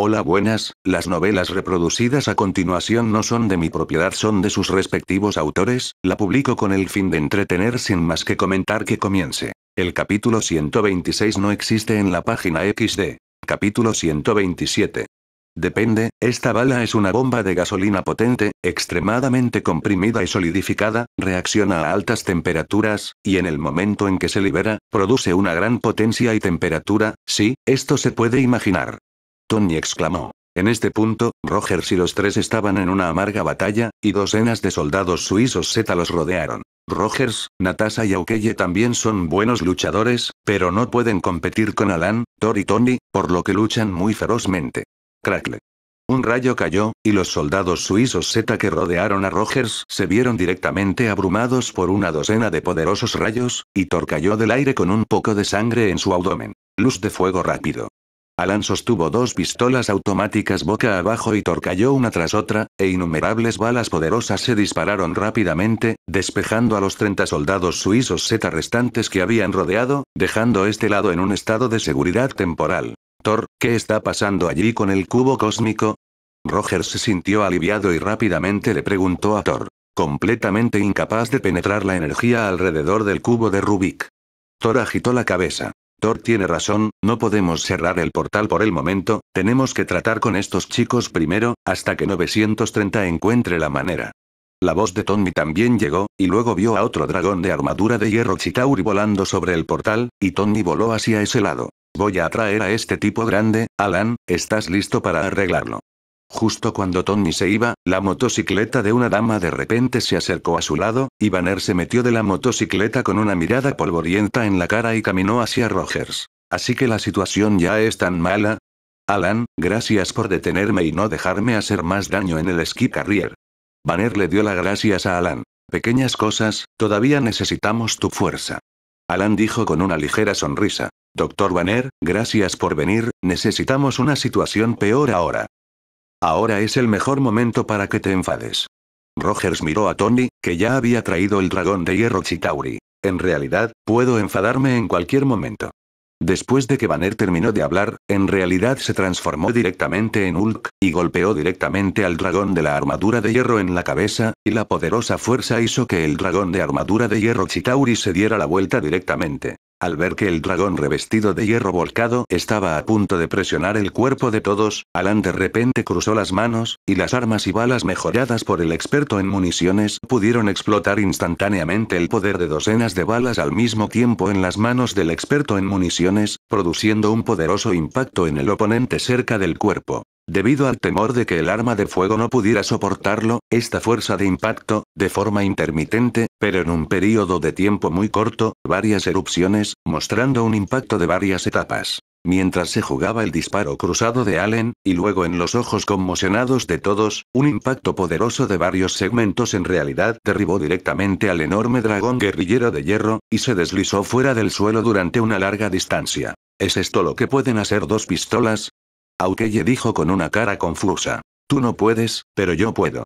Hola buenas, las novelas reproducidas a continuación no son de mi propiedad, son de sus respectivos autores, la publico con el fin de entretener sin más que comentar que comience. El capítulo 126 no existe en la página XD. Capítulo 127. Depende, esta bala es una bomba de gasolina potente, extremadamente comprimida y solidificada, reacciona a altas temperaturas, y en el momento en que se libera, produce una gran potencia y temperatura, sí, esto se puede imaginar. Tony exclamó. En este punto, Rogers y los tres estaban en una amarga batalla, y docenas de soldados suizos Z los rodearon. Rogers, Natasha y Aukeye también son buenos luchadores, pero no pueden competir con Alan, Thor y Tony, por lo que luchan muy ferozmente. Crackle. Un rayo cayó, y los soldados suizos Z que rodearon a Rogers se vieron directamente abrumados por una docena de poderosos rayos, y Thor cayó del aire con un poco de sangre en su abdomen. Luz de fuego rápido. Alan sostuvo dos pistolas automáticas boca abajo y cayó una tras otra, e innumerables balas poderosas se dispararon rápidamente, despejando a los 30 soldados suizos Z restantes que habían rodeado, dejando este lado en un estado de seguridad temporal. Thor, ¿qué está pasando allí con el cubo cósmico? Roger se sintió aliviado y rápidamente le preguntó a Thor, completamente incapaz de penetrar la energía alrededor del cubo de Rubik. Thor agitó la cabeza. Thor tiene razón, no podemos cerrar el portal por el momento, tenemos que tratar con estos chicos primero, hasta que 930 encuentre la manera. La voz de Tommy también llegó, y luego vio a otro dragón de armadura de hierro Chitauri volando sobre el portal, y Tommy voló hacia ese lado. Voy a atraer a este tipo grande, Alan, ¿estás listo para arreglarlo? Justo cuando Tony se iba, la motocicleta de una dama de repente se acercó a su lado, y Banner se metió de la motocicleta con una mirada polvorienta en la cara y caminó hacia Rogers. Así que la situación ya es tan mala. Alan, gracias por detenerme y no dejarme hacer más daño en el ski carrier. Banner le dio las gracias a Alan. Pequeñas cosas, todavía necesitamos tu fuerza. Alan dijo con una ligera sonrisa. Doctor Banner, gracias por venir, necesitamos una situación peor ahora. Ahora es el mejor momento para que te enfades. Rogers miró a Tony, que ya había traído el dragón de hierro Chitauri. En realidad, puedo enfadarme en cualquier momento. Después de que Banner terminó de hablar, en realidad se transformó directamente en Hulk, y golpeó directamente al dragón de la armadura de hierro en la cabeza, y la poderosa fuerza hizo que el dragón de armadura de hierro Chitauri se diera la vuelta directamente. Al ver que el dragón revestido de hierro volcado estaba a punto de presionar el cuerpo de todos, Alan de repente cruzó las manos, y las armas y balas mejoradas por el experto en municiones pudieron explotar instantáneamente el poder de docenas de balas al mismo tiempo en las manos del experto en municiones, produciendo un poderoso impacto en el oponente cerca del cuerpo. Debido al temor de que el arma de fuego no pudiera soportarlo, esta fuerza de impacto, de forma intermitente, pero en un periodo de tiempo muy corto, varias erupciones, mostrando un impacto de varias etapas. Mientras se jugaba el disparo cruzado de Allen, y luego en los ojos conmocionados de todos, un impacto poderoso de varios segmentos en realidad derribó directamente al enorme dragón guerrillero de hierro, y se deslizó fuera del suelo durante una larga distancia. ¿Es esto lo que pueden hacer dos pistolas? Aukeye dijo con una cara confusa. Tú no puedes, pero yo puedo.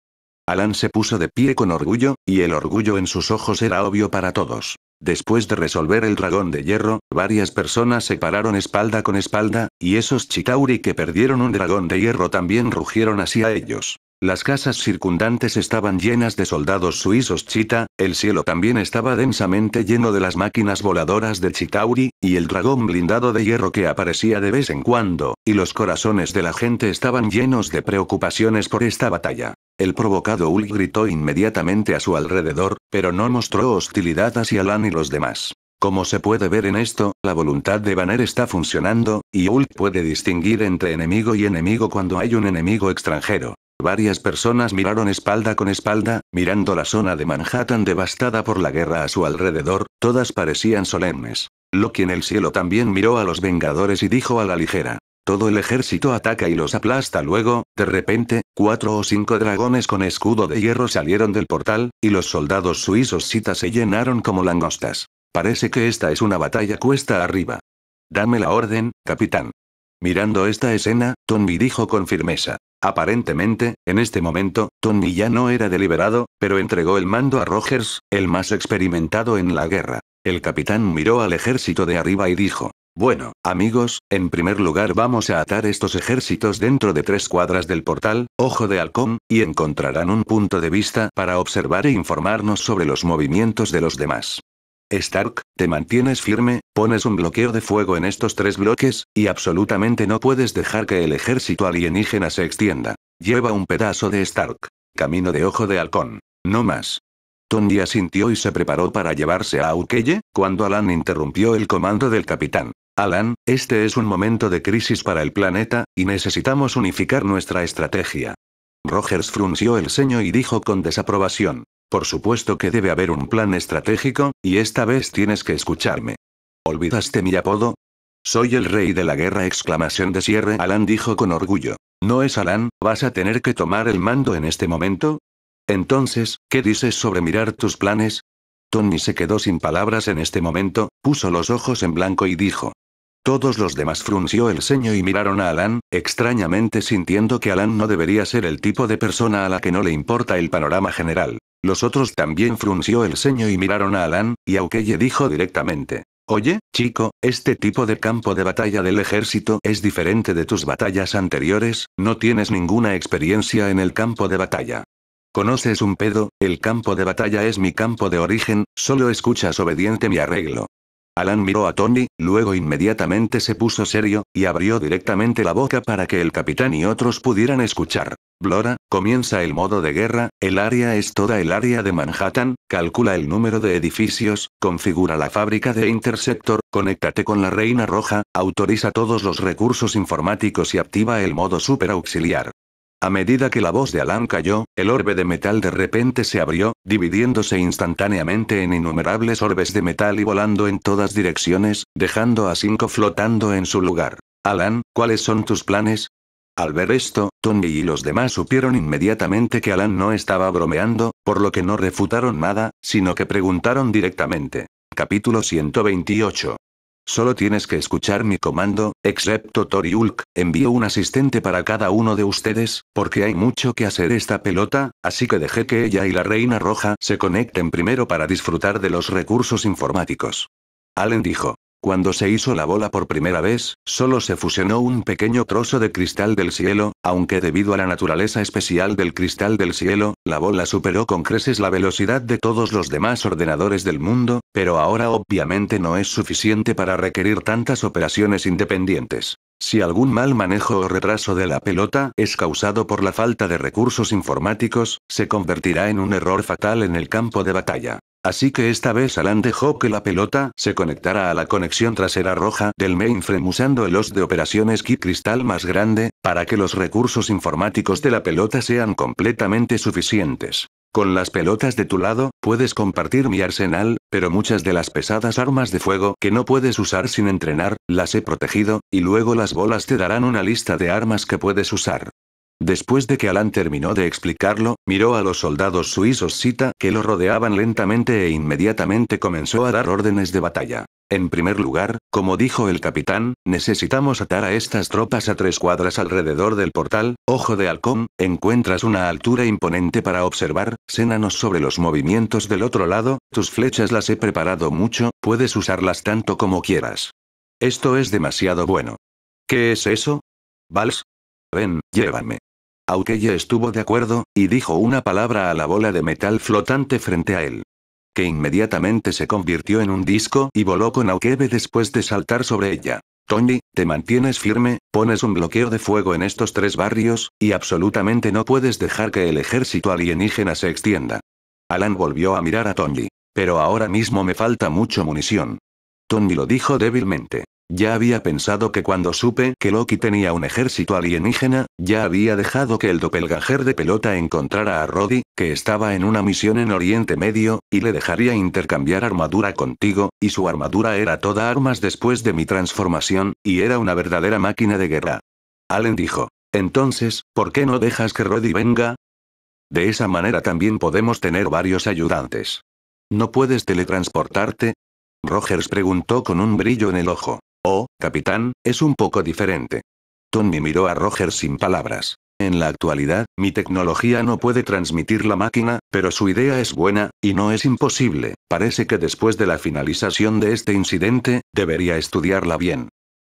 Alan se puso de pie con orgullo, y el orgullo en sus ojos era obvio para todos. Después de resolver el dragón de hierro, varias personas se pararon espalda con espalda, y esos Chitauri que perdieron un dragón de hierro también rugieron hacia ellos. Las casas circundantes estaban llenas de soldados suizos chita, el cielo también estaba densamente lleno de las máquinas voladoras de Chitauri, y el dragón blindado de hierro que aparecía de vez en cuando, y los corazones de la gente estaban llenos de preocupaciones por esta batalla. El provocado Ul gritó inmediatamente a su alrededor, pero no mostró hostilidad hacia Lan y los demás. Como se puede ver en esto, la voluntad de Banner está funcionando, y Ul puede distinguir entre enemigo y enemigo cuando hay un enemigo extranjero. Varias personas miraron espalda con espalda, mirando la zona de Manhattan devastada por la guerra a su alrededor, todas parecían solemnes. Loki en el cielo también miró a los Vengadores y dijo a la ligera. Todo el ejército ataca y los aplasta luego, de repente, cuatro o cinco dragones con escudo de hierro salieron del portal, y los soldados suizos cita se llenaron como langostas. Parece que esta es una batalla cuesta arriba. Dame la orden, capitán. Mirando esta escena, Tommy dijo con firmeza. Aparentemente, en este momento, Tony ya no era deliberado, pero entregó el mando a Rogers, el más experimentado en la guerra. El capitán miró al ejército de arriba y dijo, bueno, amigos, en primer lugar vamos a atar estos ejércitos dentro de tres cuadras del portal, Ojo de Halcón, y encontrarán un punto de vista para observar e informarnos sobre los movimientos de los demás. Stark, te mantienes firme, pones un bloqueo de fuego en estos tres bloques, y absolutamente no puedes dejar que el ejército alienígena se extienda. Lleva un pedazo de Stark. Camino de ojo de halcón. No más. Tony asintió y se preparó para llevarse a Aukeye, cuando Alan interrumpió el comando del capitán. Alan, este es un momento de crisis para el planeta, y necesitamos unificar nuestra estrategia. Rogers frunció el ceño y dijo con desaprobación. Por supuesto que debe haber un plan estratégico, y esta vez tienes que escucharme. ¿Olvidaste mi apodo? Soy el rey de la guerra! Exclamación de cierre. Alan dijo con orgullo. No es Alan, vas a tener que tomar el mando en este momento. Entonces, ¿qué dices sobre mirar tus planes? Tony se quedó sin palabras en este momento, puso los ojos en blanco y dijo. Todos los demás frunció el ceño y miraron a Alan, extrañamente sintiendo que Alan no debería ser el tipo de persona a la que no le importa el panorama general. Los otros también frunció el ceño y miraron a Alan, y Aukeye dijo directamente. Oye, chico, este tipo de campo de batalla del ejército es diferente de tus batallas anteriores, no tienes ninguna experiencia en el campo de batalla. Conoces un pedo, el campo de batalla es mi campo de origen, solo escuchas obediente mi arreglo. Alan miró a Tony, luego inmediatamente se puso serio, y abrió directamente la boca para que el capitán y otros pudieran escuchar. Blora, comienza el modo de guerra, el área es toda el área de Manhattan, calcula el número de edificios, configura la fábrica de Interceptor, conéctate con la Reina Roja, autoriza todos los recursos informáticos y activa el modo super auxiliar. A medida que la voz de Alan cayó, el orbe de metal de repente se abrió, dividiéndose instantáneamente en innumerables orbes de metal y volando en todas direcciones, dejando a Cinco flotando en su lugar. Alan, ¿cuáles son tus planes? Al ver esto, Tony y los demás supieron inmediatamente que Alan no estaba bromeando, por lo que no refutaron nada, sino que preguntaron directamente. Capítulo 128. Solo tienes que escuchar mi comando, excepto Tori Hulk, envío un asistente para cada uno de ustedes, porque hay mucho que hacer esta pelota, así que dejé que ella y la Reina Roja se conecten primero para disfrutar de los recursos informáticos. Allen dijo. Cuando se hizo la bola por primera vez, solo se fusionó un pequeño trozo de cristal del cielo, aunque debido a la naturaleza especial del cristal del cielo, la bola superó con creces la velocidad de todos los demás ordenadores del mundo, pero ahora obviamente no es suficiente para requerir tantas operaciones independientes. Si algún mal manejo o retraso de la pelota es causado por la falta de recursos informáticos, se convertirá en un error fatal en el campo de batalla. Así que esta vez Alan dejó que la pelota se conectara a la conexión trasera roja del mainframe usando el os de operaciones key cristal más grande, para que los recursos informáticos de la pelota sean completamente suficientes. Con las pelotas de tu lado, puedes compartir mi arsenal, pero muchas de las pesadas armas de fuego que no puedes usar sin entrenar, las he protegido, y luego las bolas te darán una lista de armas que puedes usar. Después de que Alan terminó de explicarlo, miró a los soldados suizos Sita que lo rodeaban lentamente e inmediatamente comenzó a dar órdenes de batalla. En primer lugar, como dijo el capitán, necesitamos atar a estas tropas a tres cuadras alrededor del portal, ojo de halcón, encuentras una altura imponente para observar, cénanos sobre los movimientos del otro lado, tus flechas las he preparado mucho, puedes usarlas tanto como quieras. Esto es demasiado bueno. ¿Qué es eso? Vals. Ven, llévame. Aukeye estuvo de acuerdo, y dijo una palabra a la bola de metal flotante frente a él. Que inmediatamente se convirtió en un disco y voló con Aukebe después de saltar sobre ella. Tony, te mantienes firme, pones un bloqueo de fuego en estos tres barrios, y absolutamente no puedes dejar que el ejército alienígena se extienda. Alan volvió a mirar a Tony. Pero ahora mismo me falta mucho munición. Tony lo dijo débilmente. Ya había pensado que cuando supe que Loki tenía un ejército alienígena, ya había dejado que el doppelganger de pelota encontrara a Roddy, que estaba en una misión en Oriente Medio, y le dejaría intercambiar armadura contigo, y su armadura era toda armas después de mi transformación, y era una verdadera máquina de guerra. Allen dijo. Entonces, ¿por qué no dejas que Roddy venga? De esa manera también podemos tener varios ayudantes. ¿No puedes teletransportarte? Rogers preguntó con un brillo en el ojo. Oh, capitán, es un poco diferente. Tommy miró a Roger sin palabras. En la actualidad, mi tecnología no puede transmitir la máquina, pero su idea es buena, y no es imposible. Parece que después de la finalización de este incidente, debería estudiarla bien.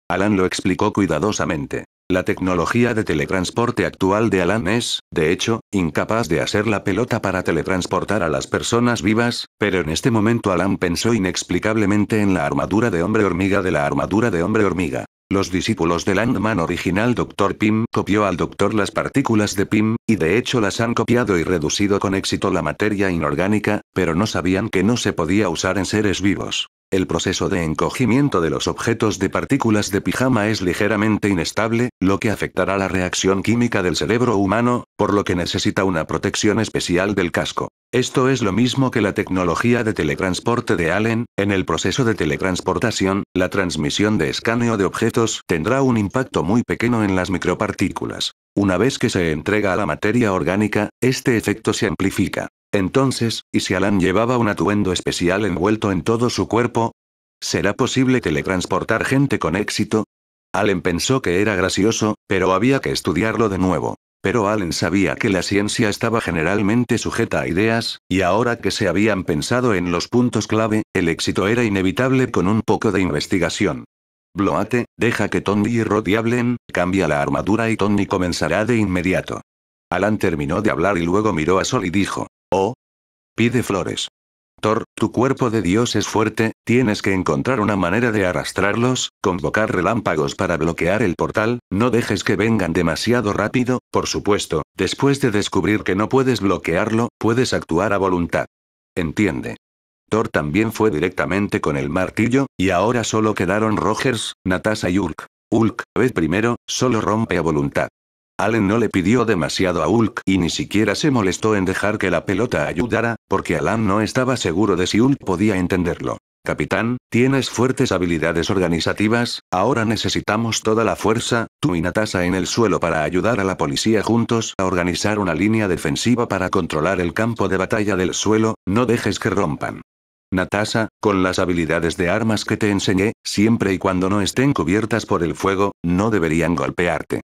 Alan lo explicó cuidadosamente. La tecnología de teletransporte actual de Alan es, de hecho, incapaz de hacer la pelota para teletransportar a las personas vivas, pero en este momento Alan pensó inexplicablemente en la armadura de hombre hormiga de la armadura de hombre hormiga. Los discípulos del Landman original Dr. Pym copió al Doctor las partículas de Pym, y de hecho las han copiado y reducido con éxito la materia inorgánica, pero no sabían que no se podía usar en seres vivos. El proceso de encogimiento de los objetos de partículas de pijama es ligeramente inestable, lo que afectará la reacción química del cerebro humano, por lo que necesita una protección especial del casco. Esto es lo mismo que la tecnología de teletransporte de Allen, en el proceso de teletransportación, la transmisión de escaneo de objetos tendrá un impacto muy pequeño en las micropartículas. Una vez que se entrega a la materia orgánica, este efecto se amplifica. Entonces, ¿y si Alan llevaba un atuendo especial envuelto en todo su cuerpo? ¿Será posible teletransportar gente con éxito? Alan pensó que era gracioso, pero había que estudiarlo de nuevo. Pero Alan sabía que la ciencia estaba generalmente sujeta a ideas, y ahora que se habían pensado en los puntos clave, el éxito era inevitable con un poco de investigación. Bloate, deja que Tony y Roddy hablen, cambia la armadura y Tony comenzará de inmediato. Alan terminó de hablar y luego miró a Sol y dijo, Oh. Pide flores. Thor, tu cuerpo de dios es fuerte, tienes que encontrar una manera de arrastrarlos, convocar relámpagos para bloquear el portal, no dejes que vengan demasiado rápido, por supuesto, después de descubrir que no puedes bloquearlo, puedes actuar a voluntad. Entiende. Thor también fue directamente con el martillo, y ahora solo quedaron Rogers, Natasha y Hulk. Hulk, vez primero, solo rompe a voluntad. Allen no le pidió demasiado a Hulk y ni siquiera se molestó en dejar que la pelota ayudara, porque Alan no estaba seguro de si Hulk podía entenderlo. Capitán, tienes fuertes habilidades organizativas, ahora necesitamos toda la fuerza, tú y Natasha en el suelo para ayudar a la policía juntos a organizar una línea defensiva para controlar el campo de batalla del suelo, no dejes que rompan. Natasha, con las habilidades de armas que te enseñé, siempre y cuando no estén cubiertas por el fuego, no deberían golpearte.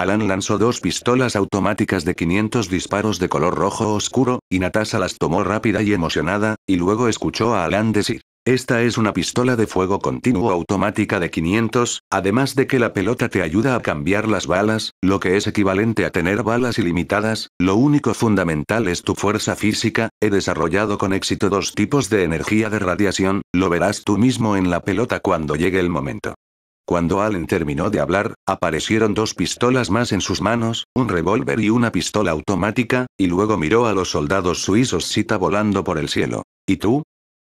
Alan lanzó dos pistolas automáticas de 500 disparos de color rojo oscuro, y Natasha las tomó rápida y emocionada, y luego escuchó a Alan decir. Esta es una pistola de fuego continuo automática de 500, además de que la pelota te ayuda a cambiar las balas, lo que es equivalente a tener balas ilimitadas, lo único fundamental es tu fuerza física, he desarrollado con éxito dos tipos de energía de radiación, lo verás tú mismo en la pelota cuando llegue el momento. Cuando Allen terminó de hablar, aparecieron dos pistolas más en sus manos, un revólver y una pistola automática, y luego miró a los soldados suizos Sita volando por el cielo. ¿Y tú?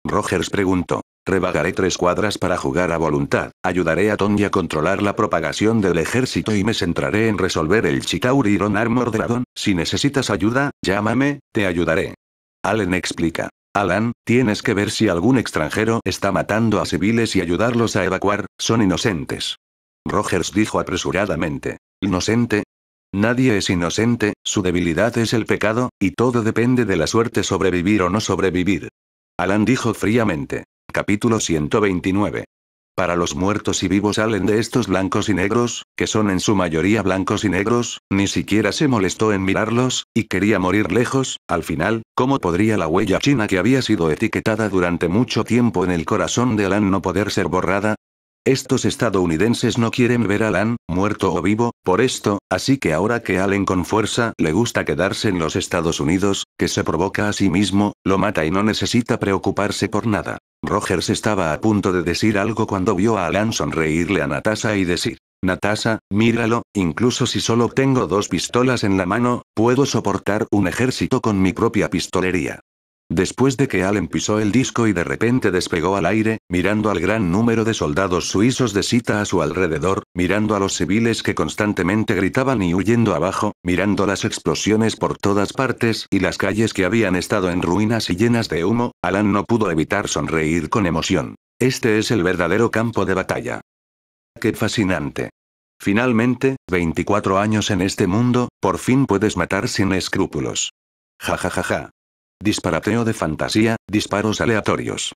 Rogers preguntó. Rebagaré tres cuadras para jugar a voluntad, ayudaré a Tony a controlar la propagación del ejército y me centraré en resolver el Chitauri Iron Armor Dragon, si necesitas ayuda, llámame, te ayudaré. Allen explica. Alan, tienes que ver si algún extranjero está matando a civiles y ayudarlos a evacuar, son inocentes. Rogers dijo apresuradamente. ¿Inocente? Nadie es inocente, su debilidad es el pecado, y todo depende de la suerte sobrevivir o no sobrevivir. Alan dijo fríamente. Capítulo 129. Para los muertos y vivos Allen de estos blancos y negros, que son en su mayoría blancos y negros, ni siquiera se molestó en mirarlos, y quería morir lejos, al final, ¿cómo podría la huella china que había sido etiquetada durante mucho tiempo en el corazón de Alan no poder ser borrada? Estos estadounidenses no quieren ver a Alan, muerto o vivo, por esto, así que ahora que Allen con fuerza le gusta quedarse en los Estados Unidos, que se provoca a sí mismo, lo mata y no necesita preocuparse por nada. Rogers estaba a punto de decir algo cuando vio a Alan sonreírle a Natasha y decir, Natasha, míralo, incluso si solo tengo dos pistolas en la mano, puedo soportar un ejército con mi propia pistolería. Después de que Alan pisó el disco y de repente despegó al aire, mirando al gran número de soldados suizos de cita a su alrededor, mirando a los civiles que constantemente gritaban y huyendo abajo, mirando las explosiones por todas partes y las calles que habían estado en ruinas y llenas de humo, Alan no pudo evitar sonreír con emoción. Este es el verdadero campo de batalla. ¡Qué fascinante! Finalmente, 24 años en este mundo, por fin puedes matar sin escrúpulos. Ja ja ja ja. Disparateo de fantasía, disparos aleatorios.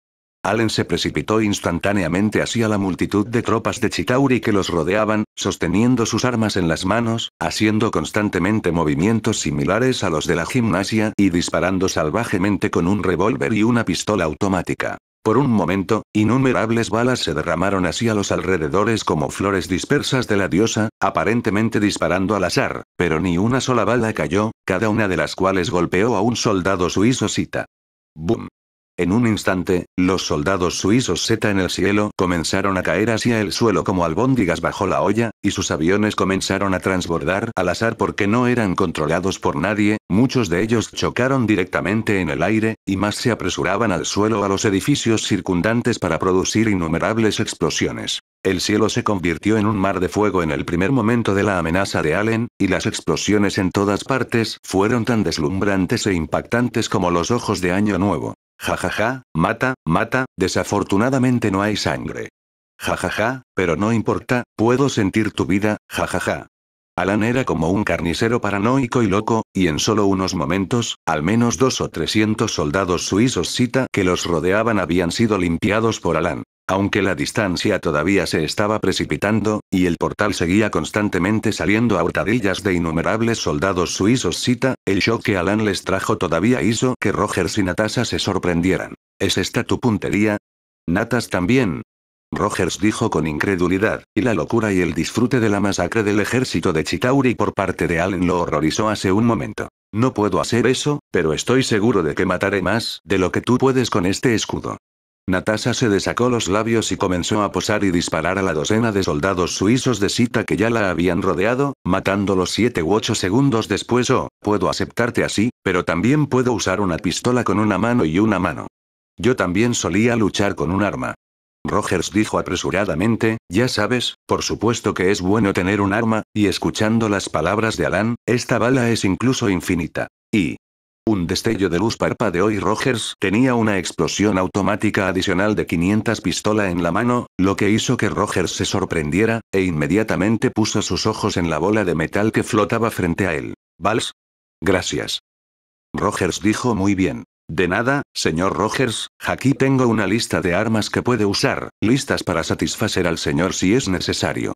Allen se precipitó instantáneamente hacia la multitud de tropas de Chitauri que los rodeaban, sosteniendo sus armas en las manos, haciendo constantemente movimientos similares a los de la gimnasia y disparando salvajemente con un revólver y una pistola automática. Por un momento, innumerables balas se derramaron hacia los alrededores como flores dispersas de la diosa, aparentemente disparando al azar, pero ni una sola bala cayó, cada una de las cuales golpeó a un soldado suizo ¡Bum! En un instante, los soldados suizos Z en el cielo comenzaron a caer hacia el suelo como albóndigas bajo la olla, y sus aviones comenzaron a transbordar al azar porque no eran controlados por nadie, muchos de ellos chocaron directamente en el aire, y más se apresuraban al suelo a los edificios circundantes para producir innumerables explosiones. El cielo se convirtió en un mar de fuego en el primer momento de la amenaza de Allen, y las explosiones en todas partes fueron tan deslumbrantes e impactantes como los ojos de Año Nuevo. Jajaja, mata, mata, desafortunadamente no hay sangre. Jajaja, pero no importa, puedo sentir tu vida, jajaja. Alan era como un carnicero paranoico y loco, y en solo unos momentos, al menos dos o trescientos soldados suizos cita que los rodeaban habían sido limpiados por Alan. Aunque la distancia todavía se estaba precipitando, y el portal seguía constantemente saliendo a hurtadillas de innumerables soldados suizos cita, el shock que Alan les trajo todavía hizo que Rogers y Natasha se sorprendieran. ¿Es esta tu puntería? Natas también. Rogers dijo con incredulidad, y la locura y el disfrute de la masacre del ejército de Chitauri por parte de Alan lo horrorizó hace un momento. No puedo hacer eso, pero estoy seguro de que mataré más de lo que tú puedes con este escudo. Natasha se desacó los labios y comenzó a posar y disparar a la docena de soldados suizos de cita que ya la habían rodeado, matándolos siete u ocho segundos después. Oh, puedo aceptarte así, pero también puedo usar una pistola con una mano y una mano. Yo también solía luchar con un arma. Rogers dijo apresuradamente, ya sabes, por supuesto que es bueno tener un arma, y escuchando las palabras de Alan, esta bala es incluso infinita. Y, un destello de luz parpadeó y Rogers tenía una explosión automática adicional de 500 pistola en la mano, lo que hizo que Rogers se sorprendiera, e inmediatamente puso sus ojos en la bola de metal que flotaba frente a él. ¿Vals? Gracias. Rogers dijo muy bien. De nada, señor Rogers, aquí tengo una lista de armas que puede usar, listas para satisfacer al señor si es necesario.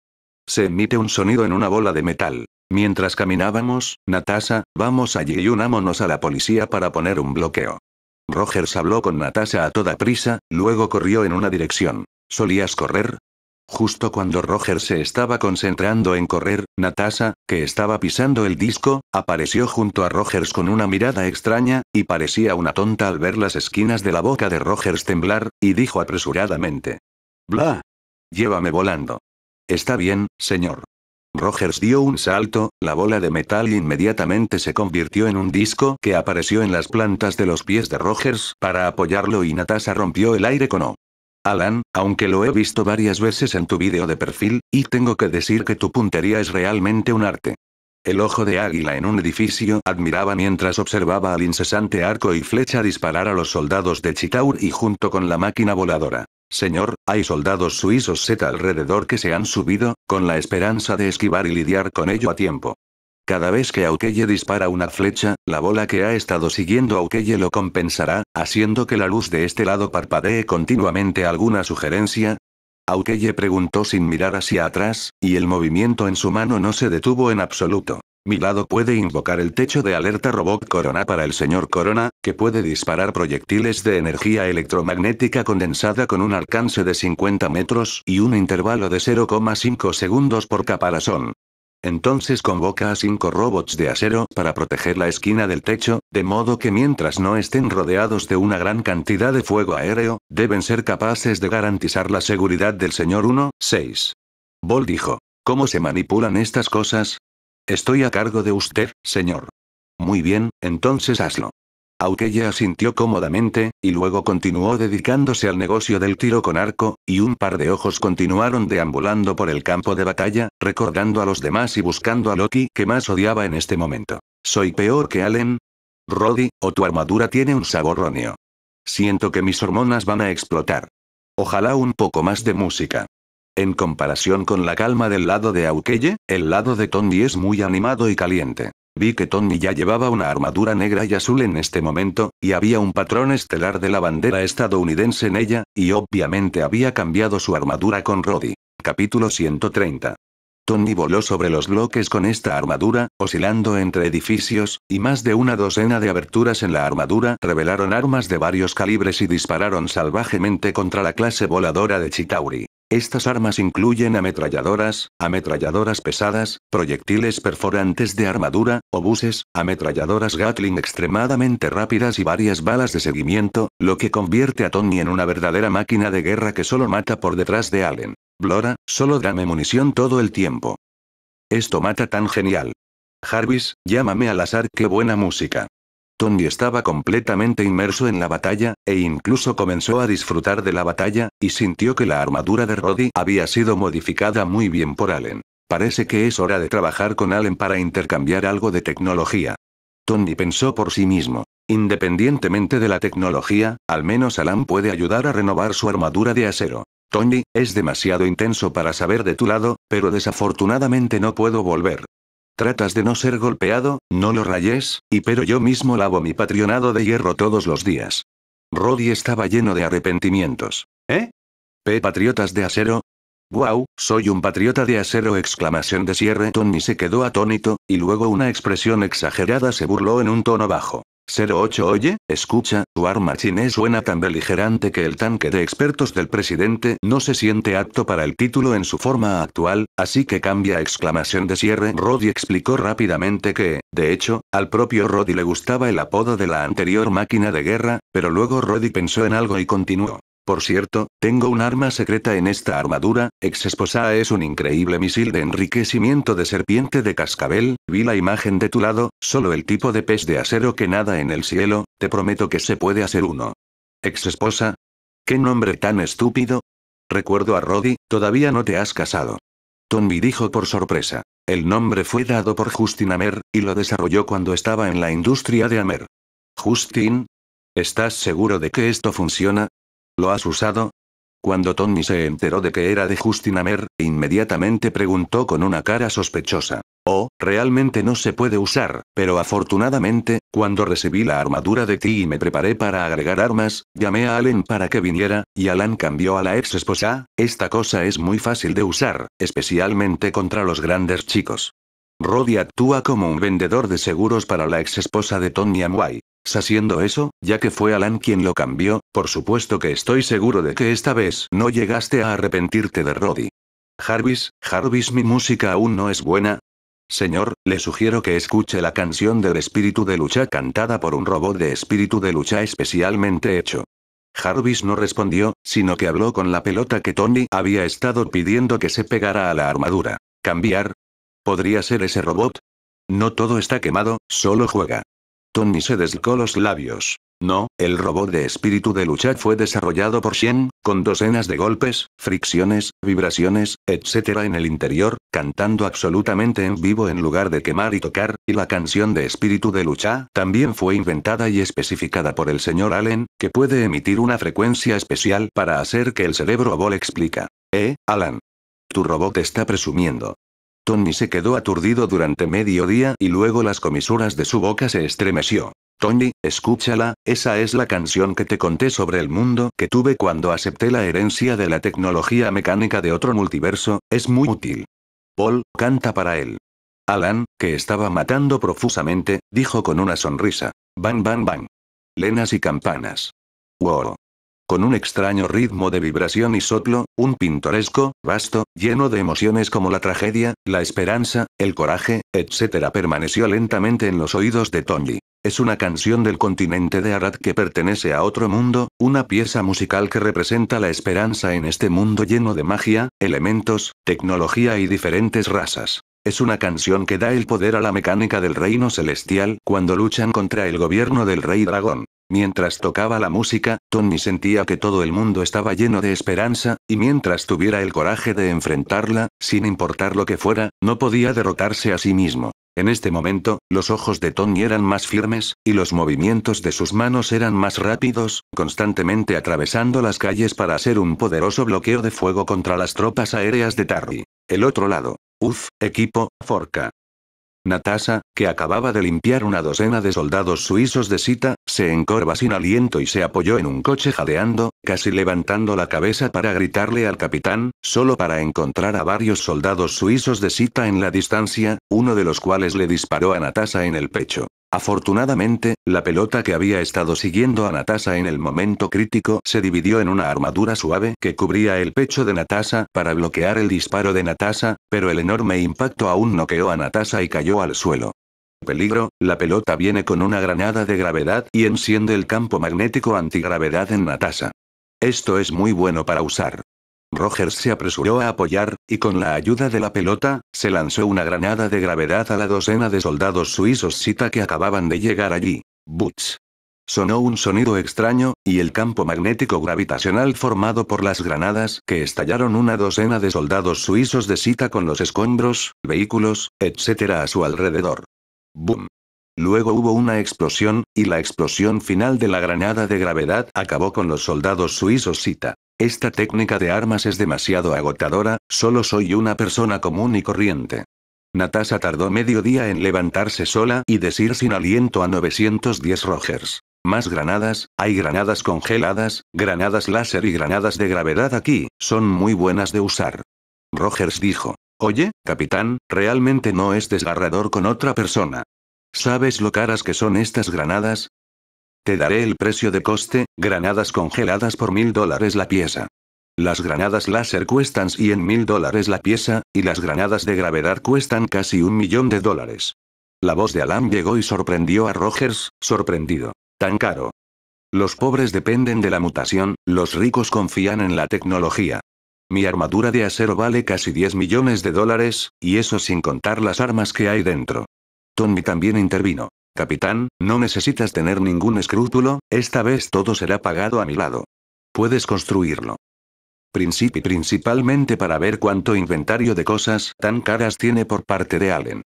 Se emite un sonido en una bola de metal. Mientras caminábamos, Natasha, vamos allí y unámonos a la policía para poner un bloqueo. Rogers habló con Natasha a toda prisa, luego corrió en una dirección. ¿Solías correr? Justo cuando Rogers se estaba concentrando en correr, Natasha, que estaba pisando el disco, apareció junto a Rogers con una mirada extraña, y parecía una tonta al ver las esquinas de la boca de Rogers temblar, y dijo apresuradamente. Bla. Llévame volando. Está bien, señor. Rogers dio un salto, la bola de metal inmediatamente se convirtió en un disco que apareció en las plantas de los pies de Rogers para apoyarlo y Natasha rompió el aire con O. Alan, aunque lo he visto varias veces en tu vídeo de perfil, y tengo que decir que tu puntería es realmente un arte. El ojo de águila en un edificio admiraba mientras observaba al incesante arco y flecha disparar a los soldados de Chitaur y junto con la máquina voladora. Señor, hay soldados suizos Z alrededor que se han subido, con la esperanza de esquivar y lidiar con ello a tiempo. Cada vez que Aukeye dispara una flecha, la bola que ha estado siguiendo Aukeye lo compensará, haciendo que la luz de este lado parpadee continuamente. ¿Alguna sugerencia? Aukeye preguntó sin mirar hacia atrás, y el movimiento en su mano no se detuvo en absoluto. Mi lado puede invocar el techo de alerta robot Corona para el señor Corona, que puede disparar proyectiles de energía electromagnética condensada con un alcance de 50 metros y un intervalo de 0,5 segundos por caparazón. Entonces convoca a cinco robots de acero para proteger la esquina del techo, de modo que mientras no estén rodeados de una gran cantidad de fuego aéreo, deben ser capaces de garantizar la seguridad del señor 16. 6. Ball dijo. ¿Cómo se manipulan estas cosas? Estoy a cargo de usted, señor. Muy bien, entonces hazlo. ella asintió cómodamente, y luego continuó dedicándose al negocio del tiro con arco, y un par de ojos continuaron deambulando por el campo de batalla, recordando a los demás y buscando a Loki que más odiaba en este momento. ¿Soy peor que Allen? Roddy, o tu armadura tiene un sabor róneo. Siento que mis hormonas van a explotar. Ojalá un poco más de música. En comparación con la calma del lado de Aukeye, el lado de Tony es muy animado y caliente. Vi que Tony ya llevaba una armadura negra y azul en este momento, y había un patrón estelar de la bandera estadounidense en ella, y obviamente había cambiado su armadura con Roddy. Capítulo 130. Tony voló sobre los bloques con esta armadura, oscilando entre edificios, y más de una docena de aberturas en la armadura revelaron armas de varios calibres y dispararon salvajemente contra la clase voladora de Chitauri. Estas armas incluyen ametralladoras, ametralladoras pesadas, proyectiles perforantes de armadura, obuses, ametralladoras Gatling extremadamente rápidas y varias balas de seguimiento, lo que convierte a Tony en una verdadera máquina de guerra que solo mata por detrás de Allen. Blora, solo dame munición todo el tiempo. Esto mata tan genial. Jarvis, llámame al azar, qué buena música. Tony estaba completamente inmerso en la batalla, e incluso comenzó a disfrutar de la batalla, y sintió que la armadura de Roddy había sido modificada muy bien por Allen. Parece que es hora de trabajar con Allen para intercambiar algo de tecnología. Tony pensó por sí mismo. Independientemente de la tecnología, al menos Alan puede ayudar a renovar su armadura de acero. Tony, es demasiado intenso para saber de tu lado, pero desafortunadamente no puedo volver. Tratas de no ser golpeado, no lo rayes, y pero yo mismo lavo mi patronado de hierro todos los días. Roddy estaba lleno de arrepentimientos. ¿Eh? ¿P patriotas de acero? ¡Guau! Wow, soy un patriota de acero exclamación de cierre Tony se quedó atónito, y luego una expresión exagerada se burló en un tono bajo. 08 Oye, escucha, tu arma chiné suena tan beligerante que el tanque de expertos del presidente no se siente apto para el título en su forma actual, así que cambia exclamación de cierre. Roddy explicó rápidamente que, de hecho, al propio Roddy le gustaba el apodo de la anterior máquina de guerra, pero luego Roddy pensó en algo y continuó. Por cierto, tengo un arma secreta en esta armadura, ex esposa es un increíble misil de enriquecimiento de serpiente de cascabel, vi la imagen de tu lado, solo el tipo de pez de acero que nada en el cielo, te prometo que se puede hacer uno. Ex esposa. ¿Qué nombre tan estúpido? Recuerdo a Roddy, todavía no te has casado. Tommy dijo por sorpresa. El nombre fue dado por Justin Amer, y lo desarrolló cuando estaba en la industria de Amer. Justin. ¿Estás seguro de que esto funciona? ¿Lo has usado? Cuando Tony se enteró de que era de Justin Amer, inmediatamente preguntó con una cara sospechosa. Oh, realmente no se puede usar, pero afortunadamente, cuando recibí la armadura de ti y me preparé para agregar armas, llamé a Allen para que viniera, y Alan cambió a la ex esposa, esta cosa es muy fácil de usar, especialmente contra los grandes chicos. Roddy actúa como un vendedor de seguros para la ex esposa de Tony Amway haciendo eso, ya que fue Alan quien lo cambió, por supuesto que estoy seguro de que esta vez no llegaste a arrepentirte de Roddy. Jarvis, Jarvis, mi música aún no es buena. Señor, le sugiero que escuche la canción del espíritu de lucha cantada por un robot de espíritu de lucha especialmente hecho. Jarvis no respondió, sino que habló con la pelota que Tony había estado pidiendo que se pegara a la armadura. ¿Cambiar? ¿Podría ser ese robot? No todo está quemado, solo juega. Tony se deslicó los labios. No, el robot de espíritu de lucha fue desarrollado por Shen, con docenas de golpes, fricciones, vibraciones, etc. en el interior, cantando absolutamente en vivo en lugar de quemar y tocar, y la canción de espíritu de lucha también fue inventada y especificada por el señor Allen, que puede emitir una frecuencia especial para hacer que el cerebro Bol explica. Eh, Alan. Tu robot está presumiendo. Tony se quedó aturdido durante medio día y luego las comisuras de su boca se estremeció. Tony, escúchala, esa es la canción que te conté sobre el mundo que tuve cuando acepté la herencia de la tecnología mecánica de otro multiverso, es muy útil. Paul, canta para él. Alan, que estaba matando profusamente, dijo con una sonrisa. Bang, bang, bang. Lenas y campanas. Wow. Con un extraño ritmo de vibración y soplo, un pintoresco, vasto, lleno de emociones como la tragedia, la esperanza, el coraje, etc. permaneció lentamente en los oídos de Tony. Es una canción del continente de Arad que pertenece a otro mundo, una pieza musical que representa la esperanza en este mundo lleno de magia, elementos, tecnología y diferentes razas. Es una canción que da el poder a la mecánica del reino celestial cuando luchan contra el gobierno del rey dragón. Mientras tocaba la música, Tony sentía que todo el mundo estaba lleno de esperanza, y mientras tuviera el coraje de enfrentarla, sin importar lo que fuera, no podía derrotarse a sí mismo. En este momento, los ojos de Tony eran más firmes, y los movimientos de sus manos eran más rápidos, constantemente atravesando las calles para hacer un poderoso bloqueo de fuego contra las tropas aéreas de Tarry. El otro lado. Uf, equipo, Forca. Natasa, que acababa de limpiar una docena de soldados suizos de cita, se encorva sin aliento y se apoyó en un coche jadeando, casi levantando la cabeza para gritarle al capitán, solo para encontrar a varios soldados suizos de cita en la distancia, uno de los cuales le disparó a Natasa en el pecho. Afortunadamente, la pelota que había estado siguiendo a Natasha en el momento crítico se dividió en una armadura suave que cubría el pecho de Natasha para bloquear el disparo de Natasha, pero el enorme impacto aún noqueó a Natasha y cayó al suelo. Peligro, la pelota viene con una granada de gravedad y enciende el campo magnético antigravedad en Natasha. Esto es muy bueno para usar. Rogers se apresuró a apoyar, y con la ayuda de la pelota, se lanzó una granada de gravedad a la docena de soldados suizos Sita que acababan de llegar allí. Butch. Sonó un sonido extraño, y el campo magnético gravitacional formado por las granadas que estallaron una docena de soldados suizos de cita con los escombros, vehículos, etc. a su alrededor. Boom. Luego hubo una explosión, y la explosión final de la granada de gravedad acabó con los soldados suizos cita. Esta técnica de armas es demasiado agotadora, solo soy una persona común y corriente. Natasha tardó medio día en levantarse sola y decir sin aliento a 910 Rogers. Más granadas, hay granadas congeladas, granadas láser y granadas de gravedad aquí, son muy buenas de usar. Rogers dijo. Oye, capitán, realmente no es desgarrador con otra persona. ¿Sabes lo caras que son estas granadas? Te daré el precio de coste, granadas congeladas por mil dólares la pieza. Las granadas láser cuestan 100 mil dólares la pieza, y las granadas de gravedad cuestan casi un millón de dólares. La voz de Alan llegó y sorprendió a Rogers, sorprendido. Tan caro. Los pobres dependen de la mutación, los ricos confían en la tecnología. Mi armadura de acero vale casi 10 millones de dólares, y eso sin contar las armas que hay dentro. Tommy también intervino. Capitán, no necesitas tener ningún escrúpulo, esta vez todo será pagado a mi lado. Puedes construirlo. Principi principalmente para ver cuánto inventario de cosas tan caras tiene por parte de Allen.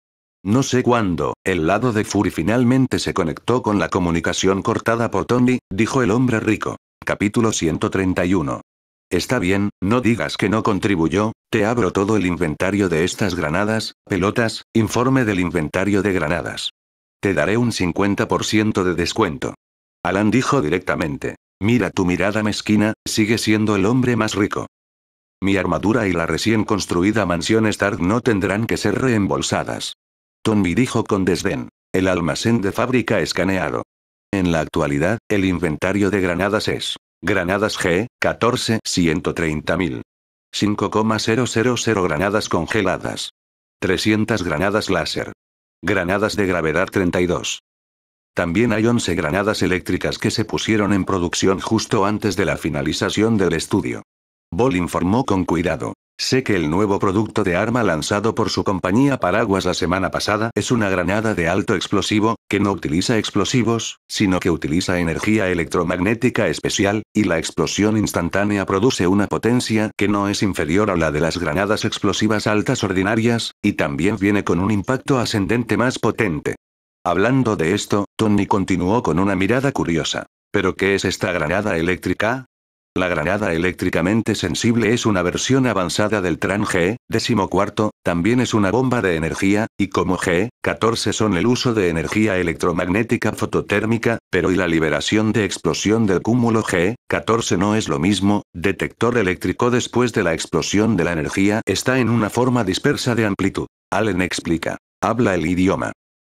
No sé cuándo, el lado de Fury finalmente se conectó con la comunicación cortada por Tony, dijo el hombre rico. Capítulo 131. Está bien, no digas que no contribuyó, te abro todo el inventario de estas granadas, pelotas, informe del inventario de granadas. Te daré un 50% de descuento. Alan dijo directamente. Mira tu mirada mezquina, sigue siendo el hombre más rico. Mi armadura y la recién construida mansión Stark no tendrán que ser reembolsadas. Tommy dijo con desdén. El almacén de fábrica escaneado. En la actualidad, el inventario de granadas es. Granadas G, 14, 130.000. 5,000 granadas congeladas. 300 granadas láser. Granadas de gravedad 32. También hay 11 granadas eléctricas que se pusieron en producción justo antes de la finalización del estudio. Ball informó con cuidado. Sé que el nuevo producto de arma lanzado por su compañía Paraguas la semana pasada es una granada de alto explosivo, que no utiliza explosivos, sino que utiliza energía electromagnética especial, y la explosión instantánea produce una potencia que no es inferior a la de las granadas explosivas altas ordinarias, y también viene con un impacto ascendente más potente. Hablando de esto, Tony continuó con una mirada curiosa. ¿Pero qué es esta granada eléctrica? La granada eléctricamente sensible es una versión avanzada del Tran G, decimocuarto, también es una bomba de energía, y como G, 14 son el uso de energía electromagnética fototérmica, pero y la liberación de explosión del cúmulo G, 14 no es lo mismo, detector eléctrico después de la explosión de la energía está en una forma dispersa de amplitud. Allen explica. Habla el idioma.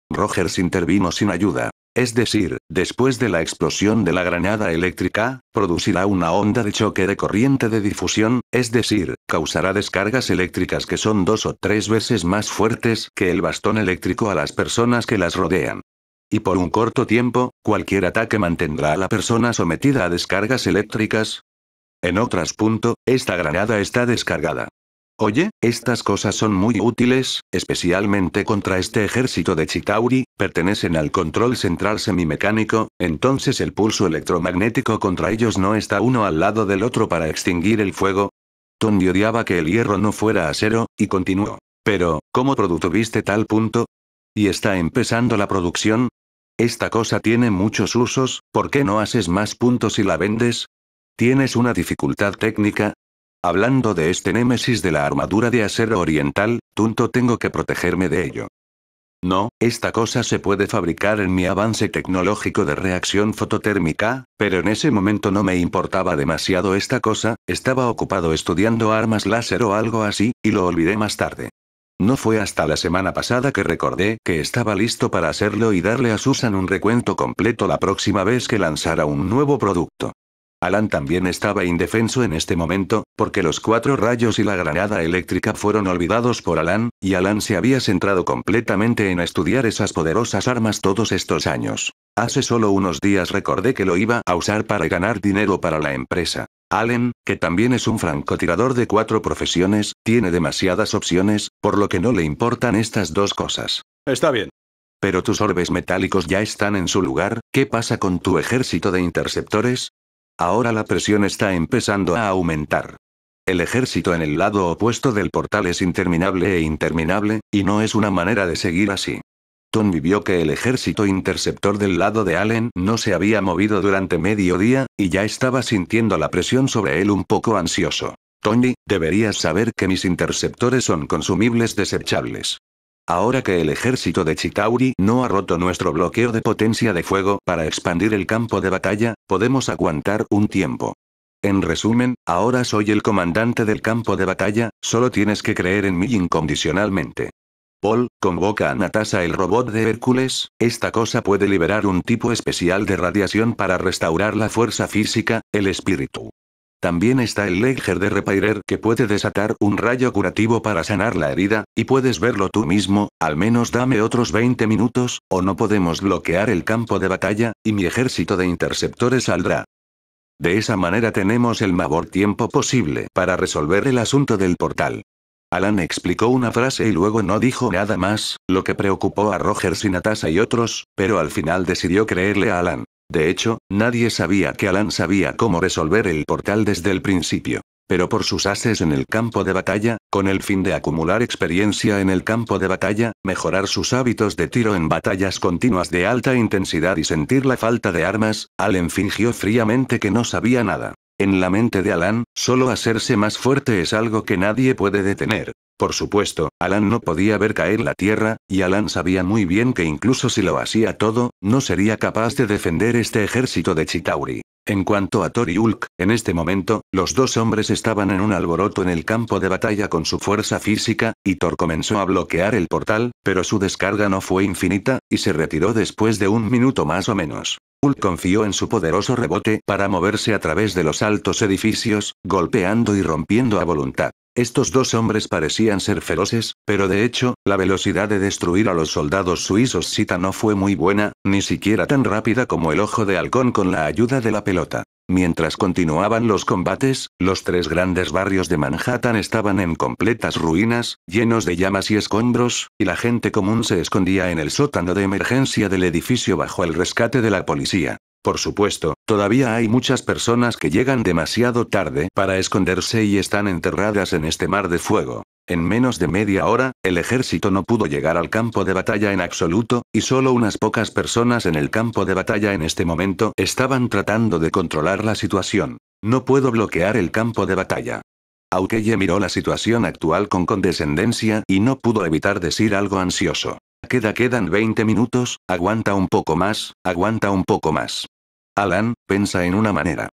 Rogers intervino sin ayuda es decir, después de la explosión de la granada eléctrica, producirá una onda de choque de corriente de difusión, es decir, causará descargas eléctricas que son dos o tres veces más fuertes que el bastón eléctrico a las personas que las rodean. Y por un corto tiempo, cualquier ataque mantendrá a la persona sometida a descargas eléctricas. En otras punto, esta granada está descargada. Oye, estas cosas son muy útiles, especialmente contra este ejército de Chitauri, pertenecen al control central semimecánico, entonces el pulso electromagnético contra ellos no está uno al lado del otro para extinguir el fuego. Tony odiaba que el hierro no fuera acero, y continuó. Pero, ¿cómo produtuviste tal punto? ¿Y está empezando la producción? Esta cosa tiene muchos usos, ¿por qué no haces más puntos y la vendes? ¿Tienes una dificultad técnica? Hablando de este némesis de la armadura de acero oriental, tonto tengo que protegerme de ello. No, esta cosa se puede fabricar en mi avance tecnológico de reacción fototérmica, pero en ese momento no me importaba demasiado esta cosa, estaba ocupado estudiando armas láser o algo así, y lo olvidé más tarde. No fue hasta la semana pasada que recordé que estaba listo para hacerlo y darle a Susan un recuento completo la próxima vez que lanzara un nuevo producto. Alan también estaba indefenso en este momento, porque los cuatro rayos y la granada eléctrica fueron olvidados por Alan, y Alan se había centrado completamente en estudiar esas poderosas armas todos estos años. Hace solo unos días recordé que lo iba a usar para ganar dinero para la empresa. Alan, que también es un francotirador de cuatro profesiones, tiene demasiadas opciones, por lo que no le importan estas dos cosas. Está bien. Pero tus orbes metálicos ya están en su lugar, ¿qué pasa con tu ejército de interceptores? Ahora la presión está empezando a aumentar. El ejército en el lado opuesto del portal es interminable e interminable, y no es una manera de seguir así. Tony vio que el ejército interceptor del lado de Allen no se había movido durante medio día, y ya estaba sintiendo la presión sobre él un poco ansioso. Tony, deberías saber que mis interceptores son consumibles desechables. Ahora que el ejército de Chitauri no ha roto nuestro bloqueo de potencia de fuego para expandir el campo de batalla, podemos aguantar un tiempo. En resumen, ahora soy el comandante del campo de batalla, solo tienes que creer en mí incondicionalmente. Paul, convoca a Natasha el robot de Hércules, esta cosa puede liberar un tipo especial de radiación para restaurar la fuerza física, el espíritu. También está el Legger de Repairer que puede desatar un rayo curativo para sanar la herida, y puedes verlo tú mismo, al menos dame otros 20 minutos, o no podemos bloquear el campo de batalla, y mi ejército de interceptores saldrá. De esa manera tenemos el mayor tiempo posible para resolver el asunto del portal. Alan explicó una frase y luego no dijo nada más, lo que preocupó a Roger Sinatasa y otros, pero al final decidió creerle a Alan. De hecho, nadie sabía que Alan sabía cómo resolver el portal desde el principio. Pero por sus haces en el campo de batalla, con el fin de acumular experiencia en el campo de batalla, mejorar sus hábitos de tiro en batallas continuas de alta intensidad y sentir la falta de armas, Alan fingió fríamente que no sabía nada. En la mente de Alan, solo hacerse más fuerte es algo que nadie puede detener. Por supuesto, Alan no podía ver caer la tierra, y Alan sabía muy bien que incluso si lo hacía todo, no sería capaz de defender este ejército de Chitauri. En cuanto a Thor y Ulk, en este momento, los dos hombres estaban en un alboroto en el campo de batalla con su fuerza física, y Thor comenzó a bloquear el portal, pero su descarga no fue infinita, y se retiró después de un minuto más o menos. Ulk confió en su poderoso rebote para moverse a través de los altos edificios, golpeando y rompiendo a voluntad. Estos dos hombres parecían ser feroces, pero de hecho, la velocidad de destruir a los soldados suizos Sita no fue muy buena, ni siquiera tan rápida como el ojo de halcón con la ayuda de la pelota. Mientras continuaban los combates, los tres grandes barrios de Manhattan estaban en completas ruinas, llenos de llamas y escombros, y la gente común se escondía en el sótano de emergencia del edificio bajo el rescate de la policía. Por supuesto, todavía hay muchas personas que llegan demasiado tarde para esconderse y están enterradas en este mar de fuego. En menos de media hora, el ejército no pudo llegar al campo de batalla en absoluto, y solo unas pocas personas en el campo de batalla en este momento estaban tratando de controlar la situación. No puedo bloquear el campo de batalla. Aukeye miró la situación actual con condescendencia y no pudo evitar decir algo ansioso. Queda quedan 20 minutos, aguanta un poco más, aguanta un poco más. Alan, pensa en una manera.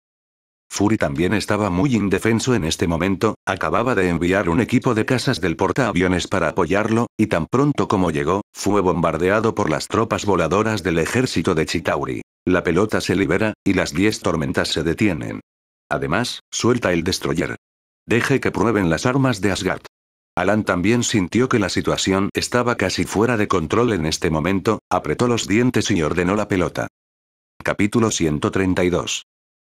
Fury también estaba muy indefenso en este momento, acababa de enviar un equipo de casas del portaaviones para apoyarlo, y tan pronto como llegó, fue bombardeado por las tropas voladoras del ejército de Chitauri. La pelota se libera, y las 10 tormentas se detienen. Además, suelta el destroyer. Deje que prueben las armas de Asgard. Alan también sintió que la situación estaba casi fuera de control en este momento, apretó los dientes y ordenó la pelota. Capítulo 132.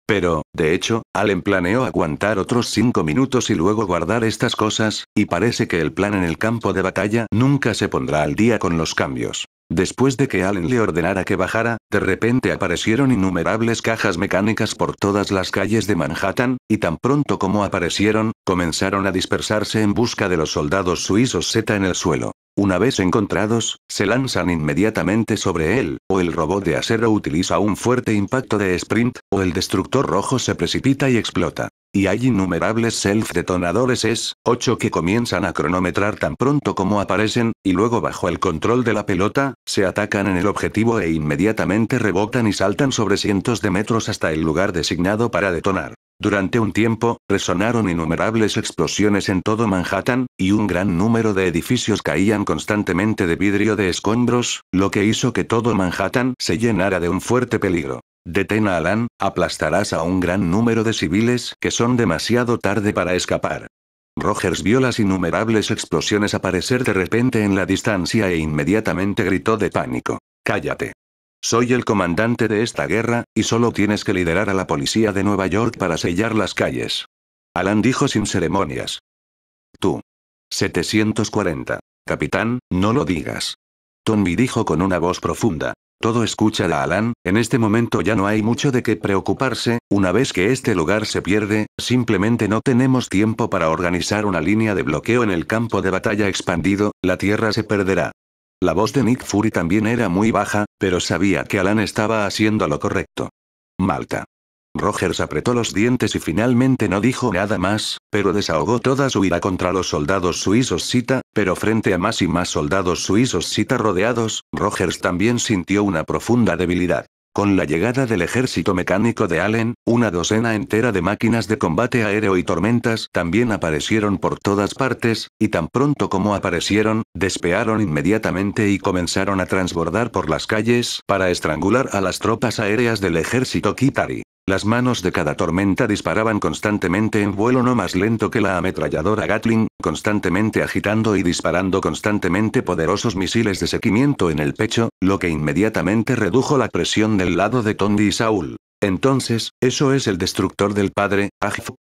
Pero, de hecho, Allen planeó aguantar otros cinco minutos y luego guardar estas cosas, y parece que el plan en el campo de batalla nunca se pondrá al día con los cambios. Después de que Allen le ordenara que bajara, de repente aparecieron innumerables cajas mecánicas por todas las calles de Manhattan, y tan pronto como aparecieron, comenzaron a dispersarse en busca de los soldados suizos Z en el suelo. Una vez encontrados, se lanzan inmediatamente sobre él, o el robot de acero utiliza un fuerte impacto de sprint, o el destructor rojo se precipita y explota. Y hay innumerables self-detonadores S-8 que comienzan a cronometrar tan pronto como aparecen, y luego bajo el control de la pelota, se atacan en el objetivo e inmediatamente rebotan y saltan sobre cientos de metros hasta el lugar designado para detonar. Durante un tiempo, resonaron innumerables explosiones en todo Manhattan, y un gran número de edificios caían constantemente de vidrio de escombros, lo que hizo que todo Manhattan se llenara de un fuerte peligro. Detén a Alan, aplastarás a un gran número de civiles que son demasiado tarde para escapar. Rogers vio las innumerables explosiones aparecer de repente en la distancia e inmediatamente gritó de pánico. Cállate. Soy el comandante de esta guerra, y solo tienes que liderar a la policía de Nueva York para sellar las calles. Alan dijo sin ceremonias. Tú. 740. Capitán, no lo digas. Tommy dijo con una voz profunda. Todo escúchala, Alan, en este momento ya no hay mucho de qué preocuparse, una vez que este lugar se pierde, simplemente no tenemos tiempo para organizar una línea de bloqueo en el campo de batalla expandido, la tierra se perderá. La voz de Nick Fury también era muy baja, pero sabía que Alan estaba haciendo lo correcto. Malta. Rogers apretó los dientes y finalmente no dijo nada más, pero desahogó toda su ira contra los soldados suizos Sita, pero frente a más y más soldados suizos Sita rodeados, Rogers también sintió una profunda debilidad. Con la llegada del ejército mecánico de Allen, una docena entera de máquinas de combate aéreo y tormentas también aparecieron por todas partes, y tan pronto como aparecieron, despearon inmediatamente y comenzaron a transbordar por las calles para estrangular a las tropas aéreas del ejército Kitari. Las manos de cada tormenta disparaban constantemente en vuelo no más lento que la ametralladora Gatling, constantemente agitando y disparando constantemente poderosos misiles de seguimiento en el pecho, lo que inmediatamente redujo la presión del lado de Tondi y Saul. Entonces, eso es el destructor del padre, Ajifu.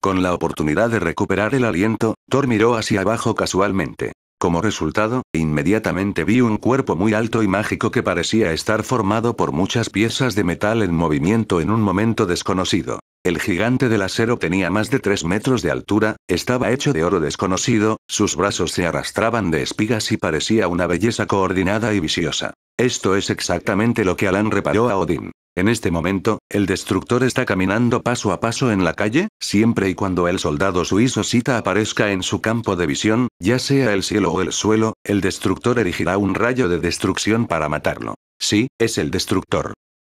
Con la oportunidad de recuperar el aliento, Thor miró hacia abajo casualmente. Como resultado, inmediatamente vi un cuerpo muy alto y mágico que parecía estar formado por muchas piezas de metal en movimiento en un momento desconocido. El gigante del acero tenía más de 3 metros de altura, estaba hecho de oro desconocido, sus brazos se arrastraban de espigas y parecía una belleza coordinada y viciosa. Esto es exactamente lo que Alan reparó a Odín. En este momento, el destructor está caminando paso a paso en la calle, siempre y cuando el soldado suizo Sita aparezca en su campo de visión, ya sea el cielo o el suelo, el destructor erigirá un rayo de destrucción para matarlo. Sí, es el destructor.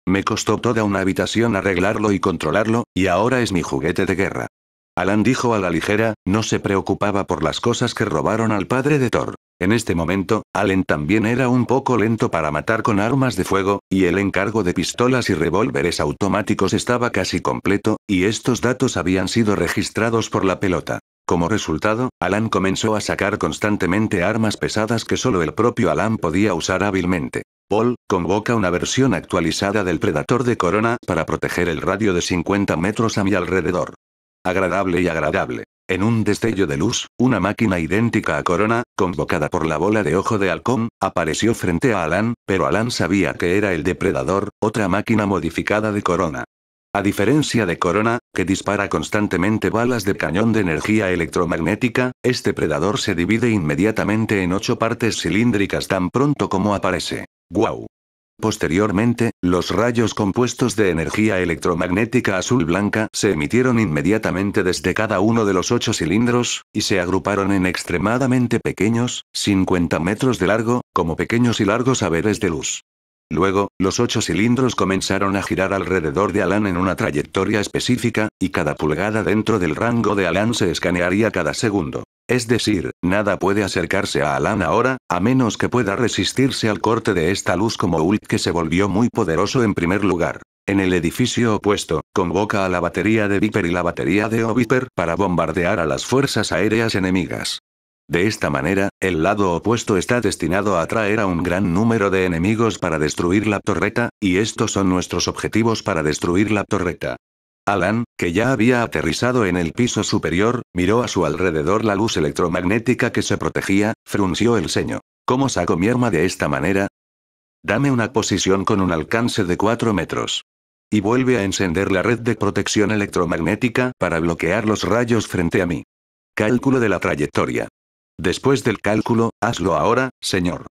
Me costó toda una habitación arreglarlo y controlarlo, y ahora es mi juguete de guerra. Alan dijo a la ligera, no se preocupaba por las cosas que robaron al padre de Thor. En este momento, Alan también era un poco lento para matar con armas de fuego, y el encargo de pistolas y revólveres automáticos estaba casi completo, y estos datos habían sido registrados por la pelota. Como resultado, Alan comenzó a sacar constantemente armas pesadas que solo el propio Alan podía usar hábilmente. Paul, convoca una versión actualizada del Predator de Corona para proteger el radio de 50 metros a mi alrededor. Agradable y agradable. En un destello de luz, una máquina idéntica a Corona, convocada por la bola de ojo de halcón, apareció frente a Alan, pero Alan sabía que era el depredador, otra máquina modificada de Corona. A diferencia de Corona, que dispara constantemente balas de cañón de energía electromagnética, este predador se divide inmediatamente en ocho partes cilíndricas tan pronto como aparece. ¡Guau! Posteriormente, los rayos compuestos de energía electromagnética azul-blanca se emitieron inmediatamente desde cada uno de los ocho cilindros, y se agruparon en extremadamente pequeños, 50 metros de largo, como pequeños y largos haberes de luz. Luego, los ocho cilindros comenzaron a girar alrededor de Alan en una trayectoria específica, y cada pulgada dentro del rango de Alan se escanearía cada segundo. Es decir, nada puede acercarse a Alan ahora, a menos que pueda resistirse al corte de esta luz como ult que se volvió muy poderoso en primer lugar. En el edificio opuesto, convoca a la batería de Viper y la batería de Oviper para bombardear a las fuerzas aéreas enemigas. De esta manera, el lado opuesto está destinado a atraer a un gran número de enemigos para destruir la torreta, y estos son nuestros objetivos para destruir la torreta. Alan, que ya había aterrizado en el piso superior, miró a su alrededor la luz electromagnética que se protegía, frunció el ceño. ¿Cómo saco mi arma de esta manera? Dame una posición con un alcance de 4 metros. Y vuelve a encender la red de protección electromagnética para bloquear los rayos frente a mí. Cálculo de la trayectoria. Después del cálculo, hazlo ahora, señor.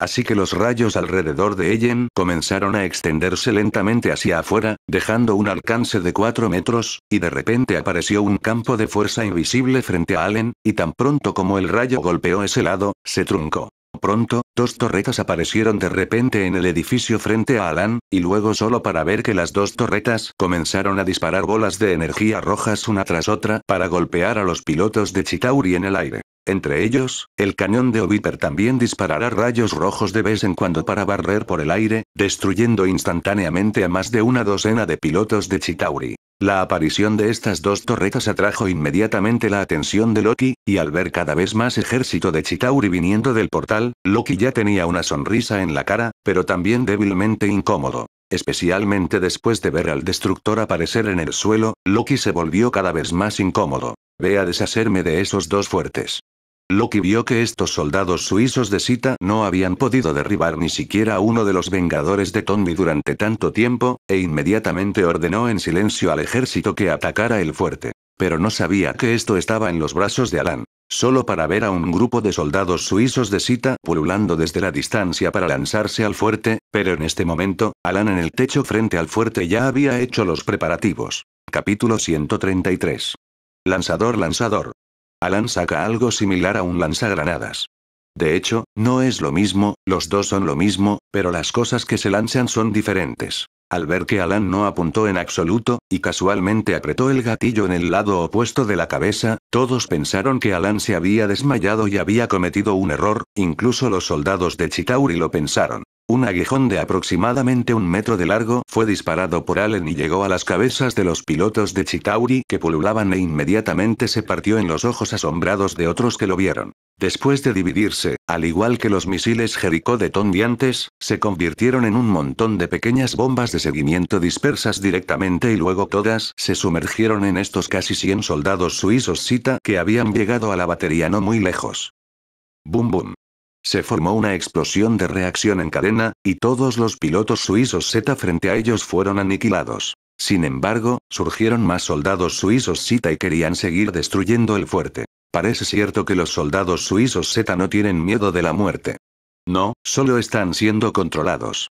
Así que los rayos alrededor de Ellen comenzaron a extenderse lentamente hacia afuera, dejando un alcance de 4 metros, y de repente apareció un campo de fuerza invisible frente a Allen, y tan pronto como el rayo golpeó ese lado, se truncó. Pronto, Dos torretas aparecieron de repente en el edificio frente a Alan, y luego solo para ver que las dos torretas comenzaron a disparar bolas de energía rojas una tras otra para golpear a los pilotos de Chitauri en el aire. Entre ellos, el cañón de Oviper también disparará rayos rojos de vez en cuando para barrer por el aire, destruyendo instantáneamente a más de una docena de pilotos de Chitauri. La aparición de estas dos torretas atrajo inmediatamente la atención de Loki, y al ver cada vez más ejército de Chitauri viniendo del portal, Loki ya tenía una sonrisa en la cara, pero también débilmente incómodo. Especialmente después de ver al destructor aparecer en el suelo, Loki se volvió cada vez más incómodo. Ve a deshacerme de esos dos fuertes. Loki vio que estos soldados suizos de Sita no habían podido derribar ni siquiera a uno de los Vengadores de Tommy durante tanto tiempo, e inmediatamente ordenó en silencio al ejército que atacara el fuerte. Pero no sabía que esto estaba en los brazos de Alan. Solo para ver a un grupo de soldados suizos de Sita pululando desde la distancia para lanzarse al fuerte, pero en este momento, Alan en el techo frente al fuerte ya había hecho los preparativos. Capítulo 133. Lanzador Lanzador. Alan saca algo similar a un lanzagranadas. De hecho, no es lo mismo, los dos son lo mismo, pero las cosas que se lanzan son diferentes. Al ver que Alan no apuntó en absoluto, y casualmente apretó el gatillo en el lado opuesto de la cabeza, todos pensaron que Alan se había desmayado y había cometido un error, incluso los soldados de Chitauri lo pensaron. Un aguijón de aproximadamente un metro de largo fue disparado por Allen y llegó a las cabezas de los pilotos de Chitauri que pululaban e inmediatamente se partió en los ojos asombrados de otros que lo vieron. Después de dividirse, al igual que los misiles Jericó de Tondiantes, se convirtieron en un montón de pequeñas bombas de seguimiento dispersas directamente y luego todas se sumergieron en estos casi 100 soldados suizos Sita que habían llegado a la batería no muy lejos. Bum bum. Se formó una explosión de reacción en cadena, y todos los pilotos suizos Z frente a ellos fueron aniquilados. Sin embargo, surgieron más soldados suizos Z y querían seguir destruyendo el fuerte. Parece cierto que los soldados suizos Z no tienen miedo de la muerte. No, solo están siendo controlados.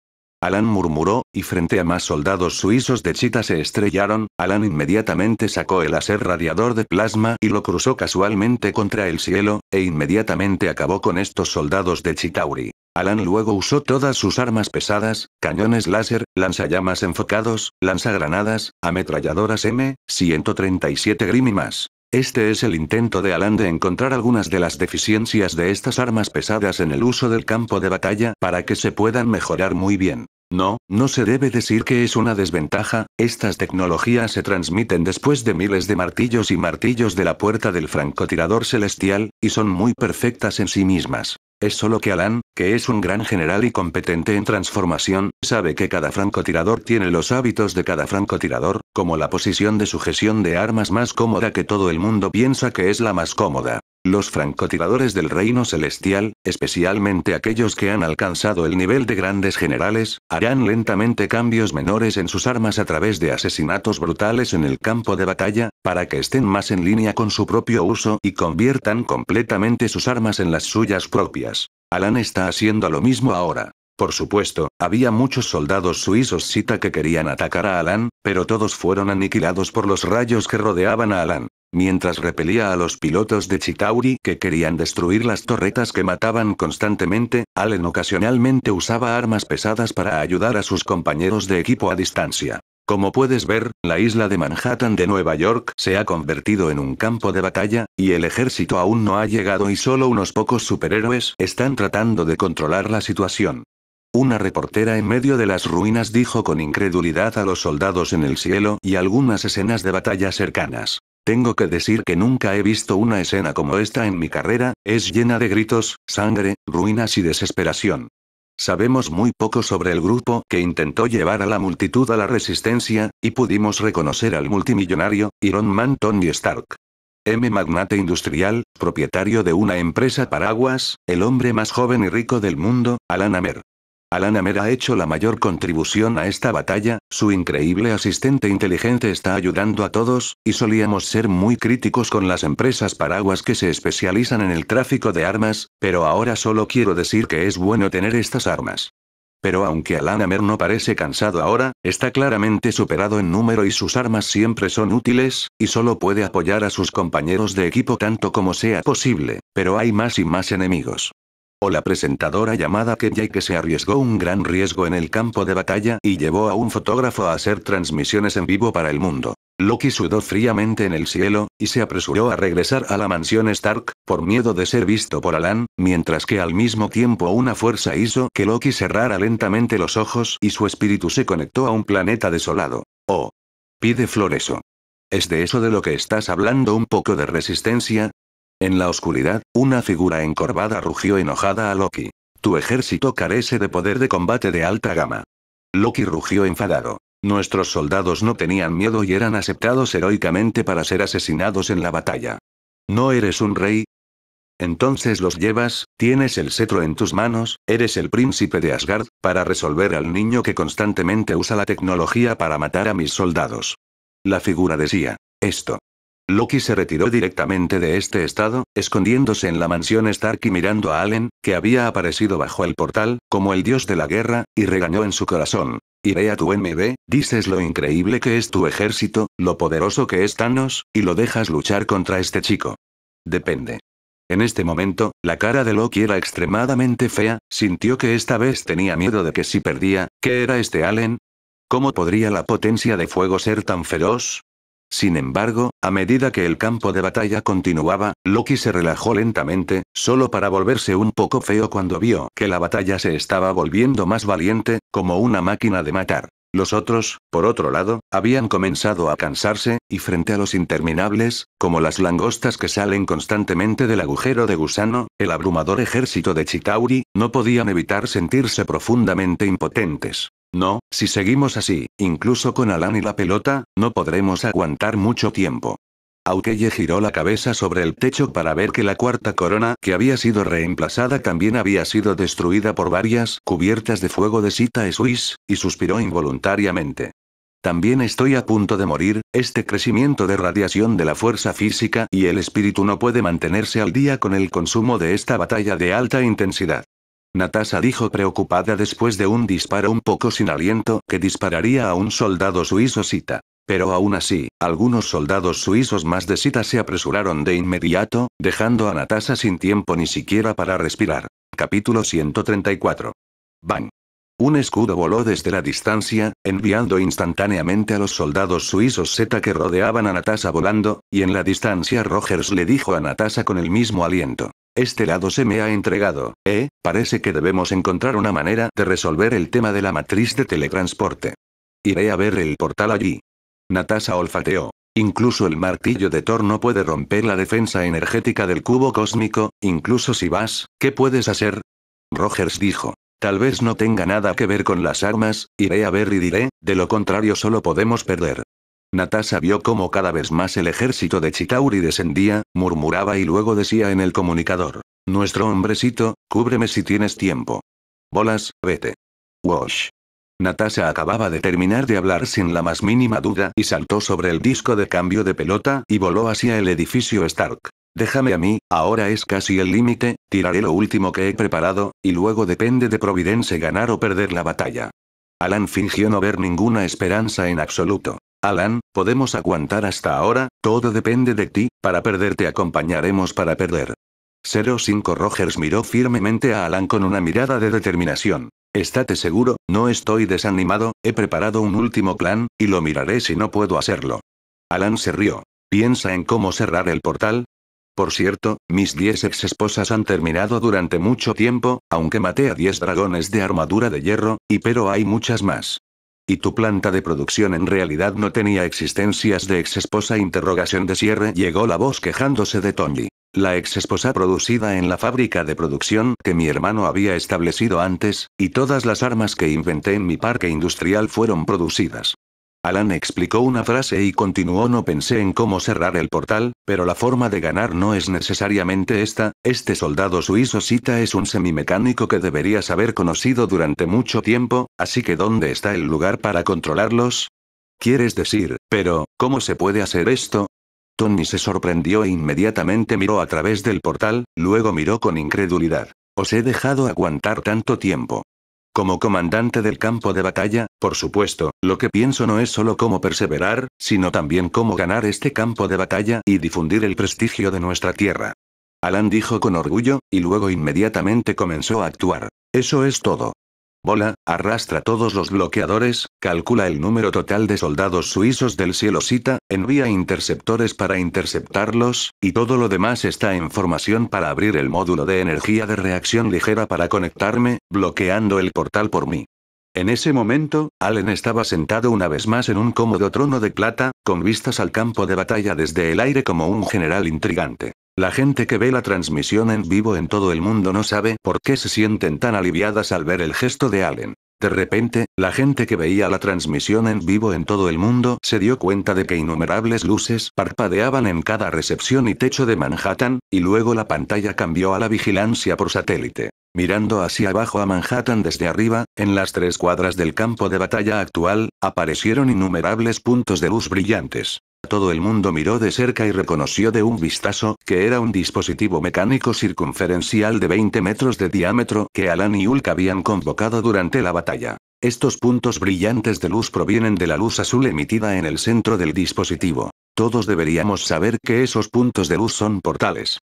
Alan murmuró, y frente a más soldados suizos de Chita se estrellaron, Alan inmediatamente sacó el láser radiador de plasma y lo cruzó casualmente contra el cielo, e inmediatamente acabó con estos soldados de Chitauri. Alan luego usó todas sus armas pesadas, cañones láser, lanzallamas enfocados, lanzagranadas, ametralladoras M, 137 Grim y más. Este es el intento de Alan de encontrar algunas de las deficiencias de estas armas pesadas en el uso del campo de batalla para que se puedan mejorar muy bien. No, no se debe decir que es una desventaja, estas tecnologías se transmiten después de miles de martillos y martillos de la puerta del francotirador celestial, y son muy perfectas en sí mismas. Es solo que Alan, que es un gran general y competente en transformación, sabe que cada francotirador tiene los hábitos de cada francotirador, como la posición de sujeción de armas más cómoda que todo el mundo piensa que es la más cómoda, los francotiradores del reino celestial, especialmente aquellos que han alcanzado el nivel de grandes generales, harán lentamente cambios menores en sus armas a través de asesinatos brutales en el campo de batalla, para que estén más en línea con su propio uso y conviertan completamente sus armas en las suyas propias. Alan está haciendo lo mismo ahora. Por supuesto, había muchos soldados suizos Sita que querían atacar a Alan, pero todos fueron aniquilados por los rayos que rodeaban a Alan. Mientras repelía a los pilotos de Chitauri que querían destruir las torretas que mataban constantemente, Alan ocasionalmente usaba armas pesadas para ayudar a sus compañeros de equipo a distancia. Como puedes ver, la isla de Manhattan de Nueva York se ha convertido en un campo de batalla, y el ejército aún no ha llegado y solo unos pocos superhéroes están tratando de controlar la situación. Una reportera en medio de las ruinas dijo con incredulidad a los soldados en el cielo y algunas escenas de batalla cercanas. Tengo que decir que nunca he visto una escena como esta en mi carrera, es llena de gritos, sangre, ruinas y desesperación. Sabemos muy poco sobre el grupo que intentó llevar a la multitud a la resistencia, y pudimos reconocer al multimillonario, Iron Man Tony Stark. M. Magnate industrial, propietario de una empresa paraguas, el hombre más joven y rico del mundo, Alan Amer. Alan Amer ha hecho la mayor contribución a esta batalla, su increíble asistente inteligente está ayudando a todos, y solíamos ser muy críticos con las empresas paraguas que se especializan en el tráfico de armas, pero ahora solo quiero decir que es bueno tener estas armas. Pero aunque Alan Amer no parece cansado ahora, está claramente superado en número y sus armas siempre son útiles, y solo puede apoyar a sus compañeros de equipo tanto como sea posible, pero hay más y más enemigos o la presentadora llamada Kenya que se arriesgó un gran riesgo en el campo de batalla y llevó a un fotógrafo a hacer transmisiones en vivo para el mundo. Loki sudó fríamente en el cielo, y se apresuró a regresar a la mansión Stark, por miedo de ser visto por Alan, mientras que al mismo tiempo una fuerza hizo que Loki cerrara lentamente los ojos y su espíritu se conectó a un planeta desolado. Oh. Pide Floreso. ¿Es de eso de lo que estás hablando un poco de resistencia? En la oscuridad, una figura encorvada rugió enojada a Loki. Tu ejército carece de poder de combate de alta gama. Loki rugió enfadado. Nuestros soldados no tenían miedo y eran aceptados heroicamente para ser asesinados en la batalla. ¿No eres un rey? Entonces los llevas, tienes el cetro en tus manos, eres el príncipe de Asgard, para resolver al niño que constantemente usa la tecnología para matar a mis soldados. La figura decía, esto, Loki se retiró directamente de este estado, escondiéndose en la mansión Stark y mirando a Allen, que había aparecido bajo el portal, como el dios de la guerra, y regañó en su corazón. Iré a tu MB, dices lo increíble que es tu ejército, lo poderoso que es Thanos, y lo dejas luchar contra este chico. Depende. En este momento, la cara de Loki era extremadamente fea, sintió que esta vez tenía miedo de que si perdía, ¿qué era este Allen? ¿Cómo podría la potencia de fuego ser tan feroz? Sin embargo, a medida que el campo de batalla continuaba, Loki se relajó lentamente, solo para volverse un poco feo cuando vio que la batalla se estaba volviendo más valiente, como una máquina de matar. Los otros, por otro lado, habían comenzado a cansarse, y frente a los interminables, como las langostas que salen constantemente del agujero de gusano, el abrumador ejército de Chitauri, no podían evitar sentirse profundamente impotentes. No, si seguimos así, incluso con Alan y la pelota, no podremos aguantar mucho tiempo. Aukeye giró la cabeza sobre el techo para ver que la cuarta corona que había sido reemplazada también había sido destruida por varias cubiertas de fuego de Sita Suiz, y suspiró involuntariamente. También estoy a punto de morir, este crecimiento de radiación de la fuerza física y el espíritu no puede mantenerse al día con el consumo de esta batalla de alta intensidad. Natasha dijo preocupada después de un disparo un poco sin aliento que dispararía a un soldado suizo Sita. Pero aún así, algunos soldados suizos más de cita se apresuraron de inmediato, dejando a Natasa sin tiempo ni siquiera para respirar. Capítulo 134. Bang. Un escudo voló desde la distancia, enviando instantáneamente a los soldados suizos Z que rodeaban a Natasa volando, y en la distancia Rogers le dijo a Natasa con el mismo aliento. Este lado se me ha entregado, ¿eh? Parece que debemos encontrar una manera de resolver el tema de la matriz de teletransporte. Iré a ver el portal allí. Natasha olfateó. Incluso el martillo de Thor no puede romper la defensa energética del cubo cósmico, incluso si vas, ¿qué puedes hacer? Rogers dijo. Tal vez no tenga nada que ver con las armas, iré a ver y diré, de lo contrario solo podemos perder. Natasa vio cómo cada vez más el ejército de Chitauri descendía, murmuraba y luego decía en el comunicador. Nuestro hombrecito, cúbreme si tienes tiempo. Bolas, vete. Wash. Natasha acababa de terminar de hablar sin la más mínima duda y saltó sobre el disco de cambio de pelota y voló hacia el edificio Stark. Déjame a mí, ahora es casi el límite, tiraré lo último que he preparado, y luego depende de Providence ganar o perder la batalla. Alan fingió no ver ninguna esperanza en absoluto. Alan, podemos aguantar hasta ahora, todo depende de ti, para perder te acompañaremos para perder. 05 Rogers miró firmemente a Alan con una mirada de determinación. Estate seguro, no estoy desanimado, he preparado un último plan, y lo miraré si no puedo hacerlo. Alan se rió. ¿Piensa en cómo cerrar el portal? Por cierto, mis 10 ex esposas han terminado durante mucho tiempo, aunque maté a 10 dragones de armadura de hierro, y pero hay muchas más. ¿Y tu planta de producción en realidad no tenía existencias de ex esposa? Interrogación de cierre llegó la voz quejándose de Tony la ex esposa producida en la fábrica de producción que mi hermano había establecido antes, y todas las armas que inventé en mi parque industrial fueron producidas. Alan explicó una frase y continuó no pensé en cómo cerrar el portal, pero la forma de ganar no es necesariamente esta, este soldado suizo cita es un semimecánico que deberías haber conocido durante mucho tiempo, así que ¿dónde está el lugar para controlarlos? Quieres decir, pero, ¿cómo se puede hacer esto? Tony se sorprendió e inmediatamente miró a través del portal, luego miró con incredulidad. Os he dejado aguantar tanto tiempo. Como comandante del campo de batalla, por supuesto, lo que pienso no es solo cómo perseverar, sino también cómo ganar este campo de batalla y difundir el prestigio de nuestra tierra. Alan dijo con orgullo, y luego inmediatamente comenzó a actuar. Eso es todo. Bola, arrastra todos los bloqueadores, calcula el número total de soldados suizos del cielo cita, envía interceptores para interceptarlos, y todo lo demás está en formación para abrir el módulo de energía de reacción ligera para conectarme, bloqueando el portal por mí. En ese momento, Allen estaba sentado una vez más en un cómodo trono de plata, con vistas al campo de batalla desde el aire como un general intrigante. La gente que ve la transmisión en vivo en todo el mundo no sabe por qué se sienten tan aliviadas al ver el gesto de Allen. De repente, la gente que veía la transmisión en vivo en todo el mundo se dio cuenta de que innumerables luces parpadeaban en cada recepción y techo de Manhattan, y luego la pantalla cambió a la vigilancia por satélite. Mirando hacia abajo a Manhattan desde arriba, en las tres cuadras del campo de batalla actual, aparecieron innumerables puntos de luz brillantes. Todo el mundo miró de cerca y reconoció de un vistazo que era un dispositivo mecánico circunferencial de 20 metros de diámetro que Alan y Ulk habían convocado durante la batalla. Estos puntos brillantes de luz provienen de la luz azul emitida en el centro del dispositivo. Todos deberíamos saber que esos puntos de luz son portales.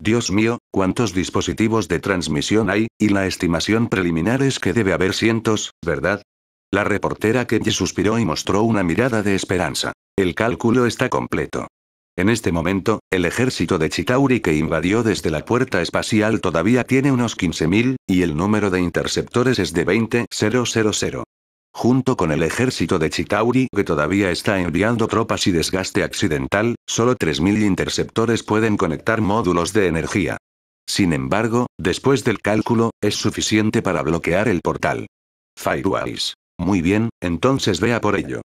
Dios mío, cuántos dispositivos de transmisión hay, y la estimación preliminar es que debe haber cientos, ¿verdad? La reportera Kelly suspiró y mostró una mirada de esperanza. El cálculo está completo. En este momento, el ejército de Chitauri que invadió desde la puerta espacial todavía tiene unos 15.000, y el número de interceptores es de 20.000. Junto con el ejército de Chitauri que todavía está enviando tropas y desgaste accidental, solo 3.000 interceptores pueden conectar módulos de energía. Sin embargo, después del cálculo, es suficiente para bloquear el portal. Firewise. Muy bien, entonces vea por ello.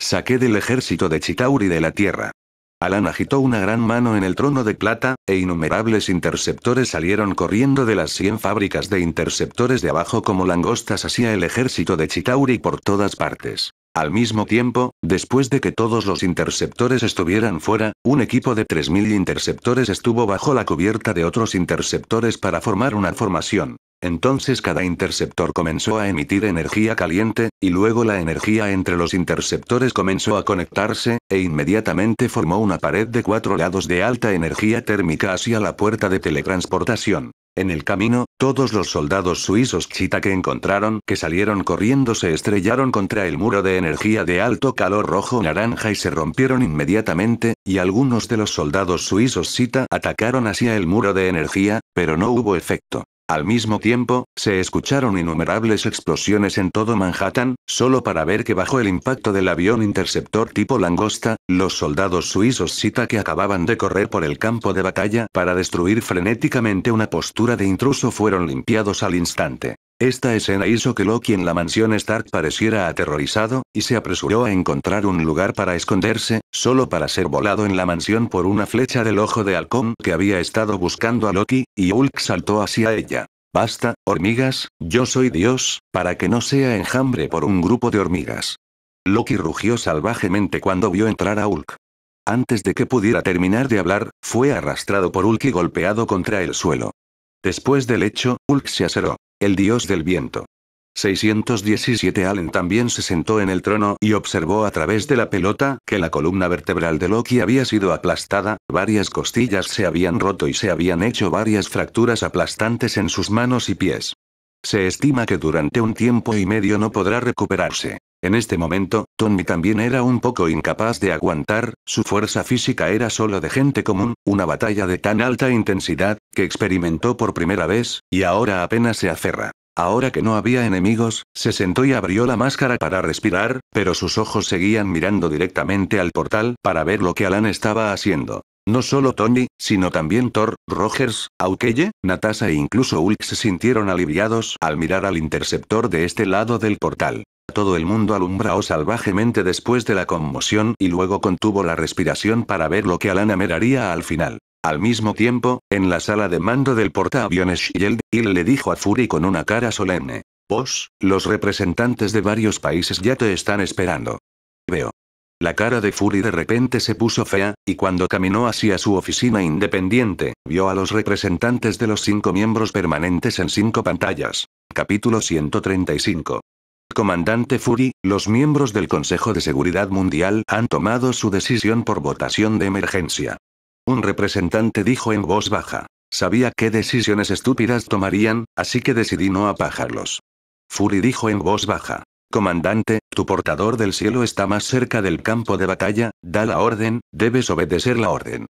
Saqué del ejército de Chitauri de la Tierra. Alan agitó una gran mano en el trono de plata, e innumerables interceptores salieron corriendo de las 100 fábricas de interceptores de abajo como langostas hacia el ejército de Chitauri por todas partes. Al mismo tiempo, después de que todos los interceptores estuvieran fuera, un equipo de 3.000 interceptores estuvo bajo la cubierta de otros interceptores para formar una formación. Entonces cada interceptor comenzó a emitir energía caliente, y luego la energía entre los interceptores comenzó a conectarse, e inmediatamente formó una pared de cuatro lados de alta energía térmica hacia la puerta de teletransportación. En el camino, todos los soldados suizos chita que encontraron que salieron corriendo se estrellaron contra el muro de energía de alto calor rojo-naranja y se rompieron inmediatamente, y algunos de los soldados suizos chita atacaron hacia el muro de energía, pero no hubo efecto. Al mismo tiempo, se escucharon innumerables explosiones en todo Manhattan, solo para ver que bajo el impacto del avión interceptor tipo Langosta, los soldados suizos Sita que acababan de correr por el campo de batalla para destruir frenéticamente una postura de intruso fueron limpiados al instante. Esta escena hizo que Loki en la mansión Stark pareciera aterrorizado, y se apresuró a encontrar un lugar para esconderse, solo para ser volado en la mansión por una flecha del ojo de halcón que había estado buscando a Loki, y Hulk saltó hacia ella. Basta, hormigas, yo soy Dios, para que no sea enjambre por un grupo de hormigas. Loki rugió salvajemente cuando vio entrar a Hulk. Antes de que pudiera terminar de hablar, fue arrastrado por Hulk y golpeado contra el suelo. Después del hecho, Hulk se aceró el dios del viento. 617 Allen también se sentó en el trono y observó a través de la pelota que la columna vertebral de Loki había sido aplastada, varias costillas se habían roto y se habían hecho varias fracturas aplastantes en sus manos y pies. Se estima que durante un tiempo y medio no podrá recuperarse. En este momento, Tommy también era un poco incapaz de aguantar, su fuerza física era solo de gente común, una batalla de tan alta intensidad, que experimentó por primera vez, y ahora apenas se aferra. Ahora que no había enemigos, se sentó y abrió la máscara para respirar, pero sus ojos seguían mirando directamente al portal para ver lo que Alan estaba haciendo. No solo Tony, sino también Thor, Rogers, Aukeye, Natasha e incluso Hulk se sintieron aliviados al mirar al interceptor de este lado del portal. Todo el mundo alumbraó salvajemente después de la conmoción y luego contuvo la respiración para ver lo que Alana miraría al final. Al mismo tiempo, en la sala de mando del portaaviones Shield, Hill le dijo a Fury con una cara solemne. Vos, los representantes de varios países ya te están esperando. Veo. La cara de Fury de repente se puso fea, y cuando caminó hacia su oficina independiente, vio a los representantes de los cinco miembros permanentes en cinco pantallas. Capítulo 135. Comandante Fury, los miembros del Consejo de Seguridad Mundial han tomado su decisión por votación de emergencia. Un representante dijo en voz baja. Sabía qué decisiones estúpidas tomarían, así que decidí no apajarlos. Fury dijo en voz baja. Comandante, tu portador del cielo está más cerca del campo de batalla, da la orden, debes obedecer la orden.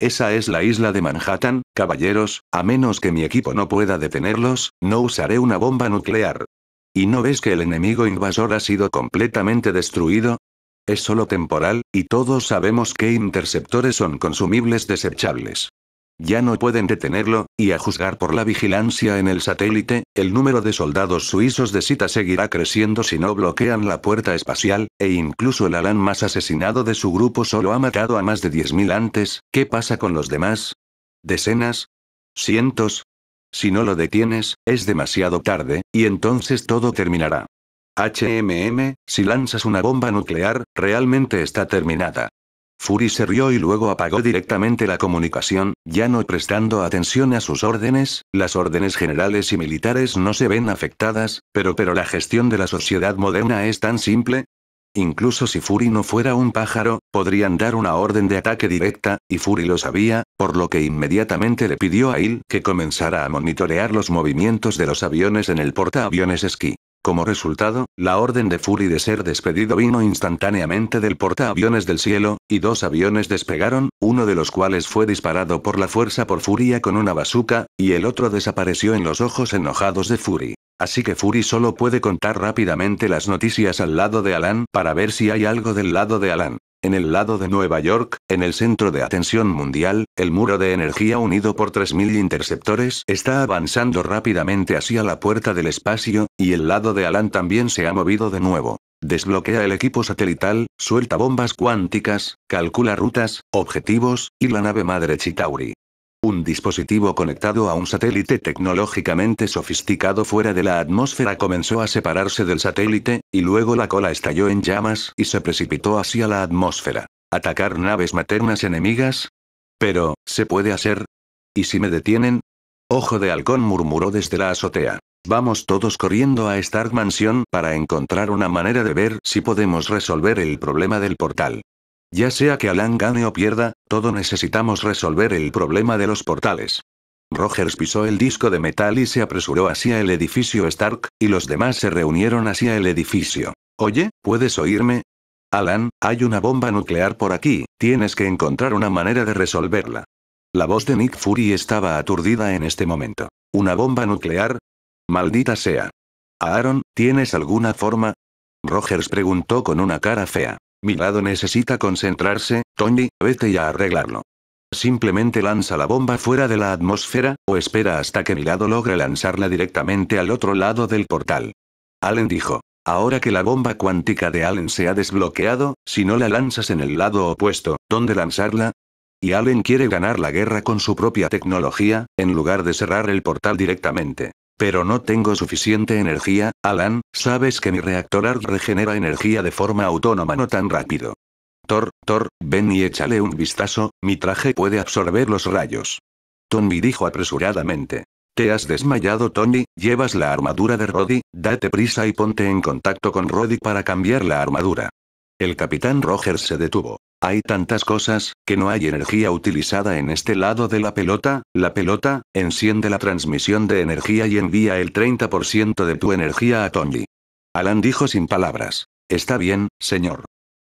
Esa es la isla de Manhattan, caballeros, a menos que mi equipo no pueda detenerlos, no usaré una bomba nuclear. ¿Y no ves que el enemigo invasor ha sido completamente destruido? Es solo temporal, y todos sabemos que interceptores son consumibles desechables. Ya no pueden detenerlo, y a juzgar por la vigilancia en el satélite, el número de soldados suizos de Sita seguirá creciendo si no bloquean la puerta espacial, e incluso el Alan más asesinado de su grupo solo ha matado a más de 10.000 antes, ¿qué pasa con los demás? ¿Decenas? ¿Cientos? Si no lo detienes, es demasiado tarde, y entonces todo terminará. HMM, si lanzas una bomba nuclear, realmente está terminada. Fury se rió y luego apagó directamente la comunicación, ya no prestando atención a sus órdenes, las órdenes generales y militares no se ven afectadas, pero pero la gestión de la sociedad moderna es tan simple. Incluso si Fury no fuera un pájaro, podrían dar una orden de ataque directa, y Fury lo sabía, por lo que inmediatamente le pidió a Il que comenzara a monitorear los movimientos de los aviones en el portaaviones esquí. Como resultado, la orden de Fury de ser despedido vino instantáneamente del portaaviones del cielo, y dos aviones despegaron, uno de los cuales fue disparado por la fuerza por Furia con una bazuca, y el otro desapareció en los ojos enojados de Fury. Así que Fury solo puede contar rápidamente las noticias al lado de Alan para ver si hay algo del lado de Alan. En el lado de Nueva York, en el centro de atención mundial, el muro de energía unido por 3.000 interceptores está avanzando rápidamente hacia la puerta del espacio, y el lado de Alan también se ha movido de nuevo. Desbloquea el equipo satelital, suelta bombas cuánticas, calcula rutas, objetivos, y la nave madre Chitauri. Un dispositivo conectado a un satélite tecnológicamente sofisticado fuera de la atmósfera comenzó a separarse del satélite, y luego la cola estalló en llamas y se precipitó hacia la atmósfera. ¿Atacar naves maternas enemigas? Pero, ¿se puede hacer? ¿Y si me detienen? Ojo de halcón murmuró desde la azotea. Vamos todos corriendo a Stark Mansion para encontrar una manera de ver si podemos resolver el problema del portal. Ya sea que Alan gane o pierda, todo necesitamos resolver el problema de los portales. Rogers pisó el disco de metal y se apresuró hacia el edificio Stark, y los demás se reunieron hacia el edificio. Oye, ¿puedes oírme? Alan, hay una bomba nuclear por aquí, tienes que encontrar una manera de resolverla. La voz de Nick Fury estaba aturdida en este momento. ¿Una bomba nuclear? Maldita sea. Aaron, ¿tienes alguna forma? Rogers preguntó con una cara fea. Mi lado necesita concentrarse, Tony, vete ya a arreglarlo. Simplemente lanza la bomba fuera de la atmósfera, o espera hasta que mi lado logre lanzarla directamente al otro lado del portal. Allen dijo. Ahora que la bomba cuántica de Allen se ha desbloqueado, si no la lanzas en el lado opuesto, ¿dónde lanzarla? Y Allen quiere ganar la guerra con su propia tecnología, en lugar de cerrar el portal directamente. Pero no tengo suficiente energía, Alan, sabes que mi reactor regenera energía de forma autónoma no tan rápido. Thor, Thor, ven y échale un vistazo, mi traje puede absorber los rayos. Tony dijo apresuradamente. Te has desmayado Tony, llevas la armadura de Roddy, date prisa y ponte en contacto con Roddy para cambiar la armadura. El capitán Rogers se detuvo. Hay tantas cosas, que no hay energía utilizada en este lado de la pelota, la pelota, enciende la transmisión de energía y envía el 30% de tu energía a Tony. Alan dijo sin palabras. Está bien, señor.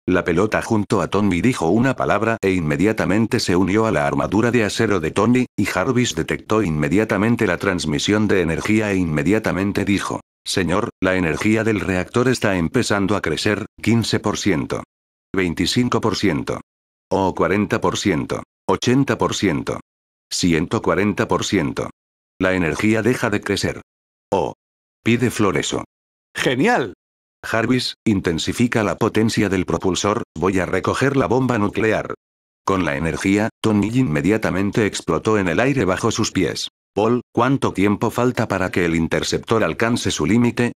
La pelota junto a Tony dijo una palabra e inmediatamente se unió a la armadura de acero de Tony, y Jarvis detectó inmediatamente la transmisión de energía e inmediatamente dijo, Señor, la energía del reactor está empezando a crecer, 15%. 25%. O 40%. 80%. 140%. La energía deja de crecer. O. Pide Floreso. ¡Genial! Jarvis, intensifica la potencia del propulsor, voy a recoger la bomba nuclear. Con la energía, Tony inmediatamente explotó en el aire bajo sus pies. Paul, ¿cuánto tiempo falta para que el interceptor alcance su límite?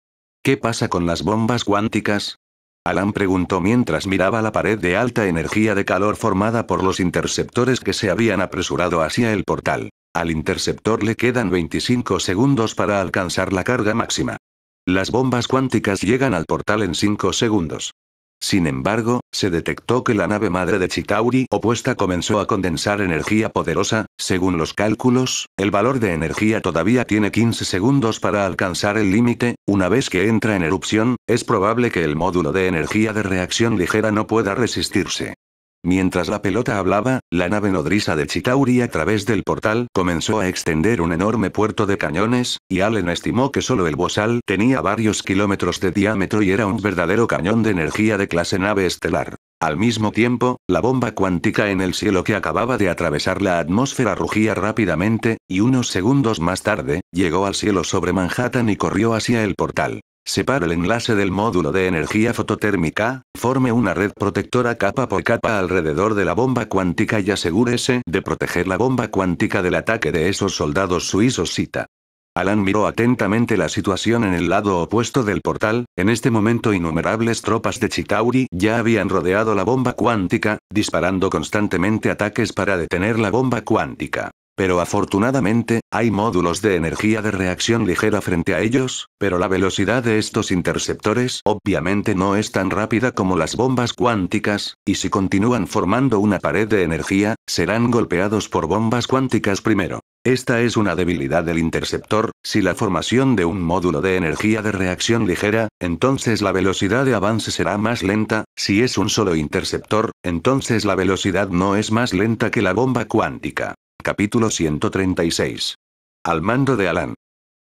¿Qué pasa con las bombas cuánticas? Alan preguntó mientras miraba la pared de alta energía de calor formada por los interceptores que se habían apresurado hacia el portal. Al interceptor le quedan 25 segundos para alcanzar la carga máxima. Las bombas cuánticas llegan al portal en 5 segundos. Sin embargo, se detectó que la nave madre de Chitauri opuesta comenzó a condensar energía poderosa, según los cálculos, el valor de energía todavía tiene 15 segundos para alcanzar el límite, una vez que entra en erupción, es probable que el módulo de energía de reacción ligera no pueda resistirse. Mientras la pelota hablaba, la nave nodriza de Chitauri a través del portal comenzó a extender un enorme puerto de cañones, y Allen estimó que solo el bosal tenía varios kilómetros de diámetro y era un verdadero cañón de energía de clase nave estelar. Al mismo tiempo, la bomba cuántica en el cielo que acababa de atravesar la atmósfera rugía rápidamente, y unos segundos más tarde, llegó al cielo sobre Manhattan y corrió hacia el portal. Separa el enlace del módulo de energía fototérmica, forme una red protectora capa por capa alrededor de la bomba cuántica y asegúrese de proteger la bomba cuántica del ataque de esos soldados suizos cita. Alan miró atentamente la situación en el lado opuesto del portal, en este momento innumerables tropas de Chitauri ya habían rodeado la bomba cuántica, disparando constantemente ataques para detener la bomba cuántica. Pero afortunadamente, hay módulos de energía de reacción ligera frente a ellos, pero la velocidad de estos interceptores obviamente no es tan rápida como las bombas cuánticas, y si continúan formando una pared de energía, serán golpeados por bombas cuánticas primero. Esta es una debilidad del interceptor, si la formación de un módulo de energía de reacción ligera, entonces la velocidad de avance será más lenta, si es un solo interceptor, entonces la velocidad no es más lenta que la bomba cuántica. Capítulo 136. Al mando de Alan.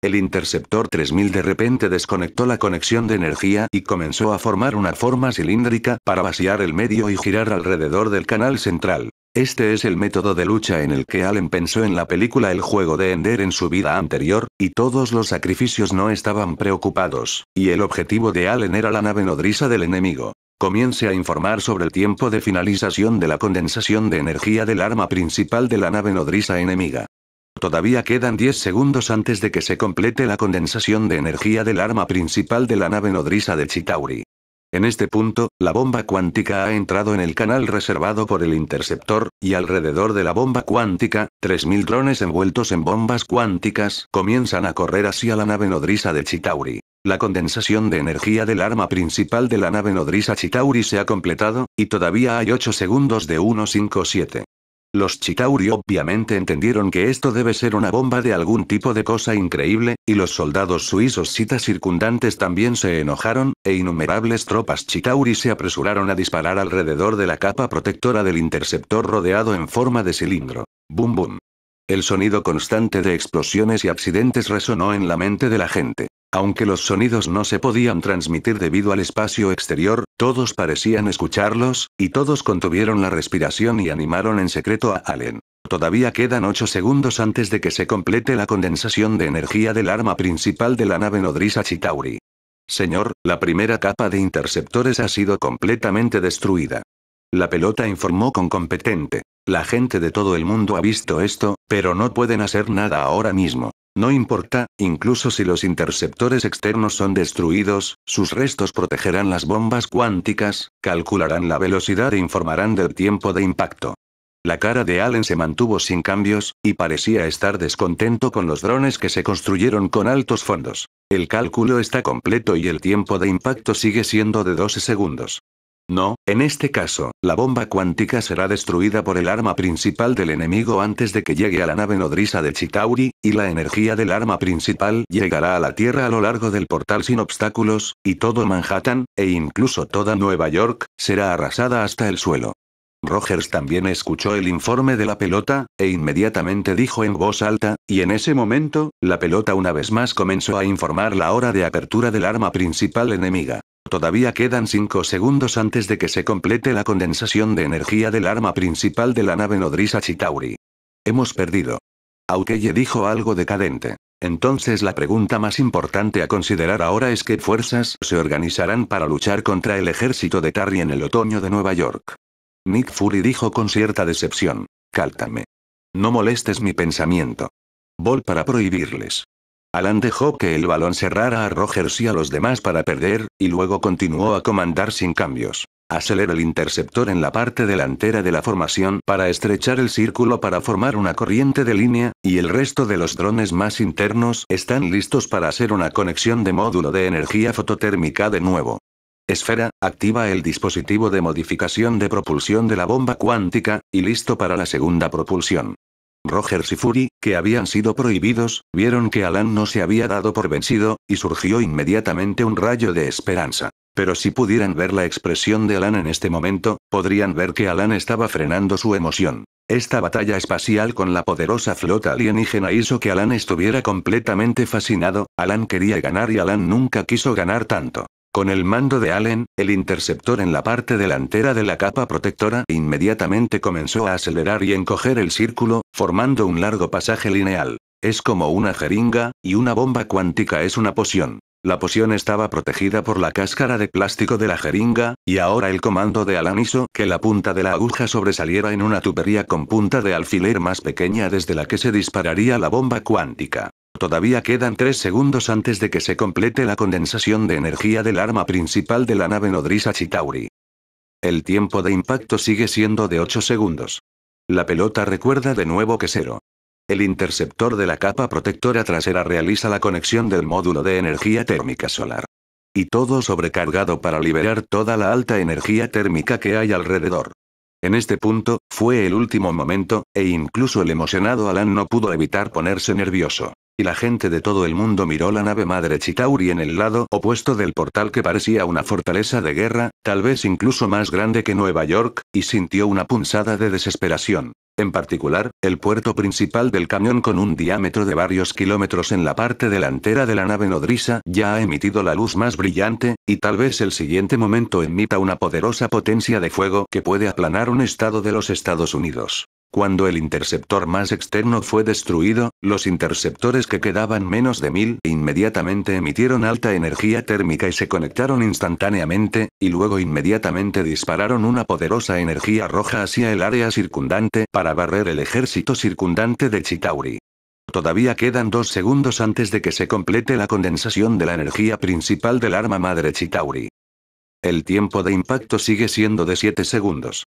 El interceptor 3000 de repente desconectó la conexión de energía y comenzó a formar una forma cilíndrica para vaciar el medio y girar alrededor del canal central. Este es el método de lucha en el que Allen pensó en la película El juego de Ender en su vida anterior, y todos los sacrificios no estaban preocupados, y el objetivo de Allen era la nave nodriza del enemigo. Comience a informar sobre el tiempo de finalización de la condensación de energía del arma principal de la nave nodriza enemiga. Todavía quedan 10 segundos antes de que se complete la condensación de energía del arma principal de la nave nodriza de Chitauri. En este punto, la bomba cuántica ha entrado en el canal reservado por el interceptor, y alrededor de la bomba cuántica, 3.000 drones envueltos en bombas cuánticas comienzan a correr hacia la nave nodriza de Chitauri. La condensación de energía del arma principal de la nave nodriza Chitauri se ha completado, y todavía hay 8 segundos de 157. Los Chitauri obviamente entendieron que esto debe ser una bomba de algún tipo de cosa increíble, y los soldados suizos Chita circundantes también se enojaron, e innumerables tropas Chitauri se apresuraron a disparar alrededor de la capa protectora del interceptor rodeado en forma de cilindro. Bum bum. El sonido constante de explosiones y accidentes resonó en la mente de la gente. Aunque los sonidos no se podían transmitir debido al espacio exterior, todos parecían escucharlos, y todos contuvieron la respiración y animaron en secreto a Allen. Todavía quedan 8 segundos antes de que se complete la condensación de energía del arma principal de la nave nodriza Chitauri. Señor, la primera capa de interceptores ha sido completamente destruida. La pelota informó con competente. La gente de todo el mundo ha visto esto, pero no pueden hacer nada ahora mismo. No importa, incluso si los interceptores externos son destruidos, sus restos protegerán las bombas cuánticas, calcularán la velocidad e informarán del tiempo de impacto. La cara de Allen se mantuvo sin cambios, y parecía estar descontento con los drones que se construyeron con altos fondos. El cálculo está completo y el tiempo de impacto sigue siendo de 12 segundos. No, en este caso, la bomba cuántica será destruida por el arma principal del enemigo antes de que llegue a la nave nodriza de Chitauri, y la energía del arma principal llegará a la Tierra a lo largo del portal sin obstáculos, y todo Manhattan, e incluso toda Nueva York, será arrasada hasta el suelo. Rogers también escuchó el informe de la pelota, e inmediatamente dijo en voz alta, y en ese momento, la pelota una vez más comenzó a informar la hora de apertura del arma principal enemiga. Todavía quedan 5 segundos antes de que se complete la condensación de energía del arma principal de la nave nodriza Chitauri. Hemos perdido. Aukeye dijo algo decadente. Entonces la pregunta más importante a considerar ahora es qué fuerzas se organizarán para luchar contra el ejército de Tarry en el otoño de Nueva York. Nick Fury dijo con cierta decepción. Cáltame. No molestes mi pensamiento. Vol para prohibirles. Alan dejó que el balón cerrara a Rogers y a los demás para perder, y luego continuó a comandar sin cambios. Acelera el interceptor en la parte delantera de la formación para estrechar el círculo para formar una corriente de línea, y el resto de los drones más internos están listos para hacer una conexión de módulo de energía fototérmica de nuevo. Esfera, activa el dispositivo de modificación de propulsión de la bomba cuántica, y listo para la segunda propulsión. Rogers y Fury, que habían sido prohibidos, vieron que Alan no se había dado por vencido, y surgió inmediatamente un rayo de esperanza. Pero si pudieran ver la expresión de Alan en este momento, podrían ver que Alan estaba frenando su emoción. Esta batalla espacial con la poderosa flota alienígena hizo que Alan estuviera completamente fascinado, Alan quería ganar y Alan nunca quiso ganar tanto. Con el mando de Allen, el interceptor en la parte delantera de la capa protectora inmediatamente comenzó a acelerar y encoger el círculo, formando un largo pasaje lineal. Es como una jeringa, y una bomba cuántica es una poción. La poción estaba protegida por la cáscara de plástico de la jeringa, y ahora el comando de Alan hizo que la punta de la aguja sobresaliera en una tubería con punta de alfiler más pequeña desde la que se dispararía la bomba cuántica. Todavía quedan tres segundos antes de que se complete la condensación de energía del arma principal de la nave nodriza Chitauri. El tiempo de impacto sigue siendo de 8 segundos. La pelota recuerda de nuevo que cero. El interceptor de la capa protectora trasera realiza la conexión del módulo de energía térmica solar. Y todo sobrecargado para liberar toda la alta energía térmica que hay alrededor. En este punto, fue el último momento, e incluso el emocionado Alan no pudo evitar ponerse nervioso y la gente de todo el mundo miró la nave madre Chitauri en el lado opuesto del portal que parecía una fortaleza de guerra, tal vez incluso más grande que Nueva York, y sintió una punzada de desesperación. En particular, el puerto principal del camión con un diámetro de varios kilómetros en la parte delantera de la nave nodriza ya ha emitido la luz más brillante, y tal vez el siguiente momento emita una poderosa potencia de fuego que puede aplanar un estado de los Estados Unidos. Cuando el interceptor más externo fue destruido, los interceptores que quedaban menos de mil inmediatamente emitieron alta energía térmica y se conectaron instantáneamente, y luego inmediatamente dispararon una poderosa energía roja hacia el área circundante para barrer el ejército circundante de Chitauri. Todavía quedan dos segundos antes de que se complete la condensación de la energía principal del arma madre Chitauri. El tiempo de impacto sigue siendo de 7 segundos.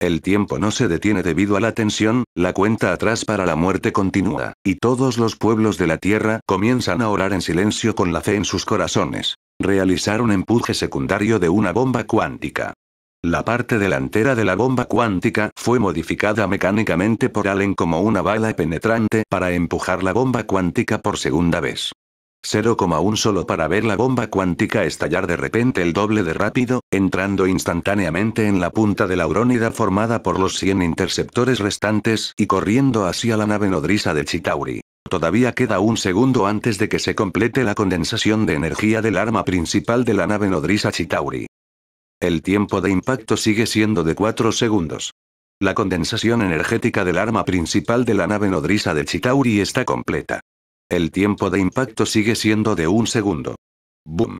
El tiempo no se detiene debido a la tensión, la cuenta atrás para la muerte continúa, y todos los pueblos de la tierra comienzan a orar en silencio con la fe en sus corazones. Realizar un empuje secundario de una bomba cuántica. La parte delantera de la bomba cuántica fue modificada mecánicamente por Allen como una bala penetrante para empujar la bomba cuántica por segunda vez. 0,1 solo para ver la bomba cuántica estallar de repente el doble de rápido, entrando instantáneamente en la punta de la Aurónida formada por los 100 interceptores restantes y corriendo hacia la nave nodriza de Chitauri. Todavía queda un segundo antes de que se complete la condensación de energía del arma principal de la nave nodriza Chitauri. El tiempo de impacto sigue siendo de 4 segundos. La condensación energética del arma principal de la nave nodriza de Chitauri está completa. El tiempo de impacto sigue siendo de un segundo. ¡Boom!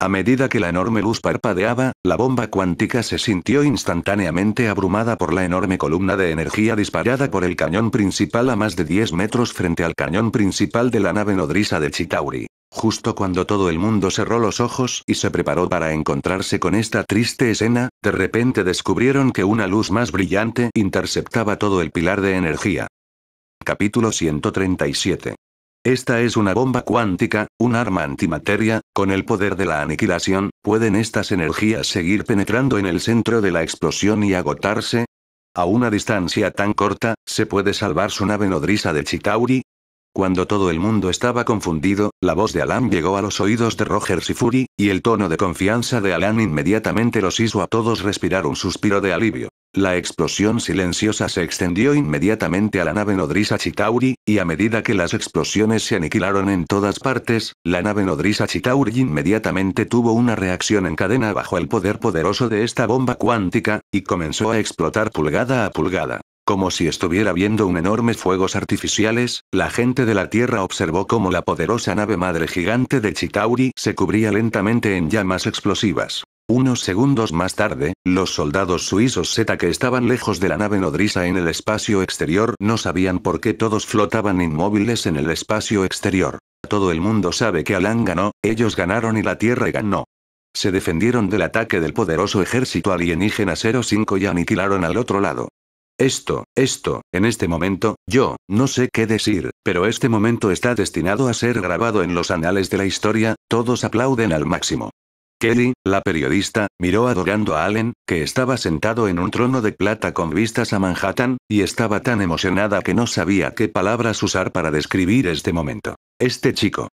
A medida que la enorme luz parpadeaba, la bomba cuántica se sintió instantáneamente abrumada por la enorme columna de energía disparada por el cañón principal a más de 10 metros frente al cañón principal de la nave nodriza de Chitauri. Justo cuando todo el mundo cerró los ojos y se preparó para encontrarse con esta triste escena, de repente descubrieron que una luz más brillante interceptaba todo el pilar de energía. Capítulo 137 esta es una bomba cuántica, un arma antimateria, con el poder de la aniquilación, ¿pueden estas energías seguir penetrando en el centro de la explosión y agotarse? A una distancia tan corta, ¿se puede salvar su nave nodriza de Chitauri? Cuando todo el mundo estaba confundido, la voz de Alan llegó a los oídos de Roger Sifuri, y el tono de confianza de Alan inmediatamente los hizo a todos respirar un suspiro de alivio. La explosión silenciosa se extendió inmediatamente a la nave nodriza Chitauri, y a medida que las explosiones se aniquilaron en todas partes, la nave nodriza Chitauri inmediatamente tuvo una reacción en cadena bajo el poder poderoso de esta bomba cuántica, y comenzó a explotar pulgada a pulgada. Como si estuviera viendo un enorme fuegos artificiales, la gente de la Tierra observó cómo la poderosa nave madre gigante de Chitauri se cubría lentamente en llamas explosivas. Unos segundos más tarde, los soldados suizos Z que estaban lejos de la nave nodriza en el espacio exterior no sabían por qué todos flotaban inmóviles en el espacio exterior. Todo el mundo sabe que Alan ganó, ellos ganaron y la Tierra ganó. Se defendieron del ataque del poderoso ejército alienígena 05 y aniquilaron al otro lado. Esto, esto, en este momento, yo, no sé qué decir, pero este momento está destinado a ser grabado en los anales de la historia, todos aplauden al máximo. Kelly, la periodista, miró adorando a Allen, que estaba sentado en un trono de plata con vistas a Manhattan, y estaba tan emocionada que no sabía qué palabras usar para describir este momento. Este chico,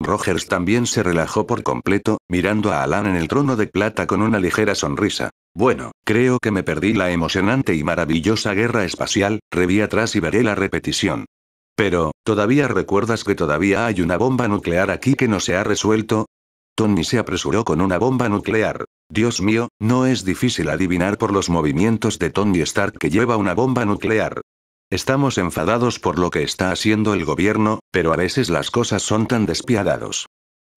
Rogers también se relajó por completo, mirando a Alan en el trono de plata con una ligera sonrisa. Bueno, creo que me perdí la emocionante y maravillosa guerra espacial, reví atrás y veré la repetición. Pero, ¿todavía recuerdas que todavía hay una bomba nuclear aquí que no se ha resuelto? Tony se apresuró con una bomba nuclear. Dios mío, no es difícil adivinar por los movimientos de Tony Stark que lleva una bomba nuclear. Estamos enfadados por lo que está haciendo el gobierno, pero a veces las cosas son tan despiadados.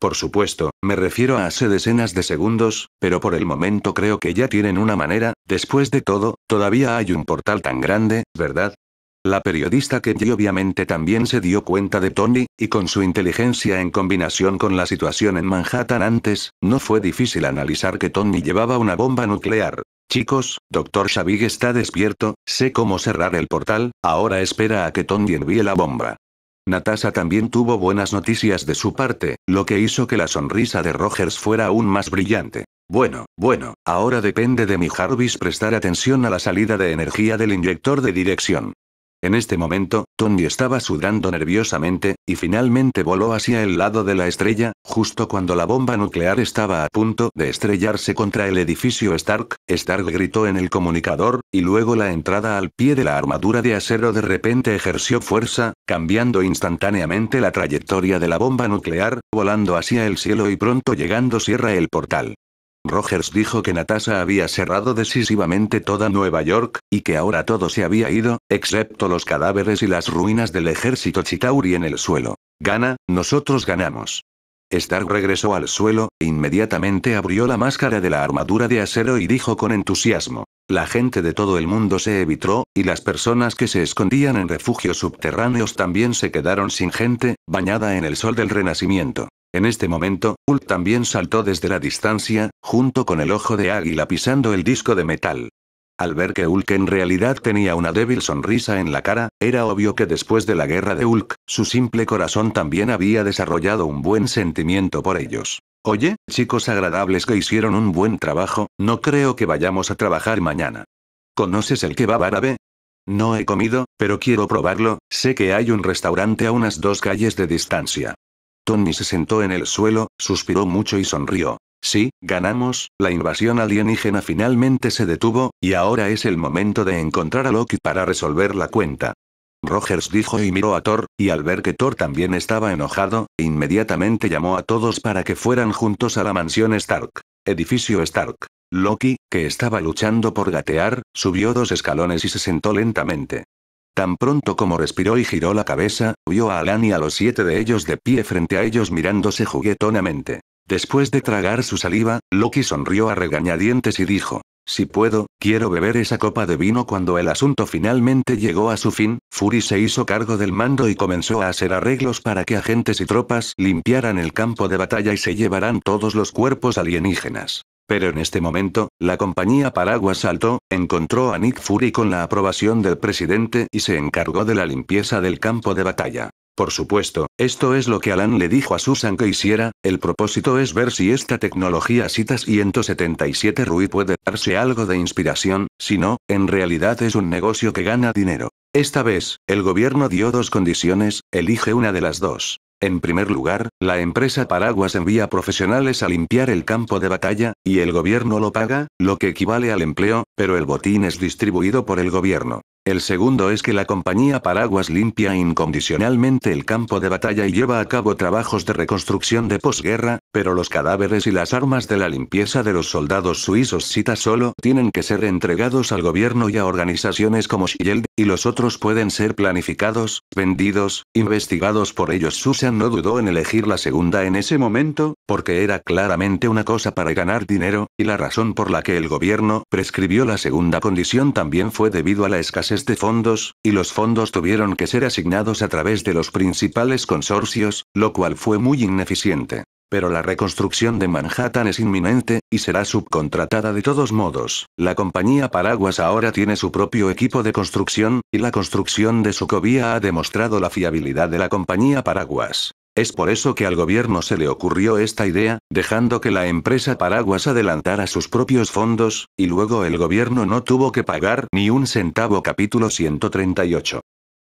Por supuesto, me refiero a hace decenas de segundos, pero por el momento creo que ya tienen una manera, después de todo, todavía hay un portal tan grande, ¿verdad? La periodista que obviamente también se dio cuenta de Tony, y con su inteligencia en combinación con la situación en Manhattan antes, no fue difícil analizar que Tony llevaba una bomba nuclear. Chicos, Doctor Shabig está despierto, sé cómo cerrar el portal, ahora espera a que Tony envíe la bomba. Natasha también tuvo buenas noticias de su parte, lo que hizo que la sonrisa de Rogers fuera aún más brillante. Bueno, bueno, ahora depende de mi Jarvis prestar atención a la salida de energía del inyector de dirección. En este momento, Tony estaba sudando nerviosamente, y finalmente voló hacia el lado de la estrella, justo cuando la bomba nuclear estaba a punto de estrellarse contra el edificio Stark, Stark gritó en el comunicador, y luego la entrada al pie de la armadura de acero de repente ejerció fuerza, cambiando instantáneamente la trayectoria de la bomba nuclear, volando hacia el cielo y pronto llegando cierra el portal. Rogers dijo que Natasha había cerrado decisivamente toda Nueva York, y que ahora todo se había ido, excepto los cadáveres y las ruinas del ejército Chitauri en el suelo. Gana, nosotros ganamos. Stark regresó al suelo, e inmediatamente abrió la máscara de la armadura de acero y dijo con entusiasmo. La gente de todo el mundo se evitó, y las personas que se escondían en refugios subterráneos también se quedaron sin gente, bañada en el sol del renacimiento. En este momento, Hulk también saltó desde la distancia, junto con el ojo de águila pisando el disco de metal. Al ver que Hulk en realidad tenía una débil sonrisa en la cara, era obvio que después de la guerra de Hulk, su simple corazón también había desarrollado un buen sentimiento por ellos. Oye, chicos agradables que hicieron un buen trabajo, no creo que vayamos a trabajar mañana. ¿Conoces el kebab árabe? No he comido, pero quiero probarlo, sé que hay un restaurante a unas dos calles de distancia. Tony se sentó en el suelo, suspiró mucho y sonrió. Sí, ganamos, la invasión alienígena finalmente se detuvo, y ahora es el momento de encontrar a Loki para resolver la cuenta. Rogers dijo y miró a Thor, y al ver que Thor también estaba enojado, inmediatamente llamó a todos para que fueran juntos a la mansión Stark. Edificio Stark. Loki, que estaba luchando por gatear, subió dos escalones y se sentó lentamente. Tan pronto como respiró y giró la cabeza, vio a Alan y a los siete de ellos de pie frente a ellos mirándose juguetonamente. Después de tragar su saliva, Loki sonrió a regañadientes y dijo, si puedo, quiero beber esa copa de vino cuando el asunto finalmente llegó a su fin, Fury se hizo cargo del mando y comenzó a hacer arreglos para que agentes y tropas limpiaran el campo de batalla y se llevaran todos los cuerpos alienígenas. Pero en este momento, la compañía Paraguas saltó, encontró a Nick Fury con la aprobación del presidente y se encargó de la limpieza del campo de batalla. Por supuesto, esto es lo que Alan le dijo a Susan que hiciera, el propósito es ver si esta tecnología citas 177 Rui puede darse algo de inspiración, si no, en realidad es un negocio que gana dinero. Esta vez, el gobierno dio dos condiciones, elige una de las dos. En primer lugar, la empresa Paraguas envía profesionales a limpiar el campo de batalla, y el gobierno lo paga, lo que equivale al empleo, pero el botín es distribuido por el gobierno. El segundo es que la compañía Paraguas limpia incondicionalmente el campo de batalla y lleva a cabo trabajos de reconstrucción de posguerra, pero los cadáveres y las armas de la limpieza de los soldados suizos cita solo tienen que ser entregados al gobierno y a organizaciones como Shield, y los otros pueden ser planificados, vendidos, investigados por ellos. Susan no dudó en elegir la segunda en ese momento, porque era claramente una cosa para ganar dinero, y la razón por la que el gobierno prescribió la segunda condición también fue debido a la escasez de fondos, y los fondos tuvieron que ser asignados a través de los principales consorcios, lo cual fue muy ineficiente. Pero la reconstrucción de Manhattan es inminente, y será subcontratada de todos modos. La compañía Paraguas ahora tiene su propio equipo de construcción, y la construcción de Socovia ha demostrado la fiabilidad de la compañía Paraguas. Es por eso que al gobierno se le ocurrió esta idea, dejando que la empresa Paraguas adelantara sus propios fondos, y luego el gobierno no tuvo que pagar ni un centavo capítulo 138.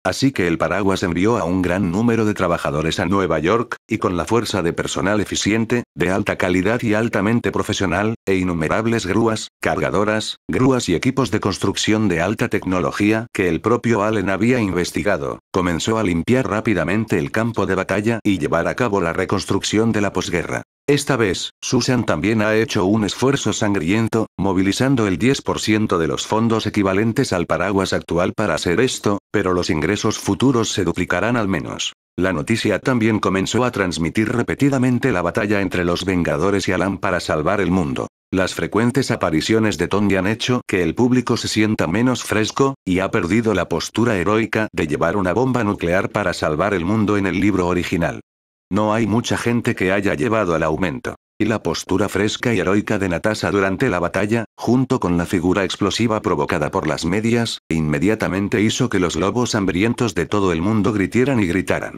Así que el paraguas envió a un gran número de trabajadores a Nueva York, y con la fuerza de personal eficiente, de alta calidad y altamente profesional, e innumerables grúas, cargadoras, grúas y equipos de construcción de alta tecnología que el propio Allen había investigado, Comenzó a limpiar rápidamente el campo de batalla y llevar a cabo la reconstrucción de la posguerra. Esta vez, Susan también ha hecho un esfuerzo sangriento, movilizando el 10% de los fondos equivalentes al paraguas actual para hacer esto, pero los ingresos futuros se duplicarán al menos. La noticia también comenzó a transmitir repetidamente la batalla entre los Vengadores y Alan para salvar el mundo. Las frecuentes apariciones de Tony han hecho que el público se sienta menos fresco, y ha perdido la postura heroica de llevar una bomba nuclear para salvar el mundo en el libro original. No hay mucha gente que haya llevado al aumento y la postura fresca y heroica de Natasha durante la batalla, junto con la figura explosiva provocada por las medias, inmediatamente hizo que los lobos hambrientos de todo el mundo gritieran y gritaran.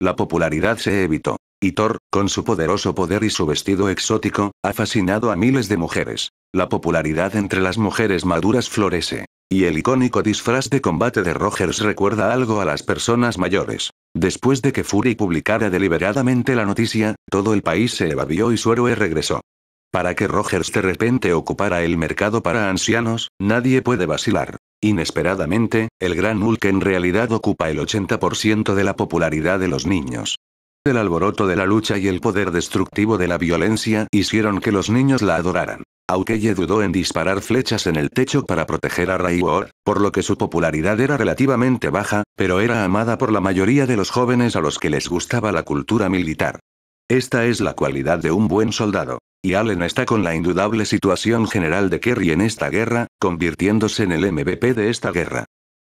La popularidad se evitó. Y Thor, con su poderoso poder y su vestido exótico, ha fascinado a miles de mujeres. La popularidad entre las mujeres maduras florece. Y el icónico disfraz de combate de Rogers recuerda algo a las personas mayores. Después de que Fury publicara deliberadamente la noticia, todo el país se evadió y su héroe regresó. Para que Rogers de repente ocupara el mercado para ancianos, nadie puede vacilar. Inesperadamente, el Gran Hulk en realidad ocupa el 80% de la popularidad de los niños. El alboroto de la lucha y el poder destructivo de la violencia hicieron que los niños la adoraran. Aukeye dudó en disparar flechas en el techo para proteger a Raiwor, por lo que su popularidad era relativamente baja, pero era amada por la mayoría de los jóvenes a los que les gustaba la cultura militar. Esta es la cualidad de un buen soldado. Y Allen está con la indudable situación general de Kerry en esta guerra, convirtiéndose en el MVP de esta guerra.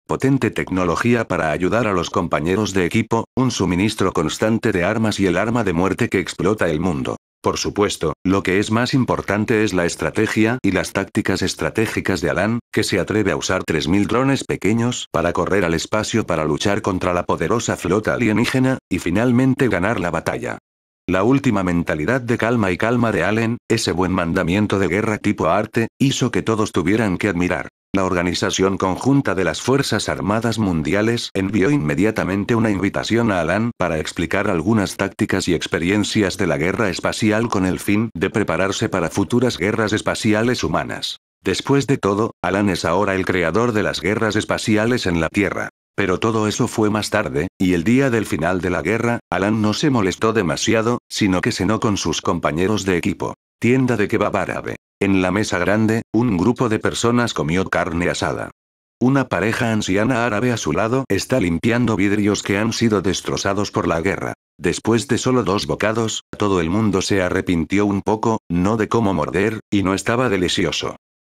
Potente tecnología para ayudar a los compañeros de equipo, un suministro constante de armas y el arma de muerte que explota el mundo. Por supuesto, lo que es más importante es la estrategia y las tácticas estratégicas de Alan, que se atreve a usar 3.000 drones pequeños para correr al espacio para luchar contra la poderosa flota alienígena, y finalmente ganar la batalla. La última mentalidad de calma y calma de Allen, ese buen mandamiento de guerra tipo arte, hizo que todos tuvieran que admirar. La Organización Conjunta de las Fuerzas Armadas Mundiales envió inmediatamente una invitación a Alan para explicar algunas tácticas y experiencias de la guerra espacial con el fin de prepararse para futuras guerras espaciales humanas. Después de todo, Alan es ahora el creador de las guerras espaciales en la Tierra. Pero todo eso fue más tarde, y el día del final de la guerra, Alan no se molestó demasiado, sino que cenó con sus compañeros de equipo. Tienda de kebab árabe. En la mesa grande, un grupo de personas comió carne asada. Una pareja anciana árabe a su lado está limpiando vidrios que han sido destrozados por la guerra. Después de solo dos bocados, todo el mundo se arrepintió un poco, no de cómo morder, y no estaba delicioso.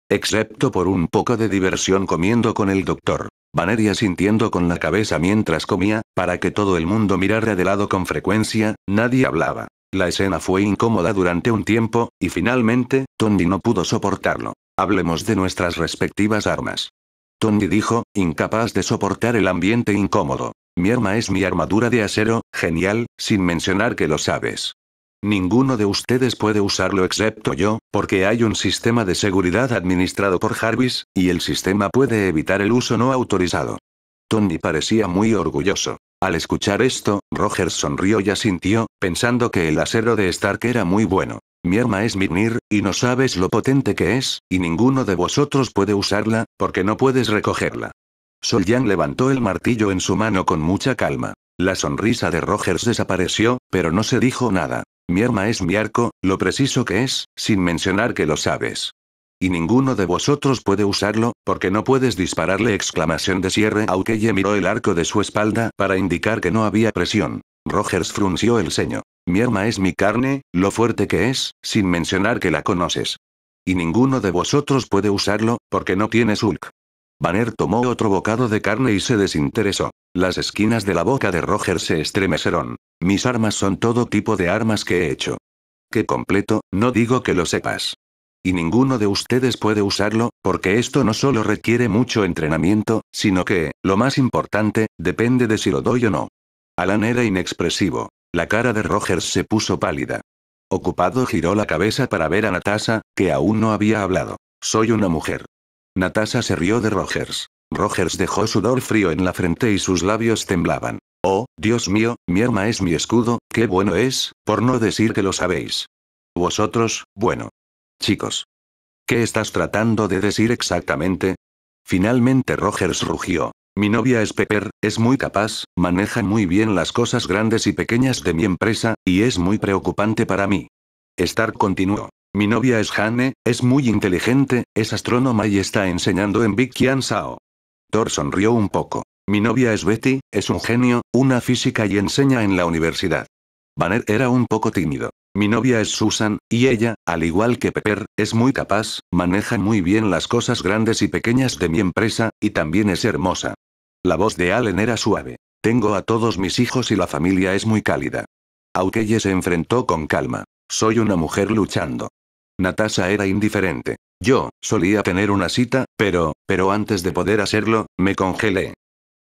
Excepto por un poco de diversión comiendo con el doctor. Vaneria sintiendo con la cabeza mientras comía, para que todo el mundo mirara de lado con frecuencia, nadie hablaba. La escena fue incómoda durante un tiempo, y finalmente, Tondi no pudo soportarlo. Hablemos de nuestras respectivas armas. Tondi dijo, incapaz de soportar el ambiente incómodo. Mi arma es mi armadura de acero, genial, sin mencionar que lo sabes. Ninguno de ustedes puede usarlo excepto yo, porque hay un sistema de seguridad administrado por Jarvis, y el sistema puede evitar el uso no autorizado. Tony parecía muy orgulloso. Al escuchar esto, Rogers sonrió y asintió, pensando que el acero de Stark era muy bueno. Mi es Midnir, y no sabes lo potente que es, y ninguno de vosotros puede usarla, porque no puedes recogerla. Sol levantó el martillo en su mano con mucha calma. La sonrisa de Rogers desapareció, pero no se dijo nada. Mi es mi arco, lo preciso que es, sin mencionar que lo sabes y ninguno de vosotros puede usarlo, porque no puedes dispararle exclamación de cierre. ella miró el arco de su espalda para indicar que no había presión. Rogers frunció el ceño. Mi arma es mi carne, lo fuerte que es, sin mencionar que la conoces. Y ninguno de vosotros puede usarlo, porque no tienes Hulk. Banner tomó otro bocado de carne y se desinteresó. Las esquinas de la boca de Rogers se estremecieron. Mis armas son todo tipo de armas que he hecho. Qué completo, no digo que lo sepas. Y ninguno de ustedes puede usarlo, porque esto no solo requiere mucho entrenamiento, sino que, lo más importante, depende de si lo doy o no. Alan era inexpresivo. La cara de Rogers se puso pálida. Ocupado giró la cabeza para ver a Natasha, que aún no había hablado. Soy una mujer. Natasha se rió de Rogers. Rogers dejó sudor frío en la frente y sus labios temblaban. Oh, Dios mío, mi arma es mi escudo, qué bueno es, por no decir que lo sabéis. Vosotros, bueno, chicos. ¿Qué estás tratando de decir exactamente? Finalmente Rogers rugió. Mi novia es Pepper, es muy capaz, maneja muy bien las cosas grandes y pequeñas de mi empresa, y es muy preocupante para mí. Stark continuó. Mi novia es Hane, es muy inteligente, es astrónoma y está enseñando en Big Sao. Thor sonrió un poco. Mi novia es Betty, es un genio, una física y enseña en la universidad. Banner era un poco tímido. Mi novia es Susan, y ella, al igual que Pepper, es muy capaz, maneja muy bien las cosas grandes y pequeñas de mi empresa, y también es hermosa. La voz de Allen era suave. Tengo a todos mis hijos y la familia es muy cálida. ella se enfrentó con calma. Soy una mujer luchando. Natasha era indiferente. Yo, solía tener una cita, pero, pero antes de poder hacerlo, me congelé.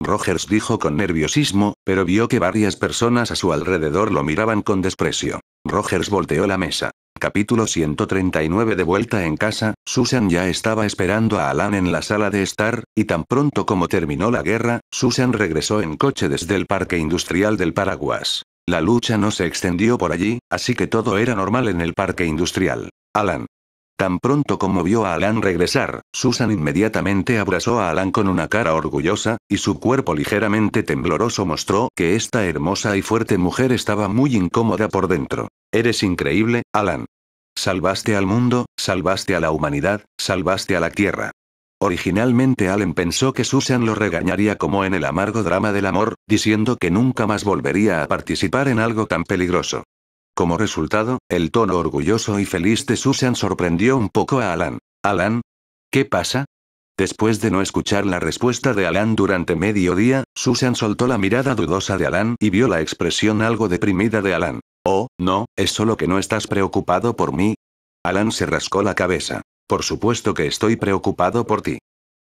Rogers dijo con nerviosismo, pero vio que varias personas a su alrededor lo miraban con desprecio. Rogers volteó la mesa. Capítulo 139 De vuelta en casa, Susan ya estaba esperando a Alan en la sala de estar, y tan pronto como terminó la guerra, Susan regresó en coche desde el parque industrial del Paraguas. La lucha no se extendió por allí, así que todo era normal en el parque industrial. Alan, Tan pronto como vio a Alan regresar, Susan inmediatamente abrazó a Alan con una cara orgullosa, y su cuerpo ligeramente tembloroso mostró que esta hermosa y fuerte mujer estaba muy incómoda por dentro. Eres increíble, Alan. Salvaste al mundo, salvaste a la humanidad, salvaste a la Tierra. Originalmente Alan pensó que Susan lo regañaría como en el amargo drama del amor, diciendo que nunca más volvería a participar en algo tan peligroso. Como resultado, el tono orgulloso y feliz de Susan sorprendió un poco a Alan. Alan, ¿qué pasa? Después de no escuchar la respuesta de Alan durante medio día, Susan soltó la mirada dudosa de Alan y vio la expresión algo deprimida de Alan. Oh, no, es solo que no estás preocupado por mí. Alan se rascó la cabeza. Por supuesto que estoy preocupado por ti.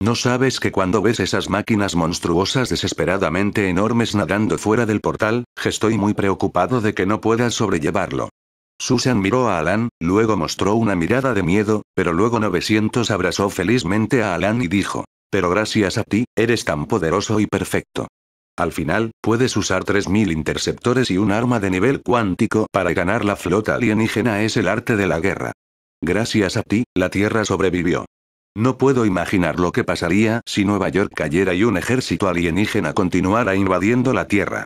No sabes que cuando ves esas máquinas monstruosas desesperadamente enormes nadando fuera del portal, estoy muy preocupado de que no puedas sobrellevarlo. Susan miró a Alan, luego mostró una mirada de miedo, pero luego 900 abrazó felizmente a Alan y dijo, pero gracias a ti, eres tan poderoso y perfecto. Al final, puedes usar 3.000 interceptores y un arma de nivel cuántico para ganar la flota alienígena es el arte de la guerra. Gracias a ti, la Tierra sobrevivió. No puedo imaginar lo que pasaría si Nueva York cayera y un ejército alienígena continuara invadiendo la Tierra.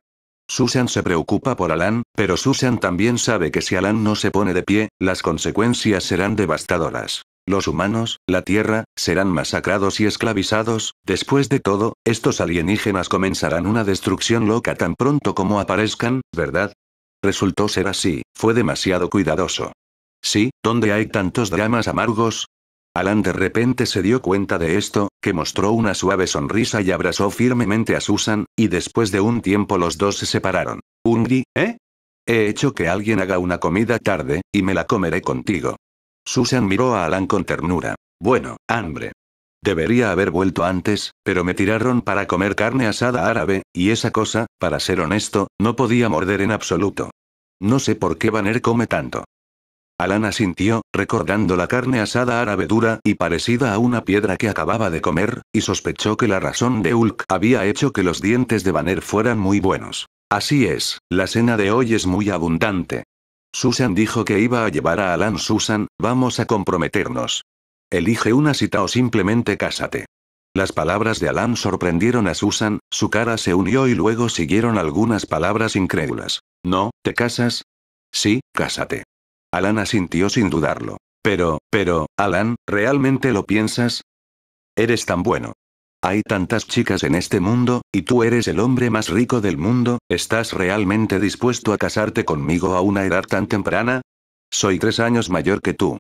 Susan se preocupa por Alan, pero Susan también sabe que si Alan no se pone de pie, las consecuencias serán devastadoras. Los humanos, la Tierra, serán masacrados y esclavizados, después de todo, estos alienígenas comenzarán una destrucción loca tan pronto como aparezcan, ¿verdad? Resultó ser así, fue demasiado cuidadoso. Sí, donde hay tantos dramas amargos, Alan de repente se dio cuenta de esto, que mostró una suave sonrisa y abrazó firmemente a Susan, y después de un tiempo los dos se separaron. Hungry, ¿eh? He hecho que alguien haga una comida tarde, y me la comeré contigo. Susan miró a Alan con ternura. Bueno, hambre. Debería haber vuelto antes, pero me tiraron para comer carne asada árabe, y esa cosa, para ser honesto, no podía morder en absoluto. No sé por qué Banner come tanto. Alan asintió, recordando la carne asada árabe dura y parecida a una piedra que acababa de comer, y sospechó que la razón de Ulk había hecho que los dientes de Banner fueran muy buenos. Así es, la cena de hoy es muy abundante. Susan dijo que iba a llevar a Alan Susan, vamos a comprometernos. Elige una cita o simplemente cásate. Las palabras de Alan sorprendieron a Susan, su cara se unió y luego siguieron algunas palabras incrédulas. No, ¿te casas? Sí, cásate. Alan asintió sin dudarlo. Pero, pero, Alan, ¿realmente lo piensas? Eres tan bueno. Hay tantas chicas en este mundo, y tú eres el hombre más rico del mundo, ¿estás realmente dispuesto a casarte conmigo a una edad tan temprana? Soy tres años mayor que tú.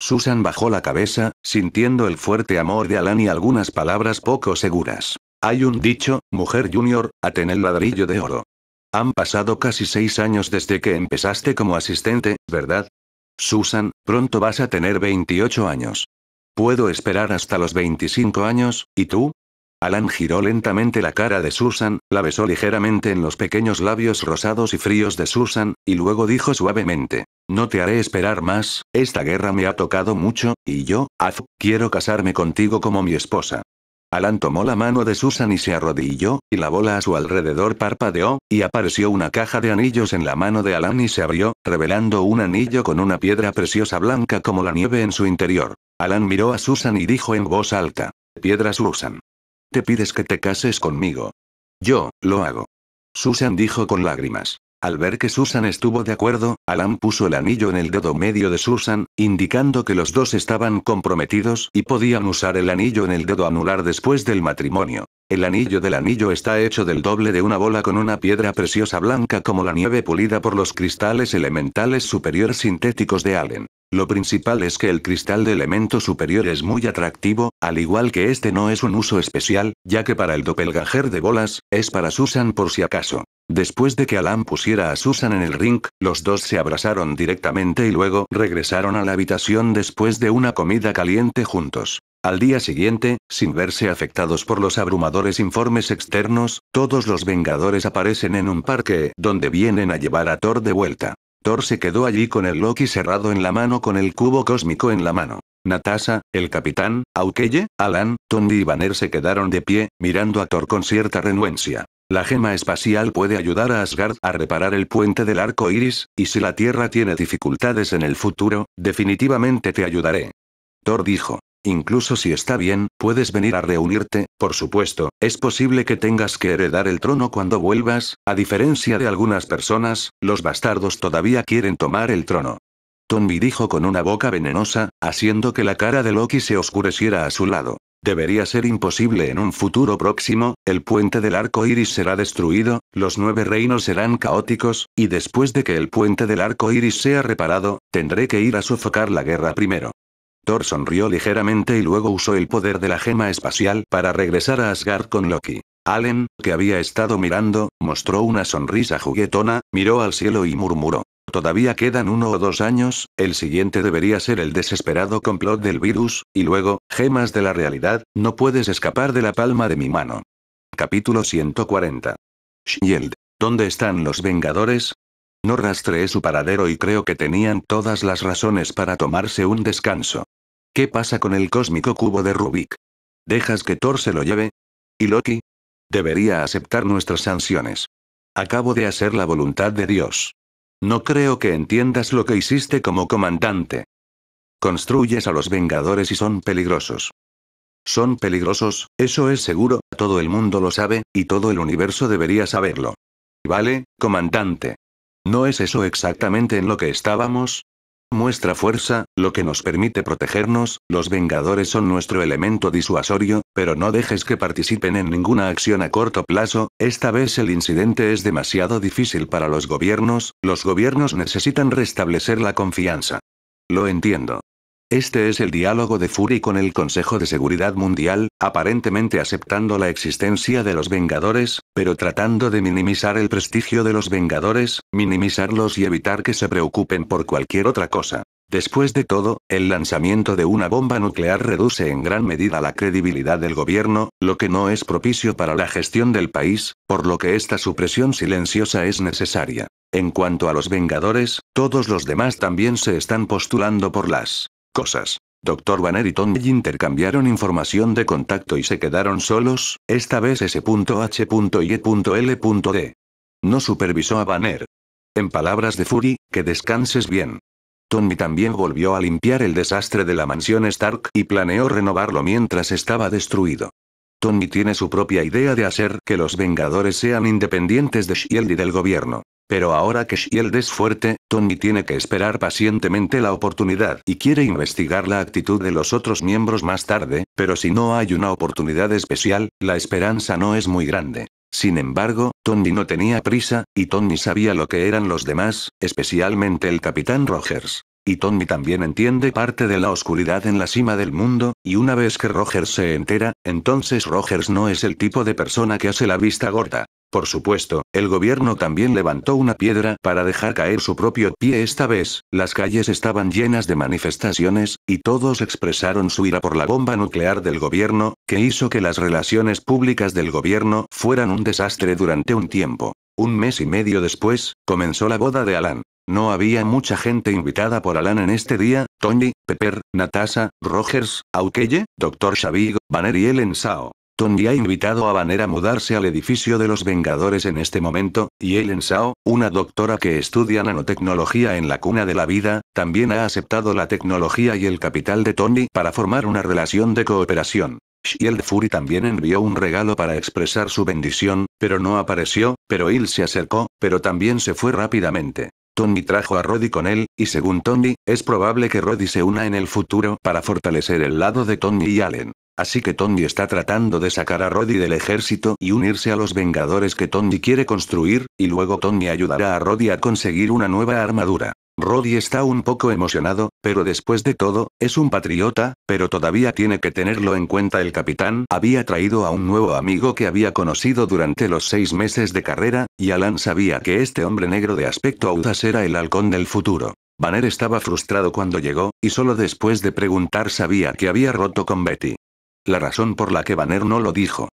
Susan bajó la cabeza, sintiendo el fuerte amor de Alan y algunas palabras poco seguras. Hay un dicho, mujer junior, a el ladrillo de oro. Han pasado casi seis años desde que empezaste como asistente, ¿verdad? Susan, pronto vas a tener 28 años. Puedo esperar hasta los 25 años, ¿y tú? Alan giró lentamente la cara de Susan, la besó ligeramente en los pequeños labios rosados y fríos de Susan, y luego dijo suavemente, No te haré esperar más, esta guerra me ha tocado mucho, y yo, Az, quiero casarme contigo como mi esposa. Alan tomó la mano de Susan y se arrodilló, y la bola a su alrededor parpadeó, y apareció una caja de anillos en la mano de Alan y se abrió, revelando un anillo con una piedra preciosa blanca como la nieve en su interior. Alan miró a Susan y dijo en voz alta, Piedra Susan. Te pides que te cases conmigo. Yo, lo hago. Susan dijo con lágrimas. Al ver que Susan estuvo de acuerdo, Alan puso el anillo en el dedo medio de Susan, indicando que los dos estaban comprometidos y podían usar el anillo en el dedo anular después del matrimonio. El anillo del anillo está hecho del doble de una bola con una piedra preciosa blanca como la nieve pulida por los cristales elementales superior sintéticos de Allen. Lo principal es que el cristal de elemento superior es muy atractivo, al igual que este no es un uso especial, ya que para el doppelganger de bolas, es para Susan por si acaso. Después de que Alan pusiera a Susan en el ring, los dos se abrazaron directamente y luego regresaron a la habitación después de una comida caliente juntos. Al día siguiente, sin verse afectados por los abrumadores informes externos, todos los Vengadores aparecen en un parque donde vienen a llevar a Thor de vuelta. Thor se quedó allí con el Loki cerrado en la mano con el cubo cósmico en la mano. Natasha, el capitán, Aukeye, Alan, Tony y Banner se quedaron de pie, mirando a Thor con cierta renuencia. La gema espacial puede ayudar a Asgard a reparar el puente del arco iris, y si la Tierra tiene dificultades en el futuro, definitivamente te ayudaré. Thor dijo. Incluso si está bien, puedes venir a reunirte, por supuesto, es posible que tengas que heredar el trono cuando vuelvas, a diferencia de algunas personas, los bastardos todavía quieren tomar el trono. Tombi dijo con una boca venenosa, haciendo que la cara de Loki se oscureciera a su lado. Debería ser imposible en un futuro próximo, el puente del arco iris será destruido, los nueve reinos serán caóticos, y después de que el puente del arco iris sea reparado, tendré que ir a sofocar la guerra primero. Thor sonrió ligeramente y luego usó el poder de la gema espacial para regresar a Asgard con Loki. Allen, que había estado mirando, mostró una sonrisa juguetona, miró al cielo y murmuró, Todavía quedan uno o dos años, el siguiente debería ser el desesperado complot del virus, y luego, gemas de la realidad, no puedes escapar de la palma de mi mano. Capítulo 140. Shield. ¿Dónde están los Vengadores? No rastreé su paradero y creo que tenían todas las razones para tomarse un descanso. ¿Qué pasa con el cósmico cubo de Rubik? ¿Dejas que Thor se lo lleve? ¿Y Loki? Debería aceptar nuestras sanciones. Acabo de hacer la voluntad de Dios. No creo que entiendas lo que hiciste como comandante. Construyes a los Vengadores y son peligrosos. Son peligrosos, eso es seguro, todo el mundo lo sabe, y todo el universo debería saberlo. Vale, comandante. ¿No es eso exactamente en lo que estábamos? muestra fuerza, lo que nos permite protegernos, los Vengadores son nuestro elemento disuasorio, pero no dejes que participen en ninguna acción a corto plazo, esta vez el incidente es demasiado difícil para los gobiernos, los gobiernos necesitan restablecer la confianza. Lo entiendo. Este es el diálogo de Fury con el Consejo de Seguridad Mundial, aparentemente aceptando la existencia de los Vengadores, pero tratando de minimizar el prestigio de los Vengadores, minimizarlos y evitar que se preocupen por cualquier otra cosa. Después de todo, el lanzamiento de una bomba nuclear reduce en gran medida la credibilidad del gobierno, lo que no es propicio para la gestión del país, por lo que esta supresión silenciosa es necesaria. En cuanto a los Vengadores, todos los demás también se están postulando por las cosas. Doctor Banner y Tony intercambiaron información de contacto y se quedaron solos, esta vez S.H.I.E.L.D. No supervisó a Banner. En palabras de Fury, que descanses bien. Tony también volvió a limpiar el desastre de la mansión Stark y planeó renovarlo mientras estaba destruido. Tommy tiene su propia idea de hacer que los Vengadores sean independientes de Shield y del gobierno. Pero ahora que Shield es fuerte, Tony tiene que esperar pacientemente la oportunidad y quiere investigar la actitud de los otros miembros más tarde, pero si no hay una oportunidad especial, la esperanza no es muy grande. Sin embargo, Tony no tenía prisa, y Tony sabía lo que eran los demás, especialmente el capitán Rogers. Y Tony también entiende parte de la oscuridad en la cima del mundo, y una vez que Rogers se entera, entonces Rogers no es el tipo de persona que hace la vista gorda. Por supuesto, el gobierno también levantó una piedra para dejar caer su propio pie esta vez, las calles estaban llenas de manifestaciones, y todos expresaron su ira por la bomba nuclear del gobierno, que hizo que las relaciones públicas del gobierno fueran un desastre durante un tiempo. Un mes y medio después, comenzó la boda de Alan. No había mucha gente invitada por Alan en este día, Tony, Pepper, Natasha, Rogers, Aukeye, Dr. Shavig, Banner y Ellen Sao. Tony ha invitado a Banner a mudarse al edificio de los Vengadores en este momento, y Ellen Sao, una doctora que estudia nanotecnología en la cuna de la vida, también ha aceptado la tecnología y el capital de Tony para formar una relación de cooperación. Shield Fury también envió un regalo para expresar su bendición, pero no apareció, pero Il se acercó, pero también se fue rápidamente. Tony trajo a Roddy con él, y según Tony, es probable que Roddy se una en el futuro para fortalecer el lado de Tony y Allen. Así que Tony está tratando de sacar a Roddy del ejército y unirse a los Vengadores que Tony quiere construir, y luego Tony ayudará a Roddy a conseguir una nueva armadura. Roddy está un poco emocionado, pero después de todo, es un patriota, pero todavía tiene que tenerlo en cuenta el capitán había traído a un nuevo amigo que había conocido durante los seis meses de carrera, y Alan sabía que este hombre negro de aspecto audaz era el halcón del futuro. Banner estaba frustrado cuando llegó, y solo después de preguntar sabía que había roto con Betty la razón por la que Banner no lo dijo.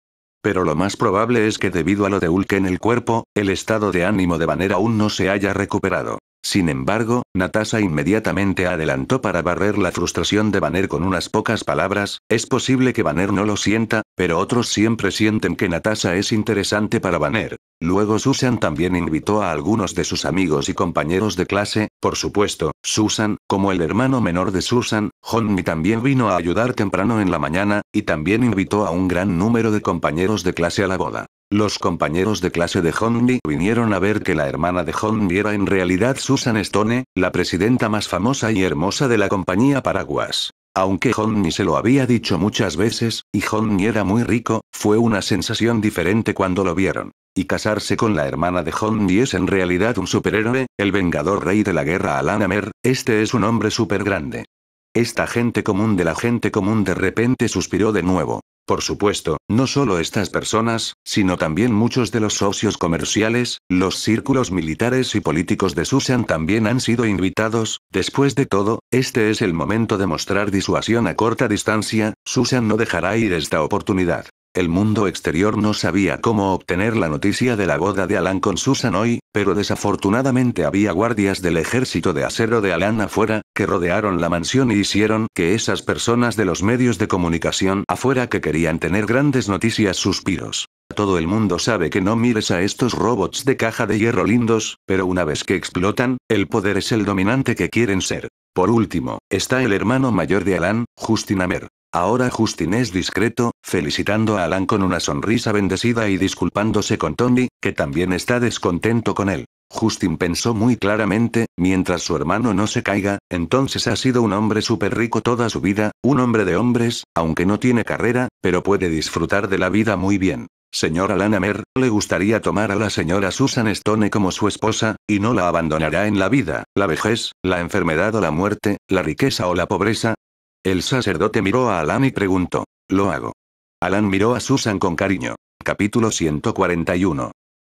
Pero lo más probable es que debido a lo de Hulk en el cuerpo, el estado de ánimo de Banner aún no se haya recuperado. Sin embargo, Natasha inmediatamente adelantó para barrer la frustración de Banner con unas pocas palabras, es posible que Banner no lo sienta, pero otros siempre sienten que Natasha es interesante para Banner. Luego Susan también invitó a algunos de sus amigos y compañeros de clase, por supuesto, Susan, como el hermano menor de Susan, Honmi también vino a ayudar temprano en la mañana, y también invitó a un gran número de compañeros de clase a la boda. Los compañeros de clase de Honmi vinieron a ver que la hermana de Honmi era en realidad Susan Stone, la presidenta más famosa y hermosa de la compañía Paraguas. Aunque Honmi se lo había dicho muchas veces, y Honmi era muy rico, fue una sensación diferente cuando lo vieron. Y casarse con la hermana de Honmi es en realidad un superhéroe, el vengador rey de la guerra Alan Alanamer, este es un hombre súper grande. Esta gente común de la gente común de repente suspiró de nuevo. Por supuesto, no solo estas personas, sino también muchos de los socios comerciales, los círculos militares y políticos de Susan también han sido invitados. Después de todo, este es el momento de mostrar disuasión a corta distancia, Susan no dejará ir esta oportunidad. El mundo exterior no sabía cómo obtener la noticia de la boda de Alan con Susan hoy, pero desafortunadamente había guardias del ejército de acero de Alan afuera, que rodearon la mansión y hicieron que esas personas de los medios de comunicación afuera que querían tener grandes noticias suspiros. Todo el mundo sabe que no mires a estos robots de caja de hierro lindos, pero una vez que explotan, el poder es el dominante que quieren ser. Por último, está el hermano mayor de Alan, Justin Amer. Ahora Justin es discreto, felicitando a Alan con una sonrisa bendecida y disculpándose con Tony, que también está descontento con él. Justin pensó muy claramente, mientras su hermano no se caiga, entonces ha sido un hombre súper rico toda su vida, un hombre de hombres, aunque no tiene carrera, pero puede disfrutar de la vida muy bien. Alan Amer, le gustaría tomar a la señora Susan Stone como su esposa, y no la abandonará en la vida, la vejez, la enfermedad o la muerte, la riqueza o la pobreza, el sacerdote miró a Alan y preguntó. Lo hago. Alan miró a Susan con cariño. Capítulo 141.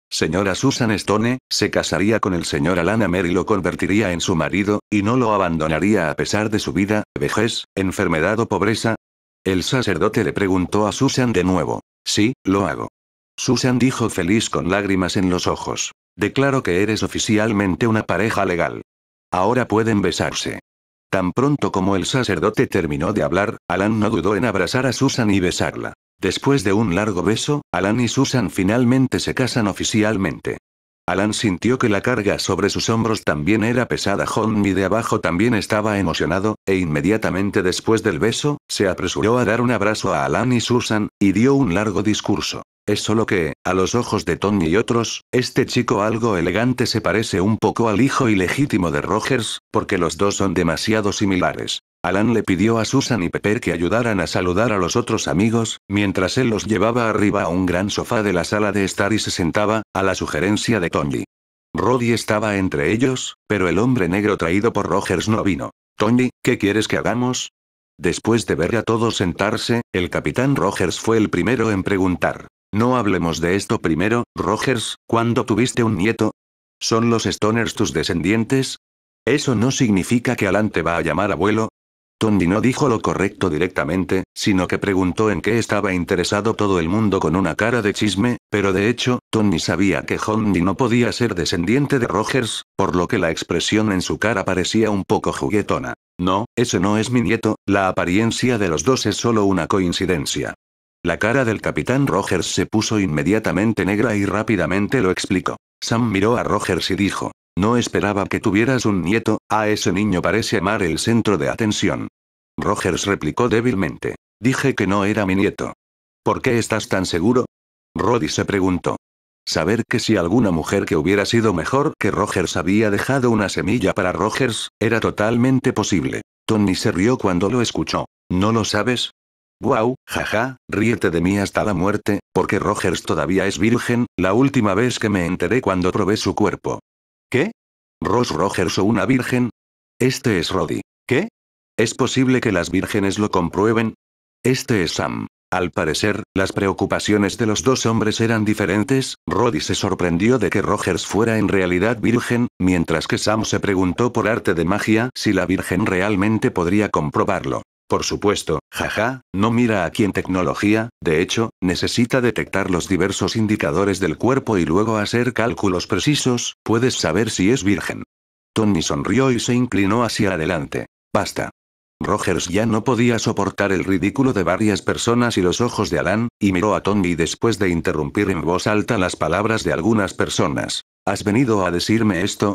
Señora Susan Stone, se casaría con el señor Alan Amer y lo convertiría en su marido, y no lo abandonaría a pesar de su vida, vejez, enfermedad o pobreza. El sacerdote le preguntó a Susan de nuevo. Sí, lo hago. Susan dijo feliz con lágrimas en los ojos. Declaro que eres oficialmente una pareja legal. Ahora pueden besarse. Tan pronto como el sacerdote terminó de hablar, Alan no dudó en abrazar a Susan y besarla. Después de un largo beso, Alan y Susan finalmente se casan oficialmente. Alan sintió que la carga sobre sus hombros también era pesada. Homie de abajo también estaba emocionado, e inmediatamente después del beso, se apresuró a dar un abrazo a Alan y Susan, y dio un largo discurso. Es solo que, a los ojos de Tony y otros, este chico algo elegante se parece un poco al hijo ilegítimo de Rogers, porque los dos son demasiado similares. Alan le pidió a Susan y Pepper que ayudaran a saludar a los otros amigos, mientras él los llevaba arriba a un gran sofá de la sala de estar y se sentaba, a la sugerencia de Tony. Roddy estaba entre ellos, pero el hombre negro traído por Rogers no vino. Tony, ¿qué quieres que hagamos? Después de ver a todos sentarse, el capitán Rogers fue el primero en preguntar. No hablemos de esto primero, Rogers, ¿cuándo tuviste un nieto? ¿Son los Stoners tus descendientes? Eso no significa que Alan te va a llamar abuelo. Tony no dijo lo correcto directamente, sino que preguntó en qué estaba interesado todo el mundo con una cara de chisme, pero de hecho, Tony sabía que Hondi no podía ser descendiente de Rogers, por lo que la expresión en su cara parecía un poco juguetona. No, ese no es mi nieto, la apariencia de los dos es solo una coincidencia. La cara del capitán Rogers se puso inmediatamente negra y rápidamente lo explicó. Sam miró a Rogers y dijo, no esperaba que tuvieras un nieto, a ese niño parece amar el centro de atención. Rogers replicó débilmente, dije que no era mi nieto. ¿Por qué estás tan seguro? Roddy se preguntó. Saber que si alguna mujer que hubiera sido mejor que Rogers había dejado una semilla para Rogers, era totalmente posible. Tony se rió cuando lo escuchó. ¿No lo sabes? Wow, jaja, ríete de mí hasta la muerte, porque Rogers todavía es virgen, la última vez que me enteré cuando probé su cuerpo. ¿Qué? ¿Ross Rogers o una virgen? Este es Roddy. ¿Qué? ¿Es posible que las vírgenes lo comprueben? Este es Sam. Al parecer, las preocupaciones de los dos hombres eran diferentes, Roddy se sorprendió de que Rogers fuera en realidad virgen, mientras que Sam se preguntó por arte de magia si la virgen realmente podría comprobarlo. Por supuesto, jaja, no mira aquí en tecnología, de hecho, necesita detectar los diversos indicadores del cuerpo y luego hacer cálculos precisos, puedes saber si es virgen. Tony sonrió y se inclinó hacia adelante. Basta. Rogers ya no podía soportar el ridículo de varias personas y los ojos de Alan, y miró a Tony después de interrumpir en voz alta las palabras de algunas personas. ¿Has venido a decirme esto?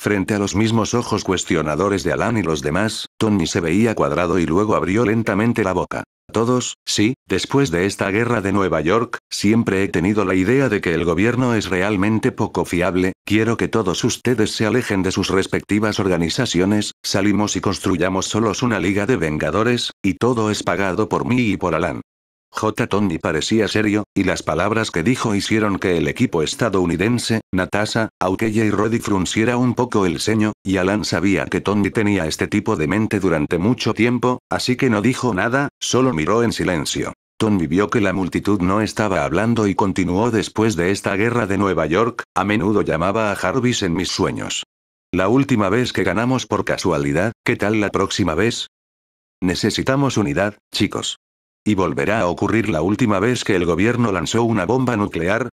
Frente a los mismos ojos cuestionadores de Alan y los demás, Tony se veía cuadrado y luego abrió lentamente la boca. Todos, sí, después de esta guerra de Nueva York, siempre he tenido la idea de que el gobierno es realmente poco fiable, quiero que todos ustedes se alejen de sus respectivas organizaciones, salimos y construyamos solos una liga de vengadores, y todo es pagado por mí y por Alan. J. Tony parecía serio, y las palabras que dijo hicieron que el equipo estadounidense, Natasha, Aukella y Roddy frunciera un poco el ceño, y Alan sabía que Tony tenía este tipo de mente durante mucho tiempo, así que no dijo nada, solo miró en silencio. Tony vio que la multitud no estaba hablando y continuó después de esta guerra de Nueva York, a menudo llamaba a Jarvis en mis sueños. La última vez que ganamos por casualidad, ¿qué tal la próxima vez? Necesitamos unidad, chicos. ¿Y volverá a ocurrir la última vez que el gobierno lanzó una bomba nuclear?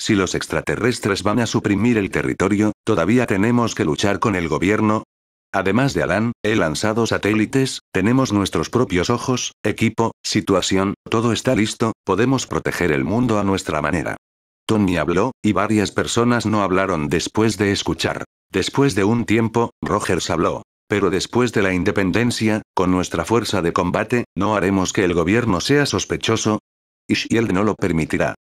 Si los extraterrestres van a suprimir el territorio, todavía tenemos que luchar con el gobierno. Además de Alan, he lanzado satélites, tenemos nuestros propios ojos, equipo, situación, todo está listo, podemos proteger el mundo a nuestra manera. Tony habló, y varias personas no hablaron después de escuchar. Después de un tiempo, Rogers habló. Pero después de la independencia, con nuestra fuerza de combate, ¿no haremos que el gobierno sea sospechoso? Y Shield no lo permitirá.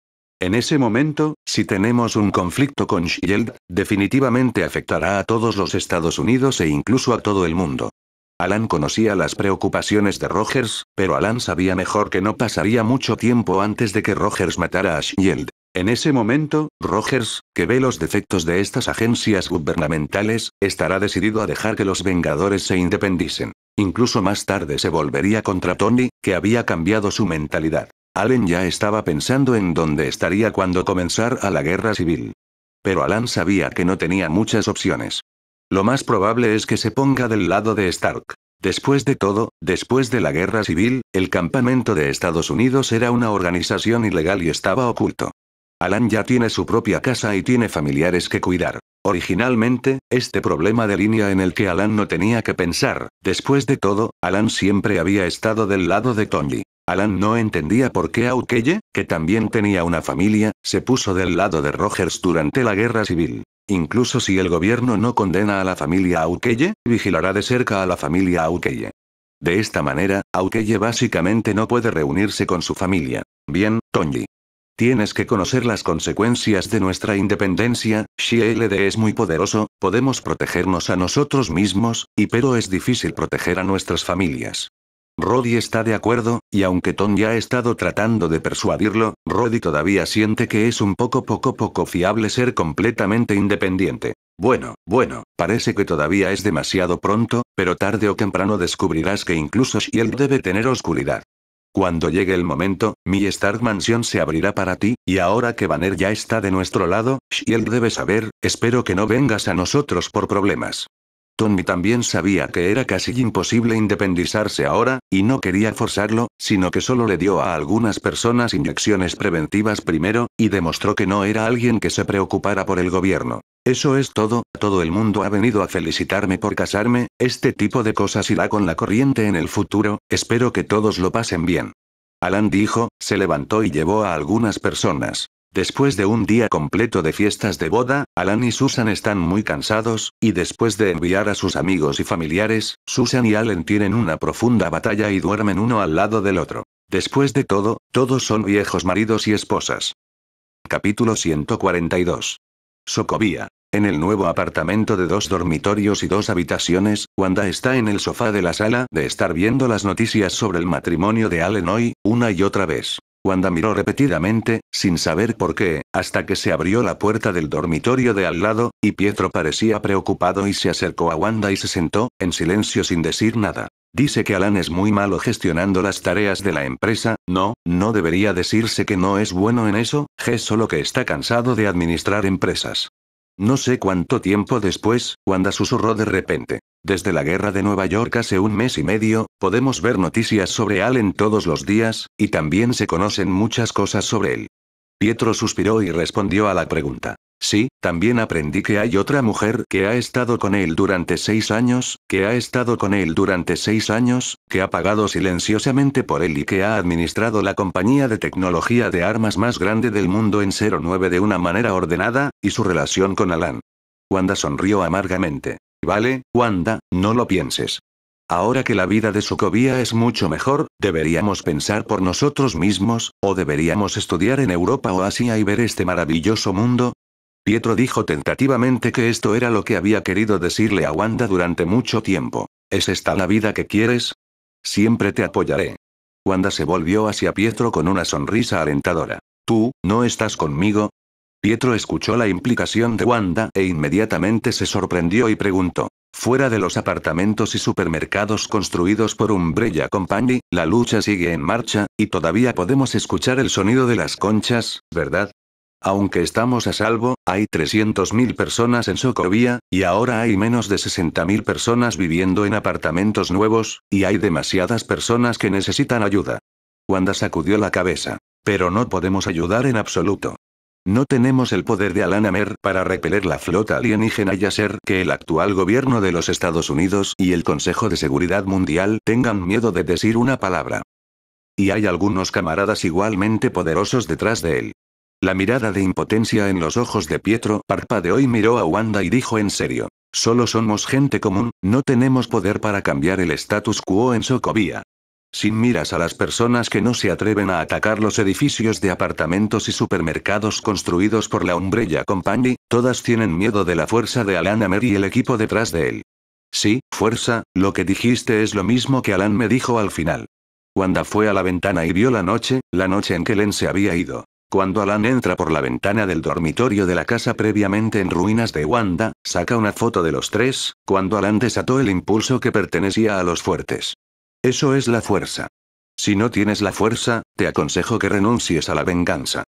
En ese momento, si tenemos un conflicto con Shield, definitivamente afectará a todos los Estados Unidos e incluso a todo el mundo. Alan conocía las preocupaciones de Rogers, pero Alan sabía mejor que no pasaría mucho tiempo antes de que Rogers matara a Shield. En ese momento, Rogers, que ve los defectos de estas agencias gubernamentales, estará decidido a dejar que los Vengadores se independicen. Incluso más tarde se volvería contra Tony, que había cambiado su mentalidad. Allen ya estaba pensando en dónde estaría cuando comenzara la guerra civil. Pero Alan sabía que no tenía muchas opciones. Lo más probable es que se ponga del lado de Stark. Después de todo, después de la guerra civil, el campamento de Estados Unidos era una organización ilegal y estaba oculto. Alan ya tiene su propia casa y tiene familiares que cuidar. Originalmente, este problema de línea en el que Alan no tenía que pensar, después de todo, Alan siempre había estado del lado de Tony. Alan no entendía por qué Aukeye, que también tenía una familia, se puso del lado de Rogers durante la guerra civil. Incluso si el gobierno no condena a la familia Aukeye, vigilará de cerca a la familia Aukeye. De esta manera, Aukeye básicamente no puede reunirse con su familia. Bien, Tony. Tienes que conocer las consecuencias de nuestra independencia, Shield es muy poderoso, podemos protegernos a nosotros mismos, y pero es difícil proteger a nuestras familias. Roddy está de acuerdo, y aunque Tom ya ha estado tratando de persuadirlo, Roddy todavía siente que es un poco poco poco fiable ser completamente independiente. Bueno, bueno, parece que todavía es demasiado pronto, pero tarde o temprano descubrirás que incluso Shield debe tener oscuridad. Cuando llegue el momento, mi Stark Mansion se abrirá para ti, y ahora que Banner ya está de nuestro lado, Shield debe saber, espero que no vengas a nosotros por problemas. Tommy también sabía que era casi imposible independizarse ahora, y no quería forzarlo, sino que solo le dio a algunas personas inyecciones preventivas primero, y demostró que no era alguien que se preocupara por el gobierno. Eso es todo, todo el mundo ha venido a felicitarme por casarme, este tipo de cosas irá con la corriente en el futuro, espero que todos lo pasen bien. Alan dijo, se levantó y llevó a algunas personas. Después de un día completo de fiestas de boda, Alan y Susan están muy cansados, y después de enviar a sus amigos y familiares, Susan y Alan tienen una profunda batalla y duermen uno al lado del otro. Después de todo, todos son viejos maridos y esposas. Capítulo 142. Socovía. En el nuevo apartamento de dos dormitorios y dos habitaciones, Wanda está en el sofá de la sala de estar viendo las noticias sobre el matrimonio de Alan hoy, una y otra vez. Wanda miró repetidamente, sin saber por qué, hasta que se abrió la puerta del dormitorio de al lado, y Pietro parecía preocupado y se acercó a Wanda y se sentó, en silencio sin decir nada. Dice que Alan es muy malo gestionando las tareas de la empresa, no, no debería decirse que no es bueno en eso, G solo que está cansado de administrar empresas. No sé cuánto tiempo después, cuando susurró de repente. Desde la guerra de Nueva York hace un mes y medio, podemos ver noticias sobre Allen todos los días, y también se conocen muchas cosas sobre él. Pietro suspiró y respondió a la pregunta. Sí, también aprendí que hay otra mujer que ha estado con él durante seis años, que ha estado con él durante seis años, que ha pagado silenciosamente por él y que ha administrado la compañía de tecnología de armas más grande del mundo en 09 de una manera ordenada, y su relación con Alan. Wanda sonrió amargamente. Vale, Wanda, no lo pienses. Ahora que la vida de Sokovia es mucho mejor, deberíamos pensar por nosotros mismos, o deberíamos estudiar en Europa o Asia y ver este maravilloso mundo. Pietro dijo tentativamente que esto era lo que había querido decirle a Wanda durante mucho tiempo. ¿Es esta la vida que quieres? Siempre te apoyaré. Wanda se volvió hacia Pietro con una sonrisa alentadora. ¿Tú, no estás conmigo? Pietro escuchó la implicación de Wanda e inmediatamente se sorprendió y preguntó. Fuera de los apartamentos y supermercados construidos por Umbrella Company, la lucha sigue en marcha, y todavía podemos escuchar el sonido de las conchas, ¿verdad? Aunque estamos a salvo, hay 300.000 personas en Socovia, y ahora hay menos de 60.000 personas viviendo en apartamentos nuevos, y hay demasiadas personas que necesitan ayuda. Wanda sacudió la cabeza. Pero no podemos ayudar en absoluto. No tenemos el poder de Amer para repeler la flota alienígena y hacer que el actual gobierno de los Estados Unidos y el Consejo de Seguridad Mundial tengan miedo de decir una palabra. Y hay algunos camaradas igualmente poderosos detrás de él. La mirada de impotencia en los ojos de Pietro de hoy miró a Wanda y dijo en serio. Solo somos gente común, no tenemos poder para cambiar el status quo en Socovia sin miras a las personas que no se atreven a atacar los edificios de apartamentos y supermercados construidos por la Umbrella Company, todas tienen miedo de la fuerza de Alan Amer y el equipo detrás de él. Sí, fuerza, lo que dijiste es lo mismo que Alan me dijo al final. Wanda fue a la ventana y vio la noche, la noche en que Len se había ido. Cuando Alan entra por la ventana del dormitorio de la casa previamente en ruinas de Wanda, saca una foto de los tres, cuando Alan desató el impulso que pertenecía a los fuertes. Eso es la fuerza. Si no tienes la fuerza, te aconsejo que renuncies a la venganza.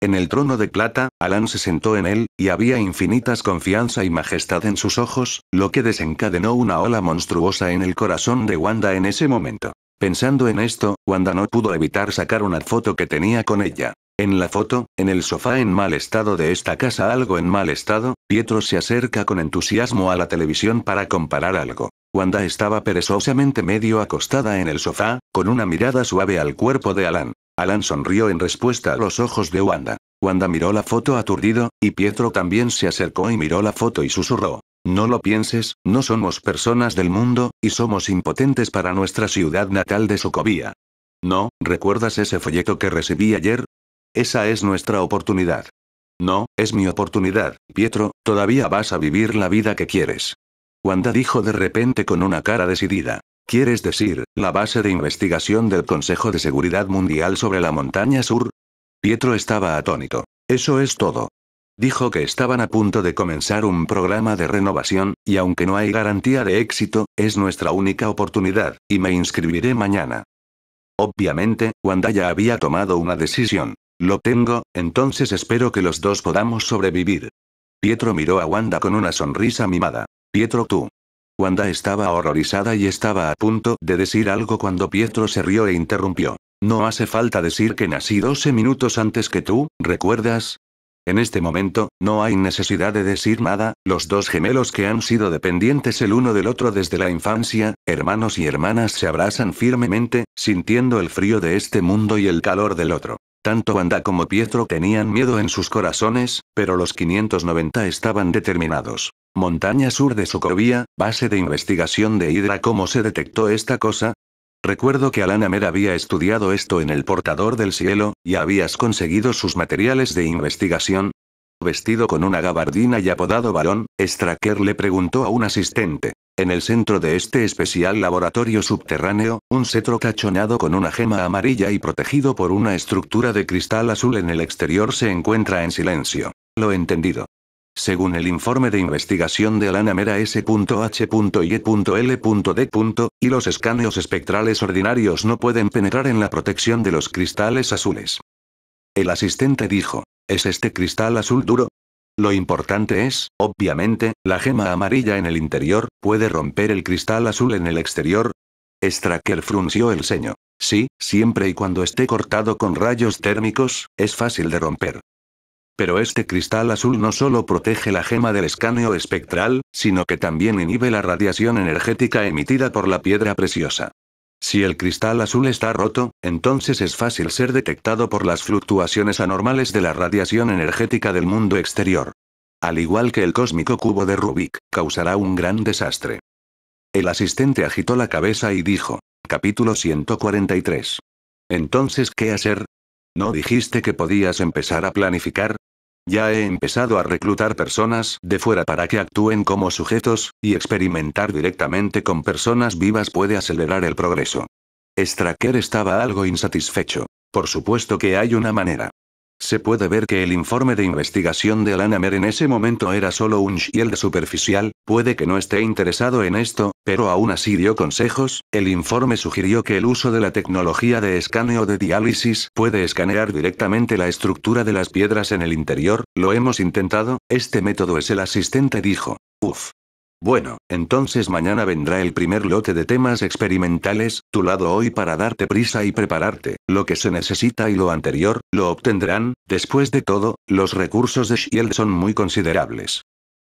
En el trono de plata, Alan se sentó en él, y había infinitas confianza y majestad en sus ojos, lo que desencadenó una ola monstruosa en el corazón de Wanda en ese momento. Pensando en esto, Wanda no pudo evitar sacar una foto que tenía con ella. En la foto, en el sofá en mal estado de esta casa algo en mal estado, Pietro se acerca con entusiasmo a la televisión para comparar algo. Wanda estaba perezosamente medio acostada en el sofá, con una mirada suave al cuerpo de Alan. Alan sonrió en respuesta a los ojos de Wanda. Wanda miró la foto aturdido, y Pietro también se acercó y miró la foto y susurró. No lo pienses, no somos personas del mundo, y somos impotentes para nuestra ciudad natal de Socovia. No, ¿recuerdas ese folleto que recibí ayer? Esa es nuestra oportunidad. No, es mi oportunidad, Pietro, todavía vas a vivir la vida que quieres. Wanda dijo de repente con una cara decidida. ¿Quieres decir, la base de investigación del Consejo de Seguridad Mundial sobre la montaña sur? Pietro estaba atónito. Eso es todo. Dijo que estaban a punto de comenzar un programa de renovación, y aunque no hay garantía de éxito, es nuestra única oportunidad, y me inscribiré mañana. Obviamente, Wanda ya había tomado una decisión. Lo tengo, entonces espero que los dos podamos sobrevivir. Pietro miró a Wanda con una sonrisa mimada. Pietro tú. Wanda estaba horrorizada y estaba a punto de decir algo cuando Pietro se rió e interrumpió. No hace falta decir que nací 12 minutos antes que tú, ¿recuerdas? En este momento, no hay necesidad de decir nada, los dos gemelos que han sido dependientes el uno del otro desde la infancia, hermanos y hermanas se abrazan firmemente, sintiendo el frío de este mundo y el calor del otro. Tanto Wanda como Pietro tenían miedo en sus corazones, pero los 590 estaban determinados. Montaña sur de Socovia, base de investigación de Hydra. ¿Cómo se detectó esta cosa? Recuerdo que Alana Mer había estudiado esto en el portador del cielo, y habías conseguido sus materiales de investigación. Vestido con una gabardina y apodado varón, Straker le preguntó a un asistente. En el centro de este especial laboratorio subterráneo, un cetro cachonado con una gema amarilla y protegido por una estructura de cristal azul en el exterior se encuentra en silencio. Lo entendido. Según el informe de investigación de Alana Mera S.H.Y.L.D. y los escaneos espectrales ordinarios no pueden penetrar en la protección de los cristales azules. El asistente dijo, ¿es este cristal azul duro? Lo importante es, obviamente, la gema amarilla en el interior, ¿puede romper el cristal azul en el exterior? Straker frunció el ceño. Sí, siempre y cuando esté cortado con rayos térmicos, es fácil de romper. Pero este cristal azul no solo protege la gema del escaneo espectral, sino que también inhibe la radiación energética emitida por la piedra preciosa. Si el cristal azul está roto, entonces es fácil ser detectado por las fluctuaciones anormales de la radiación energética del mundo exterior. Al igual que el cósmico cubo de Rubik, causará un gran desastre. El asistente agitó la cabeza y dijo, capítulo 143. Entonces, ¿qué hacer? ¿No dijiste que podías empezar a planificar? Ya he empezado a reclutar personas de fuera para que actúen como sujetos, y experimentar directamente con personas vivas puede acelerar el progreso. Straker estaba algo insatisfecho. Por supuesto que hay una manera. Se puede ver que el informe de investigación de Alanamer en ese momento era solo un shield superficial, puede que no esté interesado en esto, pero aún así dio consejos, el informe sugirió que el uso de la tecnología de escaneo de diálisis puede escanear directamente la estructura de las piedras en el interior, lo hemos intentado, este método es el asistente dijo. Uf, bueno, entonces mañana vendrá el primer lote de temas experimentales, tu lado hoy para darte prisa y prepararte, lo que se necesita y lo anterior, lo obtendrán, después de todo, los recursos de Shield son muy considerables.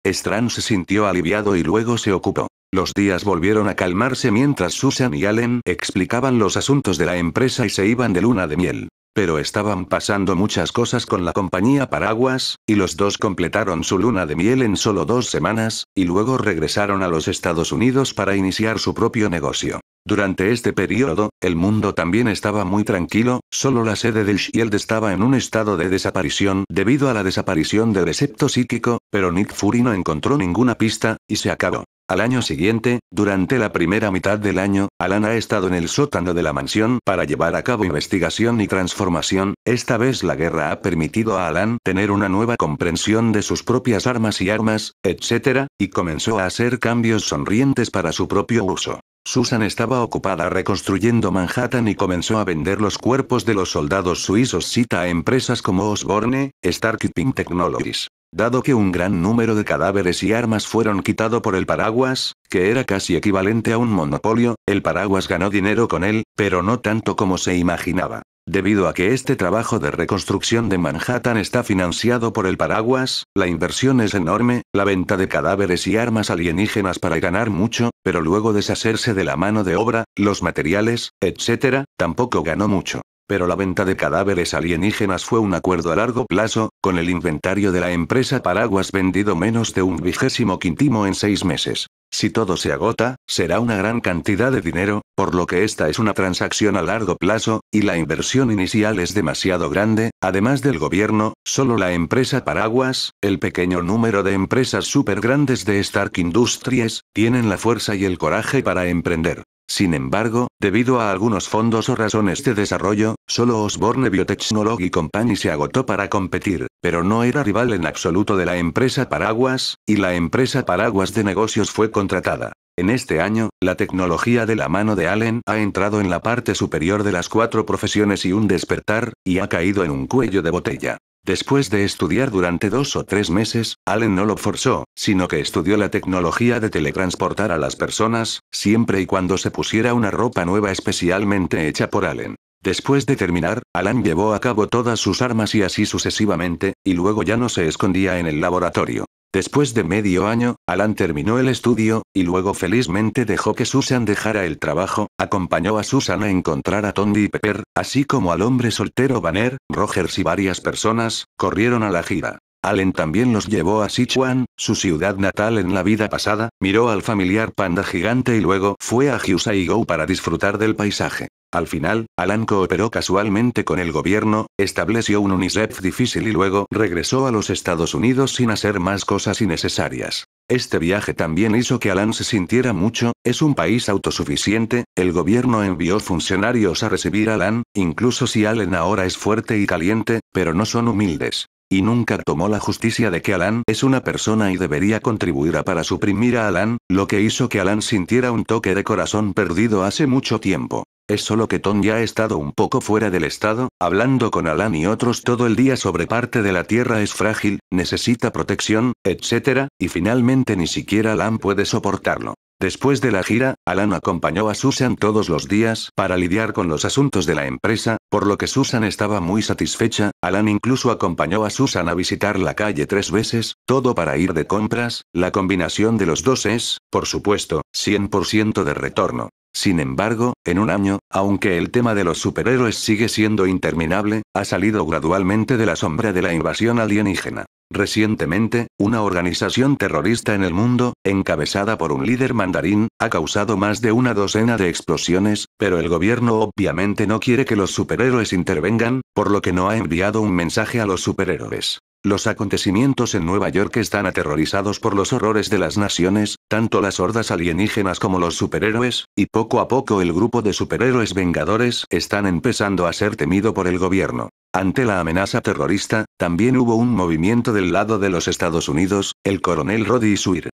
Strand se sintió aliviado y luego se ocupó. Los días volvieron a calmarse mientras Susan y Allen explicaban los asuntos de la empresa y se iban de luna de miel pero estaban pasando muchas cosas con la compañía Paraguas, y los dos completaron su luna de miel en solo dos semanas, y luego regresaron a los Estados Unidos para iniciar su propio negocio. Durante este periodo, el mundo también estaba muy tranquilo, solo la sede del Shield estaba en un estado de desaparición debido a la desaparición del Recepto psíquico, pero Nick Fury no encontró ninguna pista, y se acabó. Al año siguiente, durante la primera mitad del año, Alan ha estado en el sótano de la mansión para llevar a cabo investigación y transformación, esta vez la guerra ha permitido a Alan tener una nueva comprensión de sus propias armas y armas, etc., y comenzó a hacer cambios sonrientes para su propio uso. Susan estaba ocupada reconstruyendo Manhattan y comenzó a vender los cuerpos de los soldados suizos cita a empresas como Osborne, Starkeeping Technologies. Dado que un gran número de cadáveres y armas fueron quitado por el paraguas, que era casi equivalente a un monopolio, el paraguas ganó dinero con él, pero no tanto como se imaginaba. Debido a que este trabajo de reconstrucción de Manhattan está financiado por el paraguas, la inversión es enorme, la venta de cadáveres y armas alienígenas para ganar mucho, pero luego deshacerse de la mano de obra, los materiales, etc., tampoco ganó mucho. Pero la venta de cadáveres alienígenas fue un acuerdo a largo plazo, con el inventario de la empresa Paraguas vendido menos de un vigésimo quintimo en seis meses. Si todo se agota, será una gran cantidad de dinero, por lo que esta es una transacción a largo plazo, y la inversión inicial es demasiado grande, además del gobierno, solo la empresa Paraguas, el pequeño número de empresas súper grandes de Stark Industries, tienen la fuerza y el coraje para emprender. Sin embargo, debido a algunos fondos o razones de desarrollo, solo Osborne Biotechnology Company se agotó para competir, pero no era rival en absoluto de la empresa Paraguas, y la empresa Paraguas de negocios fue contratada. En este año, la tecnología de la mano de Allen ha entrado en la parte superior de las cuatro profesiones y un despertar, y ha caído en un cuello de botella. Después de estudiar durante dos o tres meses, Allen no lo forzó, sino que estudió la tecnología de teletransportar a las personas, siempre y cuando se pusiera una ropa nueva especialmente hecha por Allen. Después de terminar, Alan llevó a cabo todas sus armas y así sucesivamente, y luego ya no se escondía en el laboratorio. Después de medio año, Alan terminó el estudio, y luego felizmente dejó que Susan dejara el trabajo, acompañó a Susan a encontrar a Tony y Pepper, así como al hombre soltero Banner, Rogers y varias personas, corrieron a la gira. Alan también los llevó a Sichuan, su ciudad natal en la vida pasada, miró al familiar panda gigante y luego fue a Hyusai-go para disfrutar del paisaje. Al final, Alan cooperó casualmente con el gobierno, estableció un UNICEF difícil y luego regresó a los Estados Unidos sin hacer más cosas innecesarias. Este viaje también hizo que Alan se sintiera mucho, es un país autosuficiente, el gobierno envió funcionarios a recibir a Alan, incluso si Alan ahora es fuerte y caliente, pero no son humildes. Y nunca tomó la justicia de que Alan es una persona y debería contribuir a para suprimir a Alan, lo que hizo que Alan sintiera un toque de corazón perdido hace mucho tiempo. Es solo que Tom ya ha estado un poco fuera del estado, hablando con Alan y otros todo el día sobre parte de la Tierra es frágil, necesita protección, etc., y finalmente ni siquiera Alan puede soportarlo. Después de la gira, Alan acompañó a Susan todos los días para lidiar con los asuntos de la empresa, por lo que Susan estaba muy satisfecha, Alan incluso acompañó a Susan a visitar la calle tres veces, todo para ir de compras, la combinación de los dos es, por supuesto, 100% de retorno. Sin embargo, en un año, aunque el tema de los superhéroes sigue siendo interminable, ha salido gradualmente de la sombra de la invasión alienígena. Recientemente, una organización terrorista en el mundo, encabezada por un líder mandarín, ha causado más de una docena de explosiones, pero el gobierno obviamente no quiere que los superhéroes intervengan, por lo que no ha enviado un mensaje a los superhéroes. Los acontecimientos en Nueva York están aterrorizados por los horrores de las naciones, tanto las hordas alienígenas como los superhéroes, y poco a poco el grupo de superhéroes vengadores están empezando a ser temido por el gobierno. Ante la amenaza terrorista, también hubo un movimiento del lado de los Estados Unidos, el coronel Roddy Suir.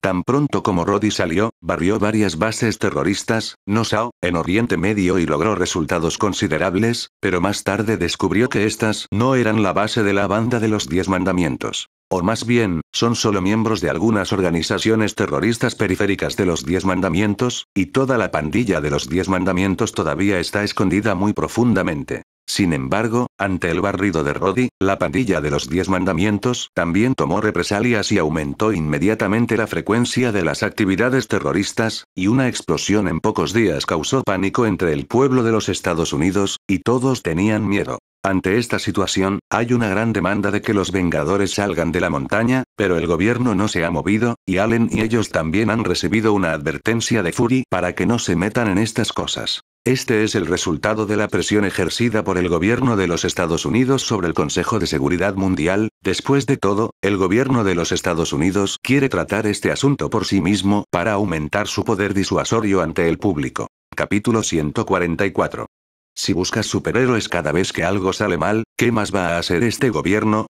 Tan pronto como Roddy salió, barrió varias bases terroristas, no Sao, en Oriente Medio y logró resultados considerables, pero más tarde descubrió que estas no eran la base de la banda de los Diez Mandamientos. O más bien, son solo miembros de algunas organizaciones terroristas periféricas de los Diez Mandamientos, y toda la pandilla de los Diez Mandamientos todavía está escondida muy profundamente. Sin embargo, ante el barrido de Roddy, la pandilla de los Diez Mandamientos también tomó represalias y aumentó inmediatamente la frecuencia de las actividades terroristas, y una explosión en pocos días causó pánico entre el pueblo de los Estados Unidos, y todos tenían miedo. Ante esta situación, hay una gran demanda de que los Vengadores salgan de la montaña, pero el gobierno no se ha movido, y Allen y ellos también han recibido una advertencia de Fury para que no se metan en estas cosas. Este es el resultado de la presión ejercida por el gobierno de los Estados Unidos sobre el Consejo de Seguridad Mundial. Después de todo, el gobierno de los Estados Unidos quiere tratar este asunto por sí mismo para aumentar su poder disuasorio ante el público. Capítulo 144. Si buscas superhéroes cada vez que algo sale mal, ¿qué más va a hacer este gobierno?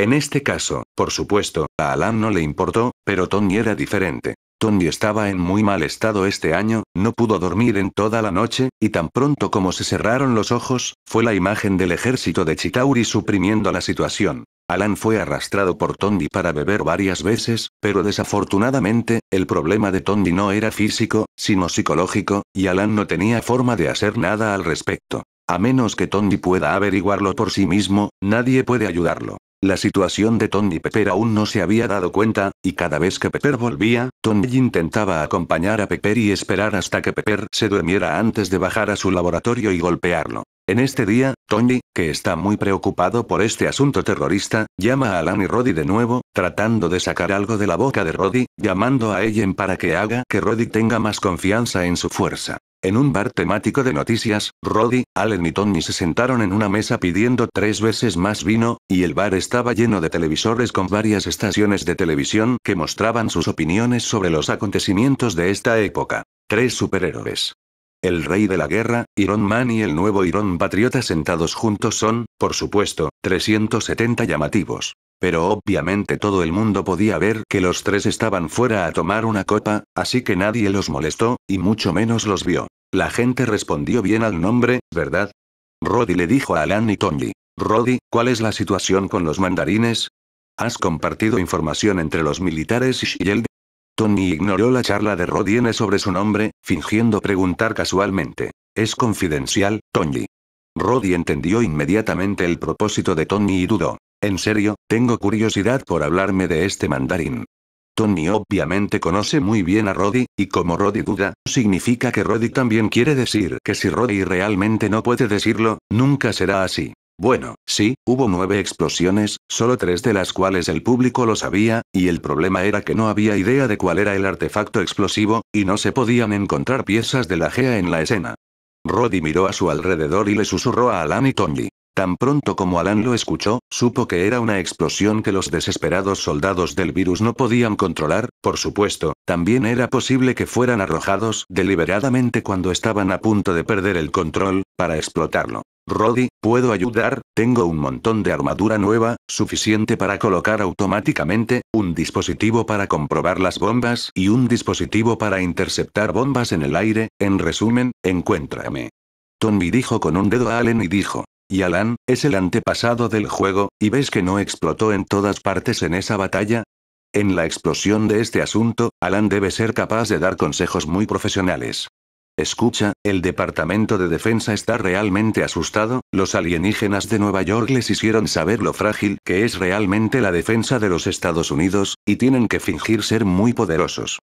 En este caso, por supuesto, a Alan no le importó, pero Tony era diferente. Tony estaba en muy mal estado este año, no pudo dormir en toda la noche, y tan pronto como se cerraron los ojos, fue la imagen del ejército de Chitauri suprimiendo la situación. Alan fue arrastrado por Tondi para beber varias veces, pero desafortunadamente, el problema de Tondi no era físico, sino psicológico, y Alan no tenía forma de hacer nada al respecto. A menos que Tondi pueda averiguarlo por sí mismo, nadie puede ayudarlo. La situación de Tony Pepper aún no se había dado cuenta, y cada vez que Pepper volvía, Tony intentaba acompañar a Pepper y esperar hasta que Pepper se durmiera antes de bajar a su laboratorio y golpearlo. En este día, Tony, que está muy preocupado por este asunto terrorista, llama a Alan y Roddy de nuevo, tratando de sacar algo de la boca de Roddy, llamando a Ellen para que haga que Roddy tenga más confianza en su fuerza. En un bar temático de noticias, Roddy, Alan y Tony se sentaron en una mesa pidiendo tres veces más vino, y el bar estaba lleno de televisores con varias estaciones de televisión que mostraban sus opiniones sobre los acontecimientos de esta época. Tres superhéroes. El rey de la guerra, Iron Man y el nuevo Iron Patriota sentados juntos son, por supuesto, 370 llamativos. Pero obviamente todo el mundo podía ver que los tres estaban fuera a tomar una copa, así que nadie los molestó, y mucho menos los vio. La gente respondió bien al nombre, ¿verdad? Roddy le dijo a Alan y Tony. Roddy, ¿cuál es la situación con los mandarines? ¿Has compartido información entre los militares y Shield? Tony ignoró la charla de Rodiene sobre su nombre, fingiendo preguntar casualmente. Es confidencial, Tony. Roddy entendió inmediatamente el propósito de Tony y dudó. En serio, tengo curiosidad por hablarme de este mandarín. Tony obviamente conoce muy bien a Roddy, y como Roddy duda, significa que Roddy también quiere decir que si Roddy realmente no puede decirlo, nunca será así. Bueno, sí, hubo nueve explosiones, solo tres de las cuales el público lo sabía, y el problema era que no había idea de cuál era el artefacto explosivo, y no se podían encontrar piezas de la GEA en la escena. Roddy miró a su alrededor y le susurró a Alan y Tommy. Tan pronto como Alan lo escuchó, supo que era una explosión que los desesperados soldados del virus no podían controlar, por supuesto, también era posible que fueran arrojados deliberadamente cuando estaban a punto de perder el control, para explotarlo. Roddy, ¿puedo ayudar? Tengo un montón de armadura nueva, suficiente para colocar automáticamente, un dispositivo para comprobar las bombas y un dispositivo para interceptar bombas en el aire, en resumen, encuéntrame. Tommy dijo con un dedo a Allen y dijo. Y Alan, es el antepasado del juego, ¿y ves que no explotó en todas partes en esa batalla? En la explosión de este asunto, Alan debe ser capaz de dar consejos muy profesionales. Escucha, el Departamento de Defensa está realmente asustado, los alienígenas de Nueva York les hicieron saber lo frágil que es realmente la defensa de los Estados Unidos, y tienen que fingir ser muy poderosos.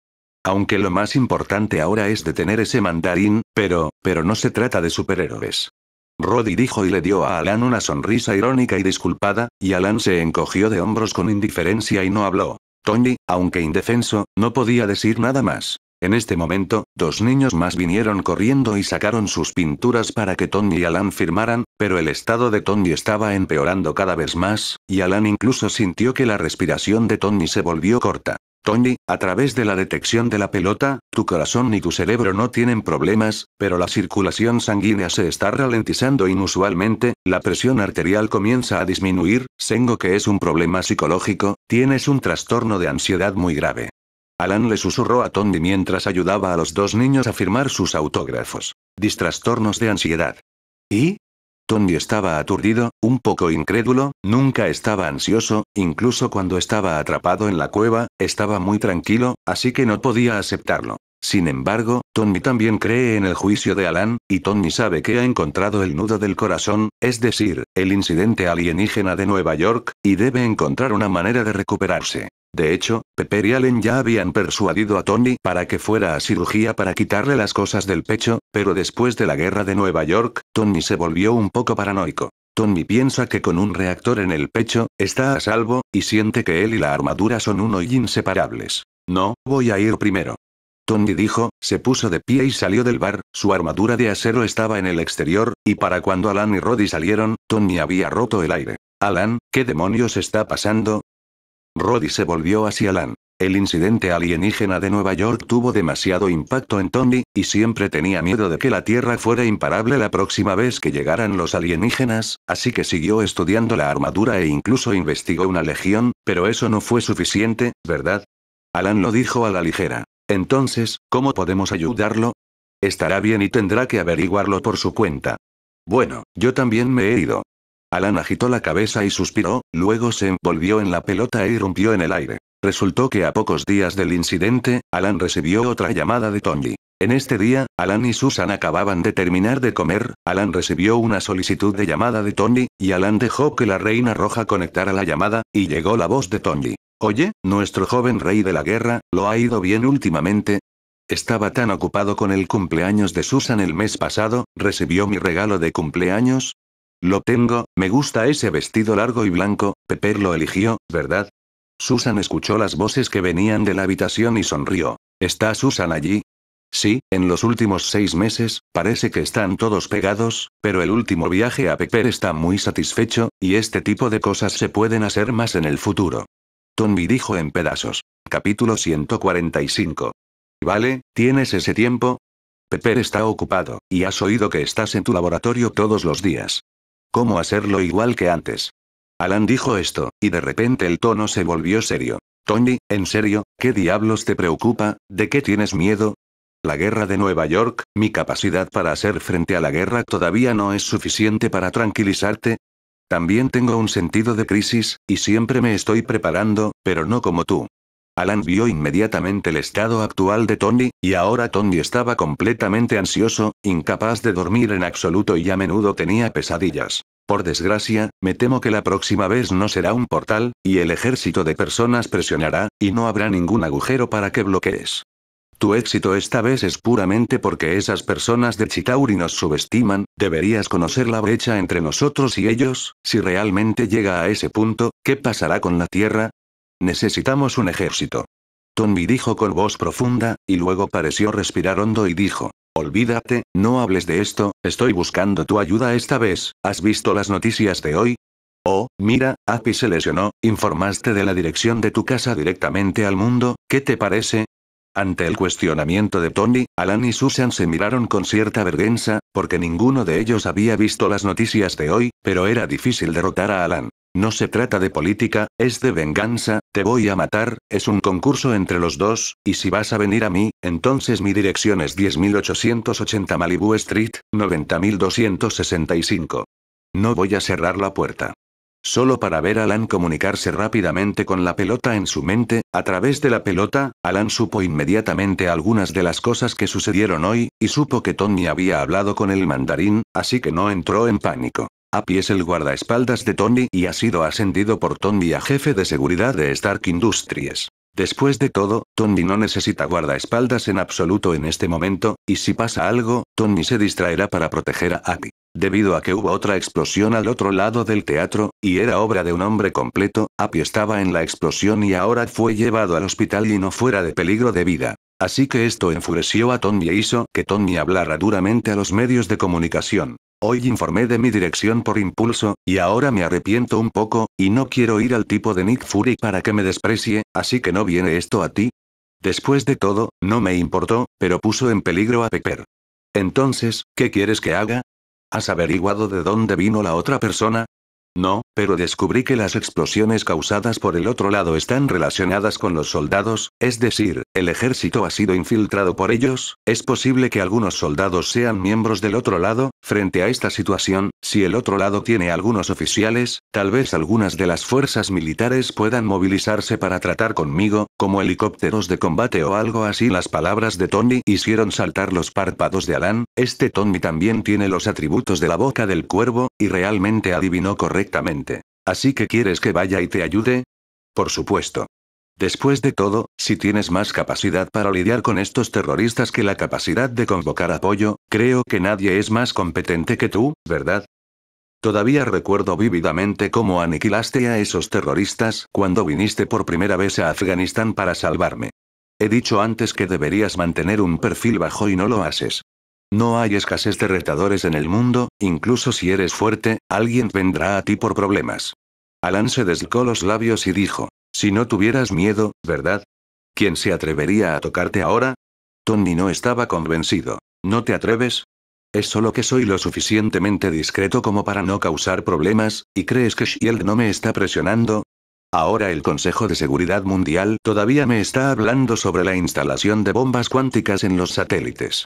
Aunque lo más importante ahora es detener ese mandarín, pero, pero no se trata de superhéroes. Roddy dijo y le dio a Alan una sonrisa irónica y disculpada, y Alan se encogió de hombros con indiferencia y no habló. Tony, aunque indefenso, no podía decir nada más. En este momento, dos niños más vinieron corriendo y sacaron sus pinturas para que Tony y Alan firmaran, pero el estado de Tony estaba empeorando cada vez más, y Alan incluso sintió que la respiración de Tony se volvió corta. Tony, a través de la detección de la pelota, tu corazón y tu cerebro no tienen problemas, pero la circulación sanguínea se está ralentizando inusualmente, la presión arterial comienza a disminuir, Sengo que es un problema psicológico, tienes un trastorno de ansiedad muy grave. Alan le susurró a Tondi mientras ayudaba a los dos niños a firmar sus autógrafos. Distrastornos de ansiedad. ¿Y? Tondi estaba aturdido, un poco incrédulo, nunca estaba ansioso, incluso cuando estaba atrapado en la cueva, estaba muy tranquilo, así que no podía aceptarlo. Sin embargo, Tony también cree en el juicio de Alan, y Tony sabe que ha encontrado el nudo del corazón, es decir, el incidente alienígena de Nueva York, y debe encontrar una manera de recuperarse. De hecho, Pepper y Allen ya habían persuadido a Tony para que fuera a cirugía para quitarle las cosas del pecho, pero después de la guerra de Nueva York, Tony se volvió un poco paranoico. Tony piensa que con un reactor en el pecho, está a salvo, y siente que él y la armadura son uno y inseparables. No, voy a ir primero. Tony dijo, se puso de pie y salió del bar, su armadura de acero estaba en el exterior, y para cuando Alan y Roddy salieron, Tony había roto el aire. Alan, ¿qué demonios está pasando? Roddy se volvió hacia Alan. El incidente alienígena de Nueva York tuvo demasiado impacto en Tony, y siempre tenía miedo de que la Tierra fuera imparable la próxima vez que llegaran los alienígenas, así que siguió estudiando la armadura e incluso investigó una legión, pero eso no fue suficiente, ¿verdad? Alan lo dijo a la ligera. Entonces, ¿cómo podemos ayudarlo? Estará bien y tendrá que averiguarlo por su cuenta. Bueno, yo también me he ido. Alan agitó la cabeza y suspiró, luego se envolvió en la pelota e irrumpió en el aire. Resultó que a pocos días del incidente, Alan recibió otra llamada de Tony. En este día, Alan y Susan acababan de terminar de comer, Alan recibió una solicitud de llamada de Tony, y Alan dejó que la reina roja conectara la llamada, y llegó la voz de Tony. Oye, nuestro joven rey de la guerra, ¿lo ha ido bien últimamente? Estaba tan ocupado con el cumpleaños de Susan el mes pasado, ¿recibió mi regalo de cumpleaños? Lo tengo, me gusta ese vestido largo y blanco, Pepper lo eligió, ¿verdad? Susan escuchó las voces que venían de la habitación y sonrió. ¿Está Susan allí? Sí, en los últimos seis meses, parece que están todos pegados, pero el último viaje a Pepper está muy satisfecho, y este tipo de cosas se pueden hacer más en el futuro. Tony dijo en pedazos. Capítulo 145. Vale, ¿tienes ese tiempo? Pepper está ocupado, y has oído que estás en tu laboratorio todos los días. ¿Cómo hacerlo igual que antes? Alan dijo esto, y de repente el tono se volvió serio. Tony, en serio, ¿qué diablos te preocupa? ¿De qué tienes miedo? La guerra de Nueva York, mi capacidad para hacer frente a la guerra todavía no es suficiente para tranquilizarte, también tengo un sentido de crisis, y siempre me estoy preparando, pero no como tú. Alan vio inmediatamente el estado actual de Tony, y ahora Tony estaba completamente ansioso, incapaz de dormir en absoluto y a menudo tenía pesadillas. Por desgracia, me temo que la próxima vez no será un portal, y el ejército de personas presionará, y no habrá ningún agujero para que bloquees. Tu éxito esta vez es puramente porque esas personas de Chitauri nos subestiman, deberías conocer la brecha entre nosotros y ellos, si realmente llega a ese punto, ¿qué pasará con la Tierra? Necesitamos un ejército. Tommy dijo con voz profunda, y luego pareció respirar hondo y dijo, Olvídate, no hables de esto, estoy buscando tu ayuda esta vez, ¿has visto las noticias de hoy? Oh, mira, Api se lesionó, informaste de la dirección de tu casa directamente al mundo, ¿qué te parece? Ante el cuestionamiento de Tony, Alan y Susan se miraron con cierta vergüenza, porque ninguno de ellos había visto las noticias de hoy, pero era difícil derrotar a Alan. No se trata de política, es de venganza, te voy a matar, es un concurso entre los dos, y si vas a venir a mí, entonces mi dirección es 10880 Malibu Street, 90265. No voy a cerrar la puerta. Solo para ver a Alan comunicarse rápidamente con la pelota en su mente, a través de la pelota, Alan supo inmediatamente algunas de las cosas que sucedieron hoy, y supo que Tony había hablado con el mandarín, así que no entró en pánico. A es el guardaespaldas de Tony y ha sido ascendido por Tony a jefe de seguridad de Stark Industries. Después de todo, Tony no necesita guardaespaldas en absoluto en este momento, y si pasa algo, Tony se distraerá para proteger a Api. Debido a que hubo otra explosión al otro lado del teatro, y era obra de un hombre completo, Api estaba en la explosión y ahora fue llevado al hospital y no fuera de peligro de vida. Así que esto enfureció a Tony e hizo que Tony hablara duramente a los medios de comunicación. Hoy informé de mi dirección por impulso, y ahora me arrepiento un poco, y no quiero ir al tipo de Nick Fury para que me desprecie, así que no viene esto a ti. Después de todo, no me importó, pero puso en peligro a Pepper. Entonces, ¿qué quieres que haga? ¿Has averiguado de dónde vino la otra persona? No, pero descubrí que las explosiones causadas por el otro lado están relacionadas con los soldados, es decir, el ejército ha sido infiltrado por ellos, es posible que algunos soldados sean miembros del otro lado, frente a esta situación, si el otro lado tiene algunos oficiales, tal vez algunas de las fuerzas militares puedan movilizarse para tratar conmigo, como helicópteros de combate o algo así. Las palabras de Tony hicieron saltar los párpados de Alan, este Tony también tiene los atributos de la boca del cuervo, y realmente adivinó correctamente perfectamente. Así que quieres que vaya y te ayude? Por supuesto. Después de todo, si tienes más capacidad para lidiar con estos terroristas que la capacidad de convocar apoyo, creo que nadie es más competente que tú, ¿verdad? Todavía recuerdo vívidamente cómo aniquilaste a esos terroristas cuando viniste por primera vez a Afganistán para salvarme. He dicho antes que deberías mantener un perfil bajo y no lo haces. No hay escasez de retadores en el mundo, incluso si eres fuerte, alguien vendrá a ti por problemas. Alan se deslicó los labios y dijo, si no tuvieras miedo, ¿verdad? ¿Quién se atrevería a tocarte ahora? Tony no estaba convencido. ¿No te atreves? Es solo que soy lo suficientemente discreto como para no causar problemas, ¿y crees que Shield no me está presionando? Ahora el Consejo de Seguridad Mundial todavía me está hablando sobre la instalación de bombas cuánticas en los satélites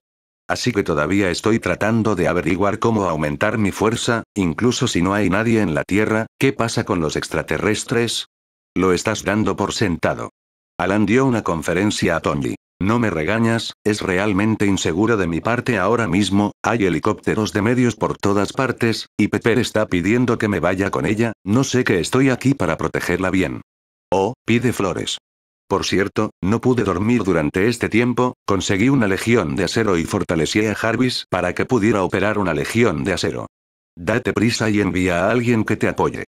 así que todavía estoy tratando de averiguar cómo aumentar mi fuerza, incluso si no hay nadie en la Tierra, ¿qué pasa con los extraterrestres? Lo estás dando por sentado. Alan dio una conferencia a Tony. No me regañas, es realmente inseguro de mi parte ahora mismo, hay helicópteros de medios por todas partes, y Pepper está pidiendo que me vaya con ella, no sé que estoy aquí para protegerla bien. Oh, pide flores. Por cierto, no pude dormir durante este tiempo, conseguí una legión de acero y fortalecí a Jarvis para que pudiera operar una legión de acero. Date prisa y envía a alguien que te apoye.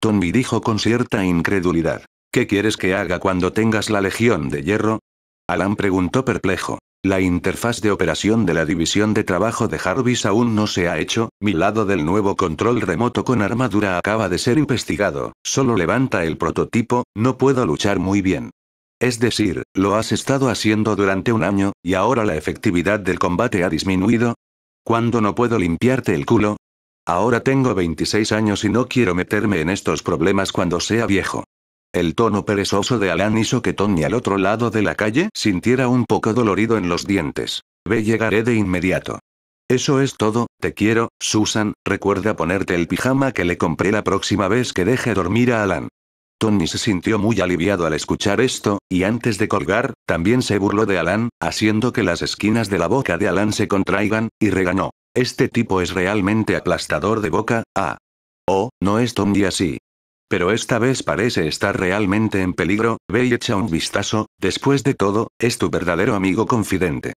Tommy dijo con cierta incredulidad. ¿Qué quieres que haga cuando tengas la legión de hierro? Alan preguntó perplejo. La interfaz de operación de la división de trabajo de Jarvis aún no se ha hecho, mi lado del nuevo control remoto con armadura acaba de ser investigado, solo levanta el prototipo, no puedo luchar muy bien. Es decir, lo has estado haciendo durante un año, y ahora la efectividad del combate ha disminuido. ¿Cuándo no puedo limpiarte el culo? Ahora tengo 26 años y no quiero meterme en estos problemas cuando sea viejo. El tono perezoso de Alan hizo que Tony al otro lado de la calle sintiera un poco dolorido en los dientes. Ve, llegaré de inmediato. Eso es todo, te quiero, Susan, recuerda ponerte el pijama que le compré la próxima vez que deje dormir a Alan. Tony se sintió muy aliviado al escuchar esto, y antes de colgar, también se burló de Alan, haciendo que las esquinas de la boca de Alan se contraigan, y regañó. Este tipo es realmente aplastador de boca, ah. Oh, no es Tony así. Pero esta vez parece estar realmente en peligro, ve y echa un vistazo, después de todo, es tu verdadero amigo confidente.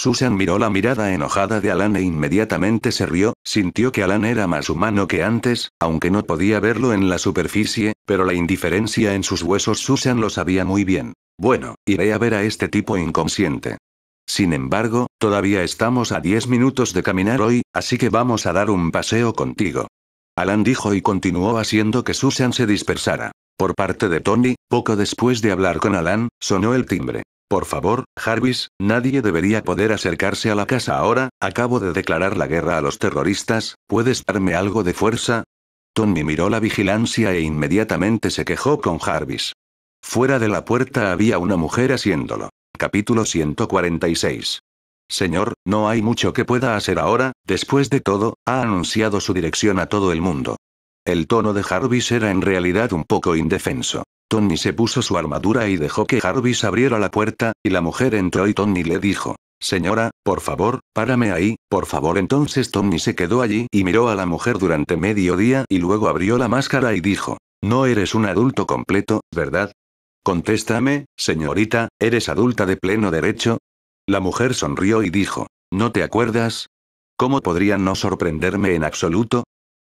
Susan miró la mirada enojada de Alan e inmediatamente se rió, sintió que Alan era más humano que antes, aunque no podía verlo en la superficie, pero la indiferencia en sus huesos Susan lo sabía muy bien. Bueno, iré a ver a este tipo inconsciente. Sin embargo, todavía estamos a 10 minutos de caminar hoy, así que vamos a dar un paseo contigo. Alan dijo y continuó haciendo que Susan se dispersara. Por parte de Tony, poco después de hablar con Alan, sonó el timbre. Por favor, Jarvis, nadie debería poder acercarse a la casa ahora, acabo de declarar la guerra a los terroristas, ¿puedes darme algo de fuerza? Tony miró la vigilancia e inmediatamente se quejó con Jarvis. Fuera de la puerta había una mujer haciéndolo. Capítulo 146. Señor, no hay mucho que pueda hacer ahora, después de todo, ha anunciado su dirección a todo el mundo. El tono de Jarvis era en realidad un poco indefenso. Tony se puso su armadura y dejó que Jarvis abriera la puerta, y la mujer entró y Tony le dijo, Señora, por favor, párame ahí, por favor. Entonces Tony se quedó allí y miró a la mujer durante medio día y luego abrió la máscara y dijo, No eres un adulto completo, ¿verdad? Contéstame, señorita, ¿eres adulta de pleno derecho? La mujer sonrió y dijo, ¿No te acuerdas? ¿Cómo podría no sorprenderme en absoluto?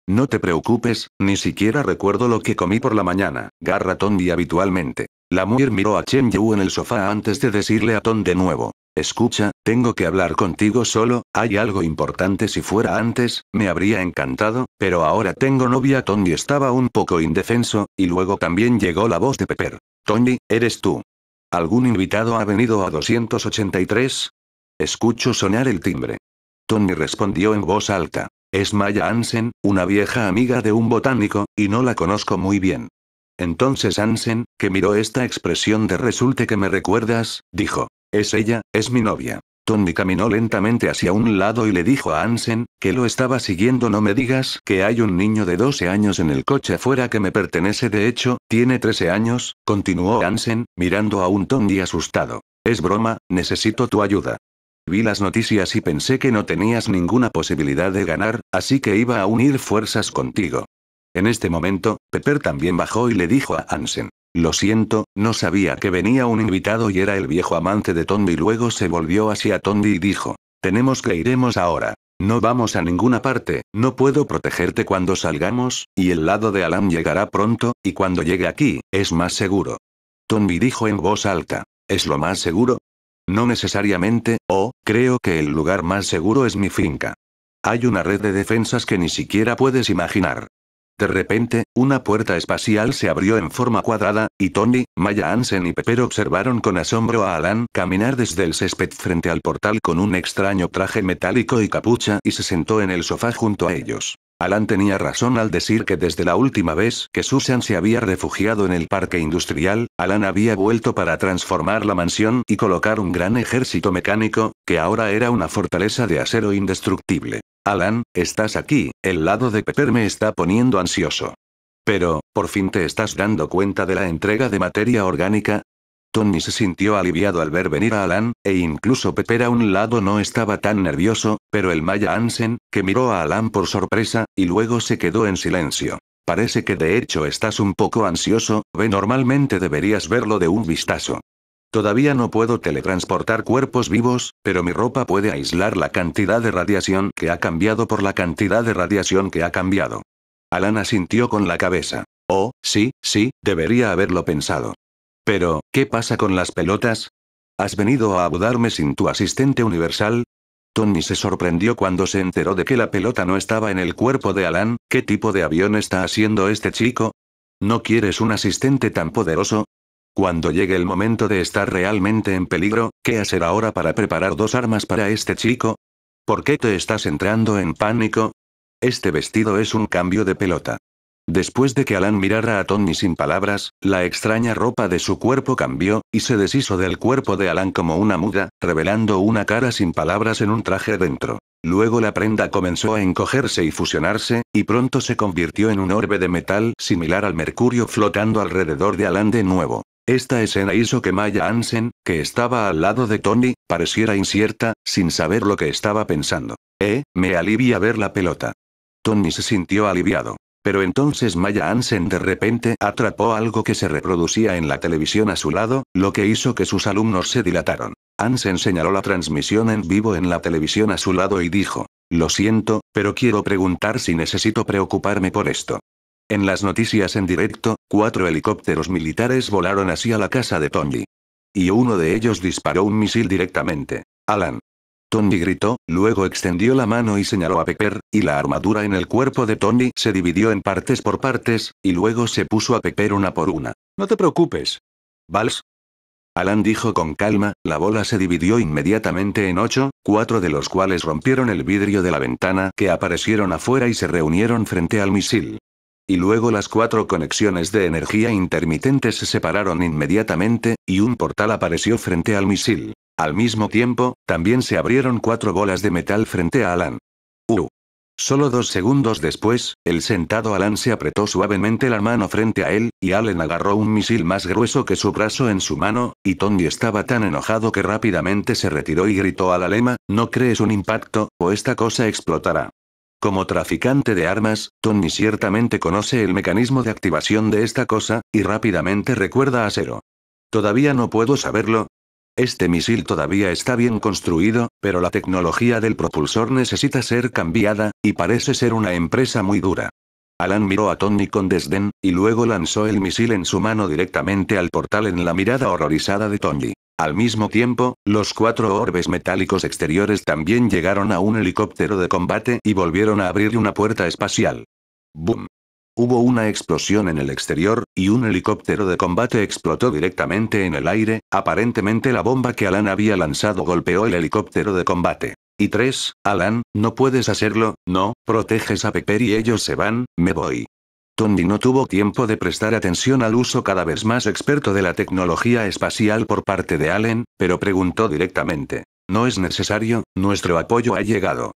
No te preocupes, ni siquiera recuerdo lo que comí por la mañana, garra Tony habitualmente. La mujer miró a Chen Yu en el sofá antes de decirle a Tony de nuevo. Escucha, tengo que hablar contigo solo, hay algo importante si fuera antes, me habría encantado, pero ahora tengo novia Tony estaba un poco indefenso, y luego también llegó la voz de Pepper. Tony, eres tú. ¿Algún invitado ha venido a 283? Escucho sonar el timbre. Tony respondió en voz alta. Es Maya Ansen, una vieja amiga de un botánico, y no la conozco muy bien. Entonces Ansen, que miró esta expresión de resulte que me recuerdas, dijo, es ella, es mi novia. Tony caminó lentamente hacia un lado y le dijo a Ansen, que lo estaba siguiendo no me digas que hay un niño de 12 años en el coche afuera que me pertenece de hecho, tiene 13 años, continuó Ansen, mirando a un Tony asustado. Es broma, necesito tu ayuda. Vi las noticias y pensé que no tenías ninguna posibilidad de ganar, así que iba a unir fuerzas contigo. En este momento, Pepper también bajó y le dijo a Ansen. Lo siento, no sabía que venía un invitado y era el viejo amante de Tondi. Luego se volvió hacia Tondi y dijo, tenemos que iremos ahora. No vamos a ninguna parte, no puedo protegerte cuando salgamos, y el lado de Alam llegará pronto, y cuando llegue aquí, es más seguro. Tondi dijo en voz alta. ¿Es lo más seguro? No necesariamente, o, creo que el lugar más seguro es mi finca. Hay una red de defensas que ni siquiera puedes imaginar. De repente, una puerta espacial se abrió en forma cuadrada, y Tony, Maya Hansen y Pepper observaron con asombro a Alan caminar desde el césped frente al portal con un extraño traje metálico y capucha y se sentó en el sofá junto a ellos. Alan tenía razón al decir que desde la última vez que Susan se había refugiado en el parque industrial, Alan había vuelto para transformar la mansión y colocar un gran ejército mecánico, que ahora era una fortaleza de acero indestructible. Alan, estás aquí, el lado de Pepper me está poniendo ansioso. Pero, por fin te estás dando cuenta de la entrega de materia orgánica, Tony se sintió aliviado al ver venir a Alan, e incluso Pepper a un lado no estaba tan nervioso, pero el Maya Ansen, que miró a Alan por sorpresa, y luego se quedó en silencio. Parece que de hecho estás un poco ansioso, ve normalmente deberías verlo de un vistazo. Todavía no puedo teletransportar cuerpos vivos, pero mi ropa puede aislar la cantidad de radiación que ha cambiado por la cantidad de radiación que ha cambiado. Alan asintió con la cabeza. Oh, sí, sí, debería haberlo pensado. Pero, ¿qué pasa con las pelotas? ¿Has venido a abudarme sin tu asistente universal? Tony se sorprendió cuando se enteró de que la pelota no estaba en el cuerpo de Alan. ¿Qué tipo de avión está haciendo este chico? ¿No quieres un asistente tan poderoso? Cuando llegue el momento de estar realmente en peligro, ¿qué hacer ahora para preparar dos armas para este chico? ¿Por qué te estás entrando en pánico? Este vestido es un cambio de pelota. Después de que Alan mirara a Tony sin palabras, la extraña ropa de su cuerpo cambió, y se deshizo del cuerpo de Alan como una muda, revelando una cara sin palabras en un traje dentro. Luego la prenda comenzó a encogerse y fusionarse, y pronto se convirtió en un orbe de metal similar al mercurio flotando alrededor de Alan de nuevo. Esta escena hizo que Maya Ansen, que estaba al lado de Tony, pareciera incierta, sin saber lo que estaba pensando. Eh, me alivia ver la pelota. Tony se sintió aliviado. Pero entonces Maya Ansen de repente atrapó algo que se reproducía en la televisión a su lado, lo que hizo que sus alumnos se dilataron. Hansen señaló la transmisión en vivo en la televisión a su lado y dijo, Lo siento, pero quiero preguntar si necesito preocuparme por esto. En las noticias en directo, cuatro helicópteros militares volaron hacia la casa de Tony. Y uno de ellos disparó un misil directamente. Alan, Tony gritó, luego extendió la mano y señaló a Pepper, y la armadura en el cuerpo de Tony se dividió en partes por partes, y luego se puso a Pepper una por una. No te preocupes. ¿Vals? Alan dijo con calma, la bola se dividió inmediatamente en ocho, cuatro de los cuales rompieron el vidrio de la ventana que aparecieron afuera y se reunieron frente al misil y luego las cuatro conexiones de energía intermitente se separaron inmediatamente, y un portal apareció frente al misil. Al mismo tiempo, también se abrieron cuatro bolas de metal frente a Alan. Uh. Solo dos segundos después, el sentado Alan se apretó suavemente la mano frente a él, y Alan agarró un misil más grueso que su brazo en su mano, y Tony estaba tan enojado que rápidamente se retiró y gritó a la lema, ¿no crees un impacto, o esta cosa explotará? Como traficante de armas, Tony ciertamente conoce el mecanismo de activación de esta cosa, y rápidamente recuerda a Zero. Todavía no puedo saberlo. Este misil todavía está bien construido, pero la tecnología del propulsor necesita ser cambiada, y parece ser una empresa muy dura. Alan miró a Tony con desdén, y luego lanzó el misil en su mano directamente al portal en la mirada horrorizada de Tony. Al mismo tiempo, los cuatro orbes metálicos exteriores también llegaron a un helicóptero de combate y volvieron a abrir una puerta espacial. ¡Boom! Hubo una explosión en el exterior, y un helicóptero de combate explotó directamente en el aire, aparentemente la bomba que Alan había lanzado golpeó el helicóptero de combate. Y tres, Alan, no puedes hacerlo, no, proteges a Pepper y ellos se van, me voy. Tondi no tuvo tiempo de prestar atención al uso cada vez más experto de la tecnología espacial por parte de Allen, pero preguntó directamente. No es necesario, nuestro apoyo ha llegado.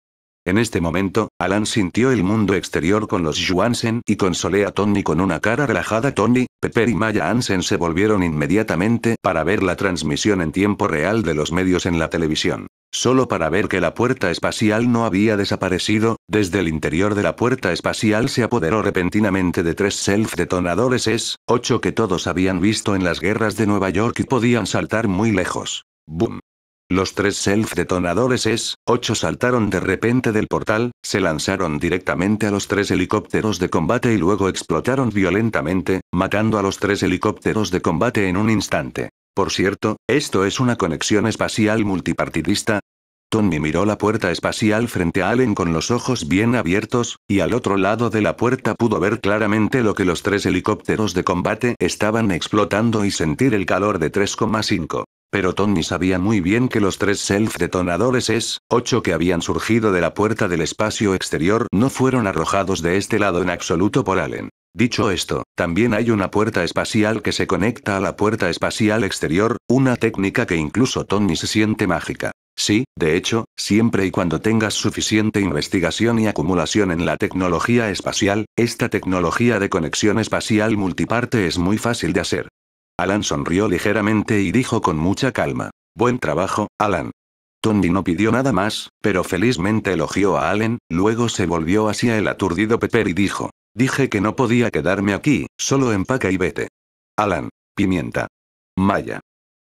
En este momento, Alan sintió el mundo exterior con los Johansen y consolé a Tony con una cara relajada. Tony, Pepper y Maya Hansen se volvieron inmediatamente para ver la transmisión en tiempo real de los medios en la televisión. Solo para ver que la puerta espacial no había desaparecido, desde el interior de la puerta espacial se apoderó repentinamente de tres self-detonadores S, 8 que todos habían visto en las guerras de Nueva York y podían saltar muy lejos. ¡Boom! Los tres self-detonadores S-8 saltaron de repente del portal, se lanzaron directamente a los tres helicópteros de combate y luego explotaron violentamente, matando a los tres helicópteros de combate en un instante. Por cierto, ¿esto es una conexión espacial multipartidista? Tommy miró la puerta espacial frente a Allen con los ojos bien abiertos, y al otro lado de la puerta pudo ver claramente lo que los tres helicópteros de combate estaban explotando y sentir el calor de 3,5 pero Tony sabía muy bien que los tres self-detonadores S, 8 que habían surgido de la puerta del espacio exterior no fueron arrojados de este lado en absoluto por Allen. Dicho esto, también hay una puerta espacial que se conecta a la puerta espacial exterior, una técnica que incluso Tony se siente mágica. Sí, de hecho, siempre y cuando tengas suficiente investigación y acumulación en la tecnología espacial, esta tecnología de conexión espacial multiparte es muy fácil de hacer. Alan sonrió ligeramente y dijo con mucha calma. Buen trabajo, Alan. Tony no pidió nada más, pero felizmente elogió a Alan, luego se volvió hacia el aturdido Pepper y dijo. Dije que no podía quedarme aquí, solo empaca y vete. Alan. Pimienta. Maya.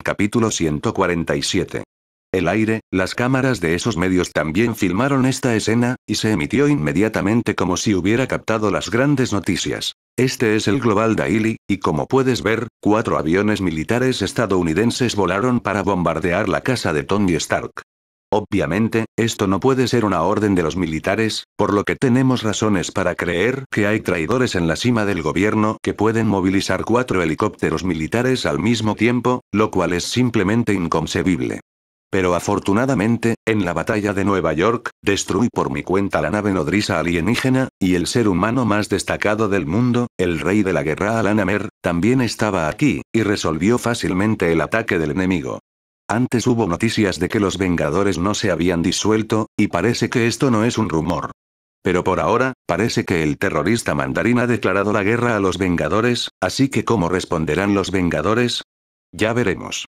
Capítulo 147 el aire, las cámaras de esos medios también filmaron esta escena, y se emitió inmediatamente como si hubiera captado las grandes noticias. Este es el Global Daily, y como puedes ver, cuatro aviones militares estadounidenses volaron para bombardear la casa de Tony Stark. Obviamente, esto no puede ser una orden de los militares, por lo que tenemos razones para creer que hay traidores en la cima del gobierno que pueden movilizar cuatro helicópteros militares al mismo tiempo, lo cual es simplemente inconcebible. Pero afortunadamente, en la batalla de Nueva York, destruí por mi cuenta la nave nodriza alienígena, y el ser humano más destacado del mundo, el rey de la guerra Alan Alanamer, también estaba aquí, y resolvió fácilmente el ataque del enemigo. Antes hubo noticias de que los Vengadores no se habían disuelto, y parece que esto no es un rumor. Pero por ahora, parece que el terrorista mandarín ha declarado la guerra a los Vengadores, así que ¿cómo responderán los Vengadores? Ya veremos.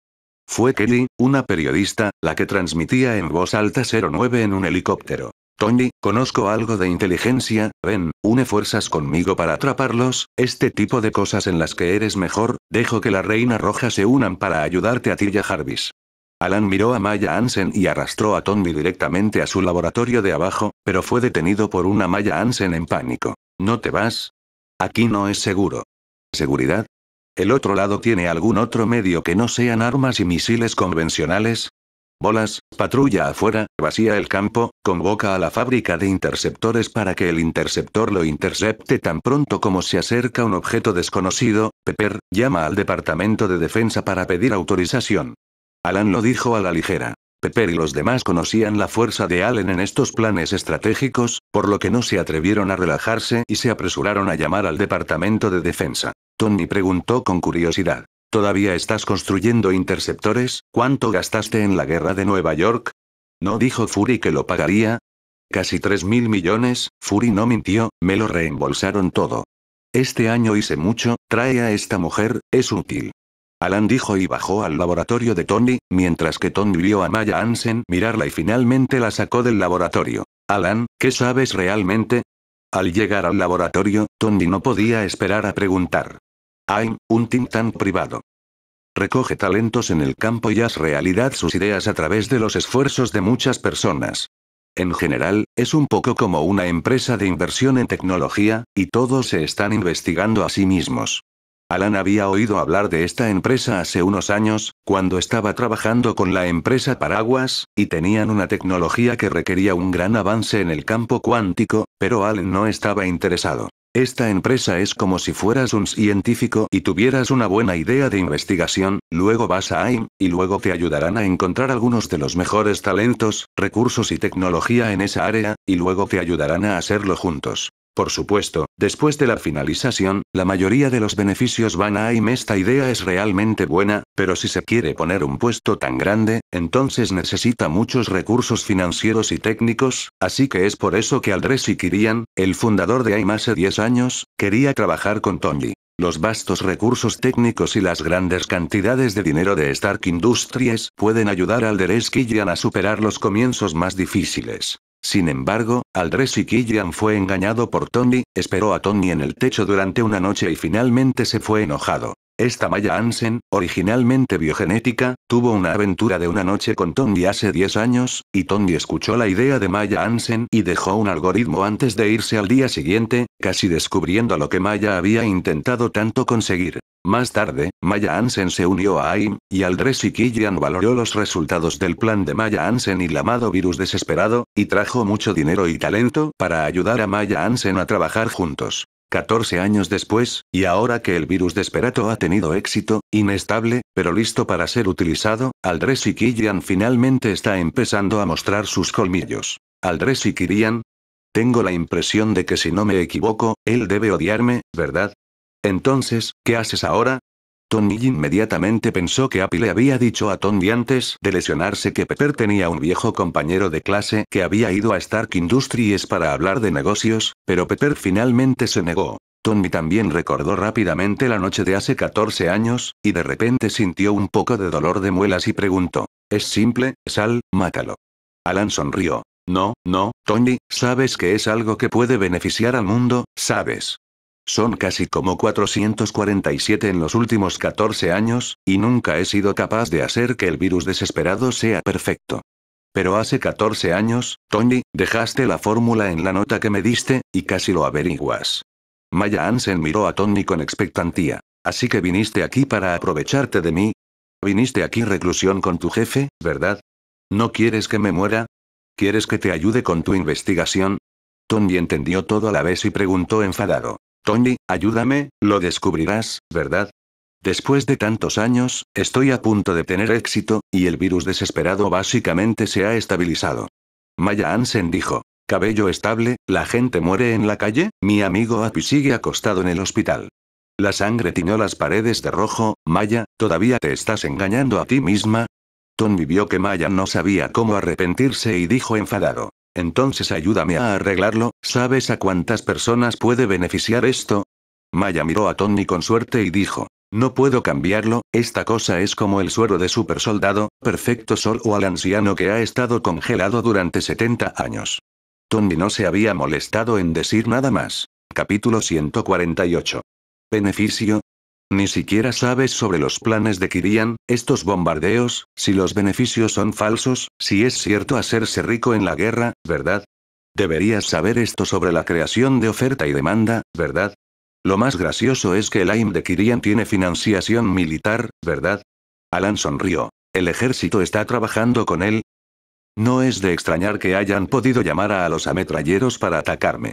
Fue Kelly, una periodista, la que transmitía en voz alta 09 en un helicóptero. Tony, conozco algo de inteligencia, ven, une fuerzas conmigo para atraparlos, este tipo de cosas en las que eres mejor, dejo que la Reina Roja se unan para ayudarte a ti y a Jarvis. Alan miró a Maya Ansen y arrastró a Tony directamente a su laboratorio de abajo, pero fue detenido por una Maya Ansen en pánico. ¿No te vas? Aquí no es seguro. ¿Seguridad? ¿El otro lado tiene algún otro medio que no sean armas y misiles convencionales? Bolas, patrulla afuera, vacía el campo, convoca a la fábrica de interceptores para que el interceptor lo intercepte tan pronto como se acerca un objeto desconocido, Pepper, llama al Departamento de Defensa para pedir autorización. Alan lo dijo a la ligera. Pepper y los demás conocían la fuerza de Allen en estos planes estratégicos, por lo que no se atrevieron a relajarse y se apresuraron a llamar al Departamento de Defensa. Tony preguntó con curiosidad. ¿Todavía estás construyendo interceptores? ¿Cuánto gastaste en la guerra de Nueva York? ¿No dijo Fury que lo pagaría? Casi 3 mil millones, Fury no mintió, me lo reembolsaron todo. Este año hice mucho, trae a esta mujer, es útil. Alan dijo y bajó al laboratorio de Tony, mientras que Tony vio a Maya Ansen mirarla y finalmente la sacó del laboratorio. Alan, ¿qué sabes realmente? Al llegar al laboratorio, Tony no podía esperar a preguntar. I'm, un think tan privado. Recoge talentos en el campo y haz realidad sus ideas a través de los esfuerzos de muchas personas. En general, es un poco como una empresa de inversión en tecnología, y todos se están investigando a sí mismos. Alan había oído hablar de esta empresa hace unos años, cuando estaba trabajando con la empresa Paraguas, y tenían una tecnología que requería un gran avance en el campo cuántico, pero Alan no estaba interesado. Esta empresa es como si fueras un científico y tuvieras una buena idea de investigación, luego vas a AIM, y luego te ayudarán a encontrar algunos de los mejores talentos, recursos y tecnología en esa área, y luego te ayudarán a hacerlo juntos. Por supuesto, después de la finalización, la mayoría de los beneficios van a AIM. Esta idea es realmente buena, pero si se quiere poner un puesto tan grande, entonces necesita muchos recursos financieros y técnicos, así que es por eso que y Kirian, el fundador de AIM hace 10 años, quería trabajar con Tony. Los vastos recursos técnicos y las grandes cantidades de dinero de Stark Industries pueden ayudar a Alderes Kirian a superar los comienzos más difíciles. Sin embargo, Aldres y Killian fue engañado por Tony, esperó a Tony en el techo durante una noche y finalmente se fue enojado. Esta Maya Ansen, originalmente biogenética, tuvo una aventura de una noche con Tondi hace 10 años, y Tondi escuchó la idea de Maya Ansen y dejó un algoritmo antes de irse al día siguiente, casi descubriendo lo que Maya había intentado tanto conseguir. Más tarde, Maya Ansen se unió a AIM, y Aldres y Killian valoró los resultados del plan de Maya Ansen y el amado virus desesperado, y trajo mucho dinero y talento para ayudar a Maya Ansen a trabajar juntos. 14 años después, y ahora que el virus Desperato ha tenido éxito, inestable, pero listo para ser utilizado, Aldres y Killian finalmente está empezando a mostrar sus colmillos. Aldres y Killian. Tengo la impresión de que si no me equivoco, él debe odiarme, ¿verdad? Entonces, ¿qué haces ahora? Tony inmediatamente pensó que Appy le había dicho a Tony antes de lesionarse que Pepper tenía un viejo compañero de clase que había ido a Stark Industries para hablar de negocios, pero Pepper finalmente se negó. Tony también recordó rápidamente la noche de hace 14 años, y de repente sintió un poco de dolor de muelas y preguntó, ¿es simple, Sal, mátalo? Alan sonrió. No, no, Tony, sabes que es algo que puede beneficiar al mundo, sabes. Son casi como 447 en los últimos 14 años, y nunca he sido capaz de hacer que el virus desesperado sea perfecto. Pero hace 14 años, Tony, dejaste la fórmula en la nota que me diste, y casi lo averiguas. Maya Ansen miró a Tony con expectantía. Así que viniste aquí para aprovecharte de mí. Viniste aquí reclusión con tu jefe, ¿verdad? ¿No quieres que me muera? ¿Quieres que te ayude con tu investigación? Tony entendió todo a la vez y preguntó enfadado. Tony, ayúdame, lo descubrirás, ¿verdad? Después de tantos años, estoy a punto de tener éxito, y el virus desesperado básicamente se ha estabilizado. Maya Ansen dijo. Cabello estable, la gente muere en la calle, mi amigo Api sigue acostado en el hospital. La sangre tiñó las paredes de rojo, Maya, ¿todavía te estás engañando a ti misma? Tony vio que Maya no sabía cómo arrepentirse y dijo enfadado. Entonces ayúdame a arreglarlo, ¿sabes a cuántas personas puede beneficiar esto? Maya miró a Tony con suerte y dijo, no puedo cambiarlo, esta cosa es como el suero de supersoldado, perfecto sol o al anciano que ha estado congelado durante 70 años. Tony no se había molestado en decir nada más. Capítulo 148. Beneficio, ni siquiera sabes sobre los planes de Kirian, estos bombardeos, si los beneficios son falsos, si es cierto hacerse rico en la guerra, ¿verdad? Deberías saber esto sobre la creación de oferta y demanda, ¿verdad? Lo más gracioso es que el AIM de Kirian tiene financiación militar, ¿verdad? Alan sonrió. ¿El ejército está trabajando con él? No es de extrañar que hayan podido llamar a los ametralleros para atacarme.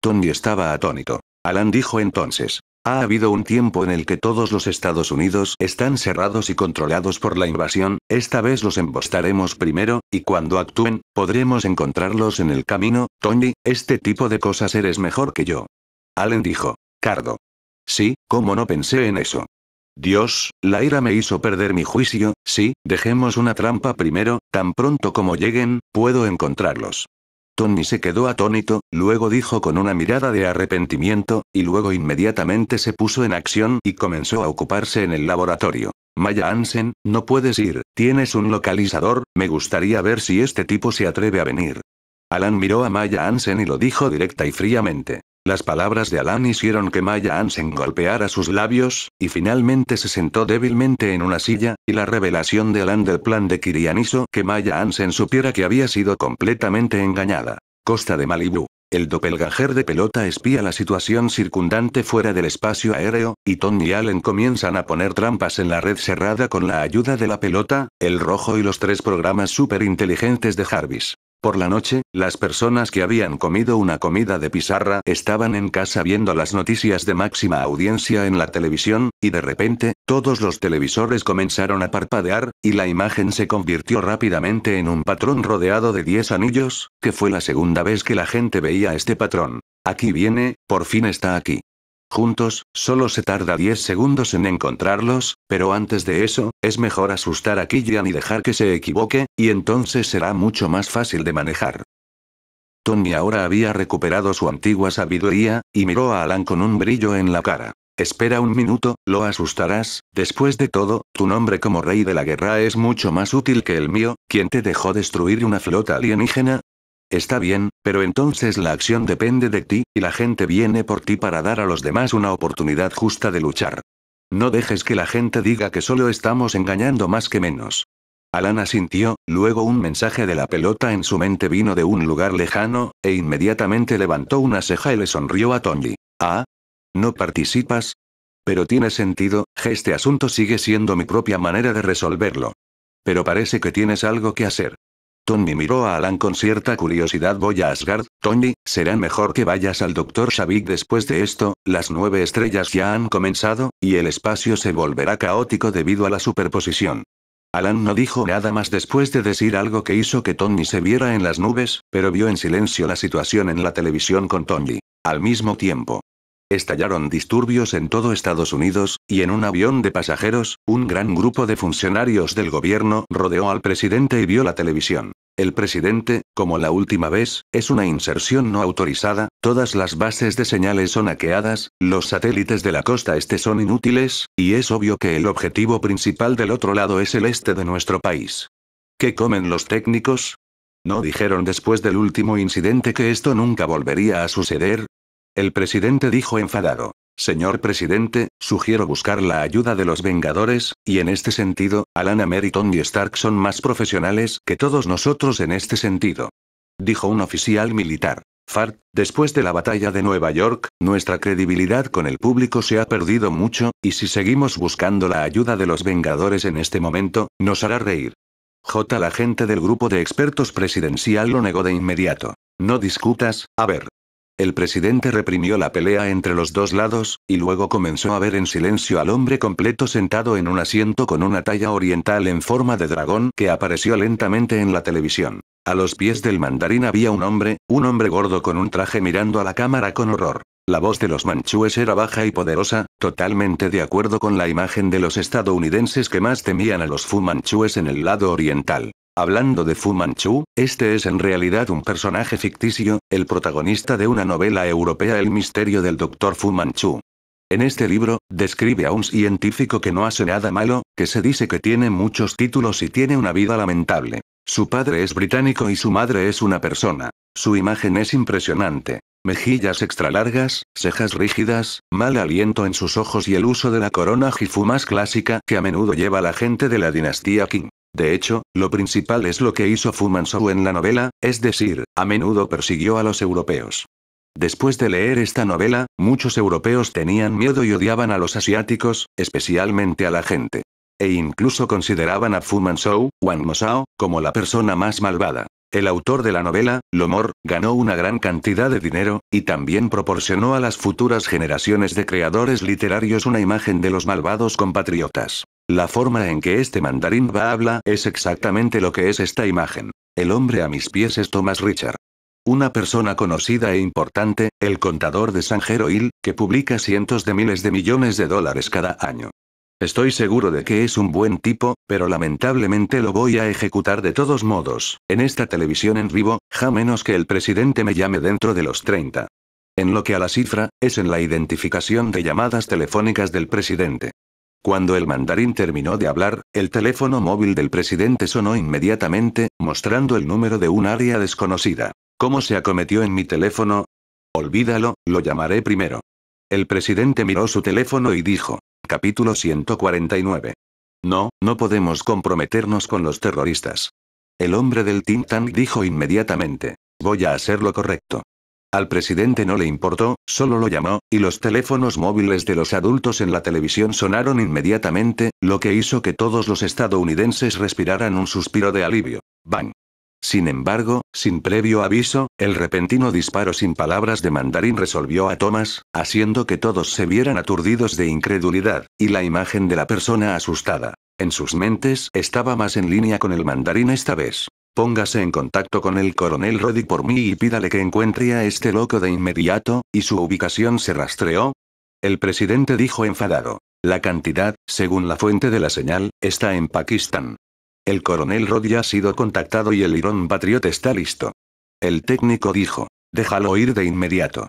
Tony estaba atónito. Alan dijo entonces. Ha habido un tiempo en el que todos los Estados Unidos están cerrados y controlados por la invasión, esta vez los embostaremos primero, y cuando actúen, podremos encontrarlos en el camino, Tony, este tipo de cosas eres mejor que yo. Allen dijo. Cardo. Sí, cómo no pensé en eso. Dios, la ira me hizo perder mi juicio, sí, dejemos una trampa primero, tan pronto como lleguen, puedo encontrarlos. Tony se quedó atónito, luego dijo con una mirada de arrepentimiento, y luego inmediatamente se puso en acción y comenzó a ocuparse en el laboratorio. Maya Ansen, no puedes ir, tienes un localizador, me gustaría ver si este tipo se atreve a venir. Alan miró a Maya Ansen y lo dijo directa y fríamente. Las palabras de Alan hicieron que Maya Ansen golpeara sus labios, y finalmente se sentó débilmente en una silla, y la revelación de Alan del plan de Kirian hizo que Maya Ansen supiera que había sido completamente engañada. Costa de Malibu. El doppelganger de pelota espía la situación circundante fuera del espacio aéreo, y Tony y Allen comienzan a poner trampas en la red cerrada con la ayuda de la pelota, el rojo y los tres programas superinteligentes de Jarvis. Por la noche, las personas que habían comido una comida de pizarra estaban en casa viendo las noticias de máxima audiencia en la televisión, y de repente, todos los televisores comenzaron a parpadear, y la imagen se convirtió rápidamente en un patrón rodeado de 10 anillos, que fue la segunda vez que la gente veía este patrón. Aquí viene, por fin está aquí juntos, solo se tarda 10 segundos en encontrarlos, pero antes de eso, es mejor asustar a Killian y dejar que se equivoque, y entonces será mucho más fácil de manejar. Tony ahora había recuperado su antigua sabiduría, y miró a Alan con un brillo en la cara. Espera un minuto, lo asustarás, después de todo, tu nombre como rey de la guerra es mucho más útil que el mío, quien te dejó destruir una flota alienígena, Está bien, pero entonces la acción depende de ti, y la gente viene por ti para dar a los demás una oportunidad justa de luchar. No dejes que la gente diga que solo estamos engañando más que menos. Alana sintió, luego un mensaje de la pelota en su mente vino de un lugar lejano, e inmediatamente levantó una ceja y le sonrió a Tony. ¿Ah? ¿No participas? Pero tiene sentido, este asunto sigue siendo mi propia manera de resolverlo. Pero parece que tienes algo que hacer. Tony miró a Alan con cierta curiosidad. Voy a Asgard, Tony, será mejor que vayas al Doctor Shavik después de esto, las nueve estrellas ya han comenzado, y el espacio se volverá caótico debido a la superposición. Alan no dijo nada más después de decir algo que hizo que Tony se viera en las nubes, pero vio en silencio la situación en la televisión con Tony. Al mismo tiempo, estallaron disturbios en todo Estados Unidos, y en un avión de pasajeros, un gran grupo de funcionarios del gobierno rodeó al presidente y vio la televisión. El presidente, como la última vez, es una inserción no autorizada, todas las bases de señales son hackeadas, los satélites de la costa este son inútiles, y es obvio que el objetivo principal del otro lado es el este de nuestro país. ¿Qué comen los técnicos? ¿No dijeron después del último incidente que esto nunca volvería a suceder? El presidente dijo enfadado. Señor presidente, sugiero buscar la ayuda de los Vengadores, y en este sentido, Alana Meriton y Stark son más profesionales que todos nosotros en este sentido. Dijo un oficial militar. Fart, después de la batalla de Nueva York, nuestra credibilidad con el público se ha perdido mucho, y si seguimos buscando la ayuda de los Vengadores en este momento, nos hará reír. J. La gente del grupo de expertos presidencial lo negó de inmediato. No discutas, a ver, el presidente reprimió la pelea entre los dos lados, y luego comenzó a ver en silencio al hombre completo sentado en un asiento con una talla oriental en forma de dragón que apareció lentamente en la televisión. A los pies del mandarín había un hombre, un hombre gordo con un traje mirando a la cámara con horror. La voz de los manchúes era baja y poderosa, totalmente de acuerdo con la imagen de los estadounidenses que más temían a los Fu manchúes en el lado oriental. Hablando de Fu Manchu, este es en realidad un personaje ficticio, el protagonista de una novela europea El misterio del Dr. Fu Manchu. En este libro, describe a un científico que no hace nada malo, que se dice que tiene muchos títulos y tiene una vida lamentable. Su padre es británico y su madre es una persona. Su imagen es impresionante. Mejillas extra largas, cejas rígidas, mal aliento en sus ojos y el uso de la corona jifu más clásica que a menudo lleva la gente de la dinastía Qing. De hecho, lo principal es lo que hizo Fu Manchu en la novela, es decir, a menudo persiguió a los europeos. Después de leer esta novela, muchos europeos tenían miedo y odiaban a los asiáticos, especialmente a la gente. E incluso consideraban a Fu Manchu, Wang Mosao, como la persona más malvada. El autor de la novela, Lomor, ganó una gran cantidad de dinero, y también proporcionó a las futuras generaciones de creadores literarios una imagen de los malvados compatriotas. La forma en que este mandarín va habla es exactamente lo que es esta imagen. El hombre a mis pies es Thomas Richard. Una persona conocida e importante, el contador de San Hill, que publica cientos de miles de millones de dólares cada año. Estoy seguro de que es un buen tipo, pero lamentablemente lo voy a ejecutar de todos modos, en esta televisión en vivo, jamás menos que el presidente me llame dentro de los 30. En lo que a la cifra, es en la identificación de llamadas telefónicas del presidente. Cuando el mandarín terminó de hablar, el teléfono móvil del presidente sonó inmediatamente, mostrando el número de un área desconocida. ¿Cómo se acometió en mi teléfono? Olvídalo, lo llamaré primero. El presidente miró su teléfono y dijo. Capítulo 149. No, no podemos comprometernos con los terroristas. El hombre del think dijo inmediatamente. Voy a hacer lo correcto. Al presidente no le importó, solo lo llamó, y los teléfonos móviles de los adultos en la televisión sonaron inmediatamente, lo que hizo que todos los estadounidenses respiraran un suspiro de alivio. Bang. Sin embargo, sin previo aviso, el repentino disparo sin palabras de mandarín resolvió a Thomas, haciendo que todos se vieran aturdidos de incredulidad, y la imagen de la persona asustada. En sus mentes estaba más en línea con el mandarín esta vez. Póngase en contacto con el coronel Roddy por mí y pídale que encuentre a este loco de inmediato, y su ubicación se rastreó. El presidente dijo enfadado. La cantidad, según la fuente de la señal, está en Pakistán. El coronel Roddy ha sido contactado y el Irón Patriot está listo. El técnico dijo. Déjalo ir de inmediato.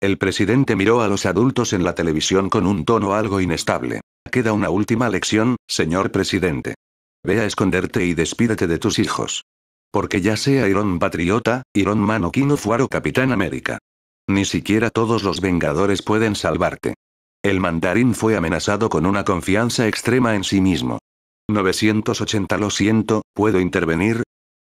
El presidente miró a los adultos en la televisión con un tono algo inestable. Queda una última lección, señor presidente. Ve a esconderte y despídete de tus hijos. Porque ya sea Iron Patriota, Iron Man o Fuaro Capitán América. Ni siquiera todos los Vengadores pueden salvarte. El mandarín fue amenazado con una confianza extrema en sí mismo. 980 Lo siento, puedo intervenir,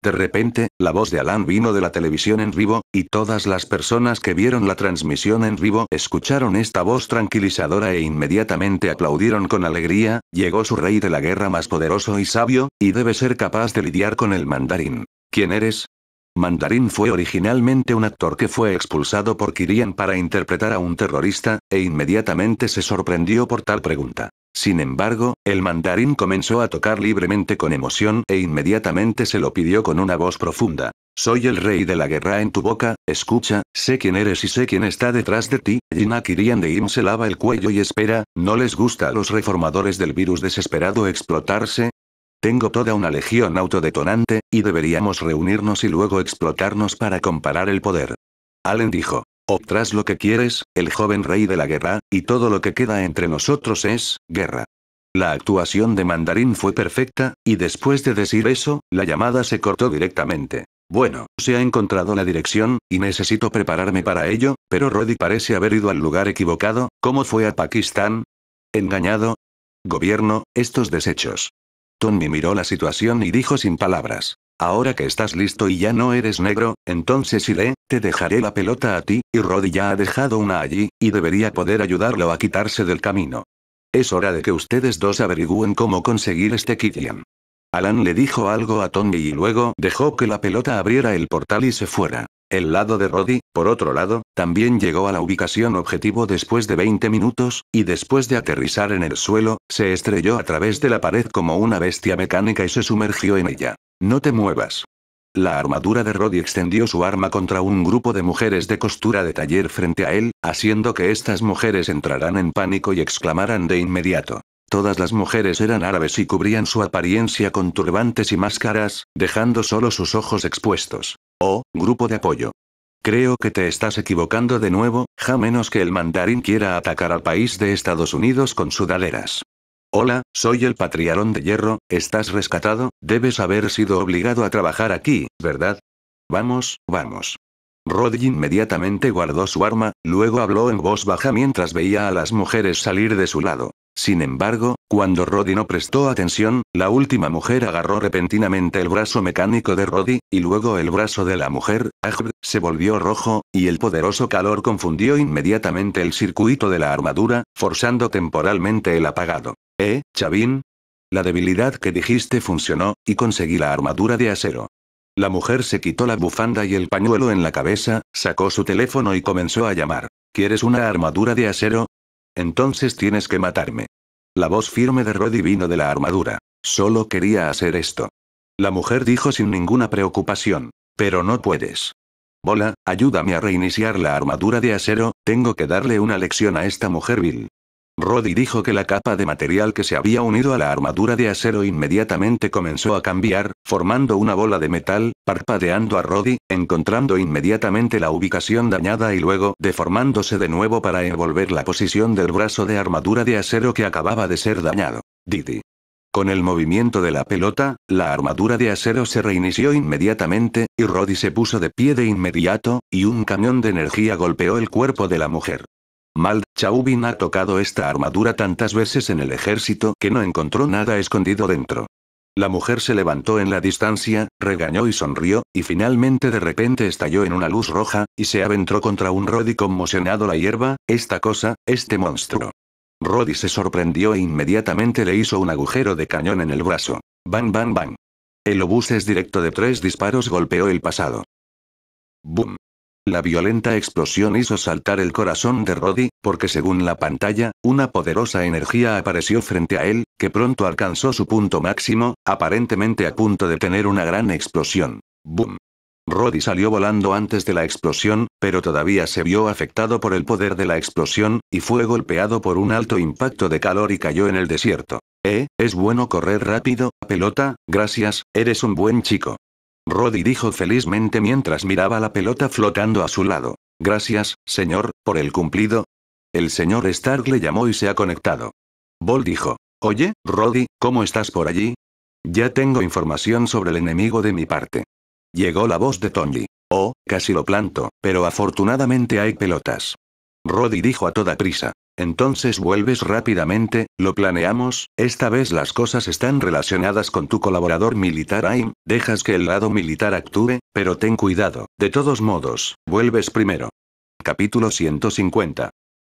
de repente, la voz de Alan vino de la televisión en vivo, y todas las personas que vieron la transmisión en vivo escucharon esta voz tranquilizadora e inmediatamente aplaudieron con alegría, llegó su rey de la guerra más poderoso y sabio, y debe ser capaz de lidiar con el mandarín. ¿Quién eres? Mandarin fue originalmente un actor que fue expulsado por Kirian para interpretar a un terrorista, e inmediatamente se sorprendió por tal pregunta. Sin embargo, el mandarín comenzó a tocar libremente con emoción e inmediatamente se lo pidió con una voz profunda. Soy el rey de la guerra en tu boca, escucha, sé quién eres y sé quién está detrás de ti. Gina Kirian de Im se lava el cuello y espera, no les gusta a los reformadores del virus desesperado explotarse, tengo toda una legión autodetonante, y deberíamos reunirnos y luego explotarnos para comparar el poder. Allen dijo. Obtras lo que quieres, el joven rey de la guerra, y todo lo que queda entre nosotros es, guerra. La actuación de Mandarín fue perfecta, y después de decir eso, la llamada se cortó directamente. Bueno, se ha encontrado la dirección, y necesito prepararme para ello, pero Roddy parece haber ido al lugar equivocado, ¿cómo fue a Pakistán? ¿Engañado? Gobierno, estos desechos. Tommy miró la situación y dijo sin palabras. Ahora que estás listo y ya no eres negro, entonces iré, te dejaré la pelota a ti, y Roddy ya ha dejado una allí, y debería poder ayudarlo a quitarse del camino. Es hora de que ustedes dos averigüen cómo conseguir este Killian. Alan le dijo algo a Tommy y luego dejó que la pelota abriera el portal y se fuera. El lado de Roddy, por otro lado, también llegó a la ubicación objetivo después de 20 minutos, y después de aterrizar en el suelo, se estrelló a través de la pared como una bestia mecánica y se sumergió en ella. No te muevas. La armadura de Roddy extendió su arma contra un grupo de mujeres de costura de taller frente a él, haciendo que estas mujeres entraran en pánico y exclamaran de inmediato. Todas las mujeres eran árabes y cubrían su apariencia con turbantes y máscaras, dejando solo sus ojos expuestos. Oh, grupo de apoyo. Creo que te estás equivocando de nuevo, ja menos que el mandarín quiera atacar al país de Estados Unidos con sudaderas. Hola, soy el patriarón de hierro, estás rescatado, debes haber sido obligado a trabajar aquí, ¿verdad? Vamos, vamos. Rodin inmediatamente guardó su arma, luego habló en voz baja mientras veía a las mujeres salir de su lado. Sin embargo, cuando Roddy no prestó atención, la última mujer agarró repentinamente el brazo mecánico de Roddy, y luego el brazo de la mujer, Ajb, se volvió rojo, y el poderoso calor confundió inmediatamente el circuito de la armadura, forzando temporalmente el apagado. ¿Eh, Chavín? La debilidad que dijiste funcionó, y conseguí la armadura de acero. La mujer se quitó la bufanda y el pañuelo en la cabeza, sacó su teléfono y comenzó a llamar. ¿Quieres una armadura de acero? Entonces tienes que matarme. La voz firme de Roddy vino de la armadura. Solo quería hacer esto. La mujer dijo sin ninguna preocupación. Pero no puedes. Bola, ayúdame a reiniciar la armadura de acero, tengo que darle una lección a esta mujer vil. Roddy dijo que la capa de material que se había unido a la armadura de acero inmediatamente comenzó a cambiar, formando una bola de metal, parpadeando a Roddy, encontrando inmediatamente la ubicación dañada y luego deformándose de nuevo para envolver la posición del brazo de armadura de acero que acababa de ser dañado. Didi. Con el movimiento de la pelota, la armadura de acero se reinició inmediatamente, y Roddy se puso de pie de inmediato, y un cañón de energía golpeó el cuerpo de la mujer. Mal, Chauvin ha tocado esta armadura tantas veces en el ejército que no encontró nada escondido dentro. La mujer se levantó en la distancia, regañó y sonrió, y finalmente de repente estalló en una luz roja, y se aventró contra un Roddy conmocionado la hierba, esta cosa, este monstruo. Roddy se sorprendió e inmediatamente le hizo un agujero de cañón en el brazo. Bang, bang, bang. El obús es directo de tres disparos golpeó el pasado. Bum. La violenta explosión hizo saltar el corazón de Roddy, porque según la pantalla, una poderosa energía apareció frente a él, que pronto alcanzó su punto máximo, aparentemente a punto de tener una gran explosión. ¡Boom! Roddy salió volando antes de la explosión, pero todavía se vio afectado por el poder de la explosión, y fue golpeado por un alto impacto de calor y cayó en el desierto. Eh, es bueno correr rápido, pelota, gracias, eres un buen chico. Roddy dijo felizmente mientras miraba la pelota flotando a su lado. Gracias, señor, por el cumplido. El señor Stark le llamó y se ha conectado. Bol dijo. Oye, Roddy, ¿cómo estás por allí? Ya tengo información sobre el enemigo de mi parte. Llegó la voz de Tony. Oh, casi lo planto, pero afortunadamente hay pelotas. Roddy dijo a toda prisa entonces vuelves rápidamente, lo planeamos, esta vez las cosas están relacionadas con tu colaborador militar AIM, dejas que el lado militar actúe, pero ten cuidado, de todos modos, vuelves primero. Capítulo 150.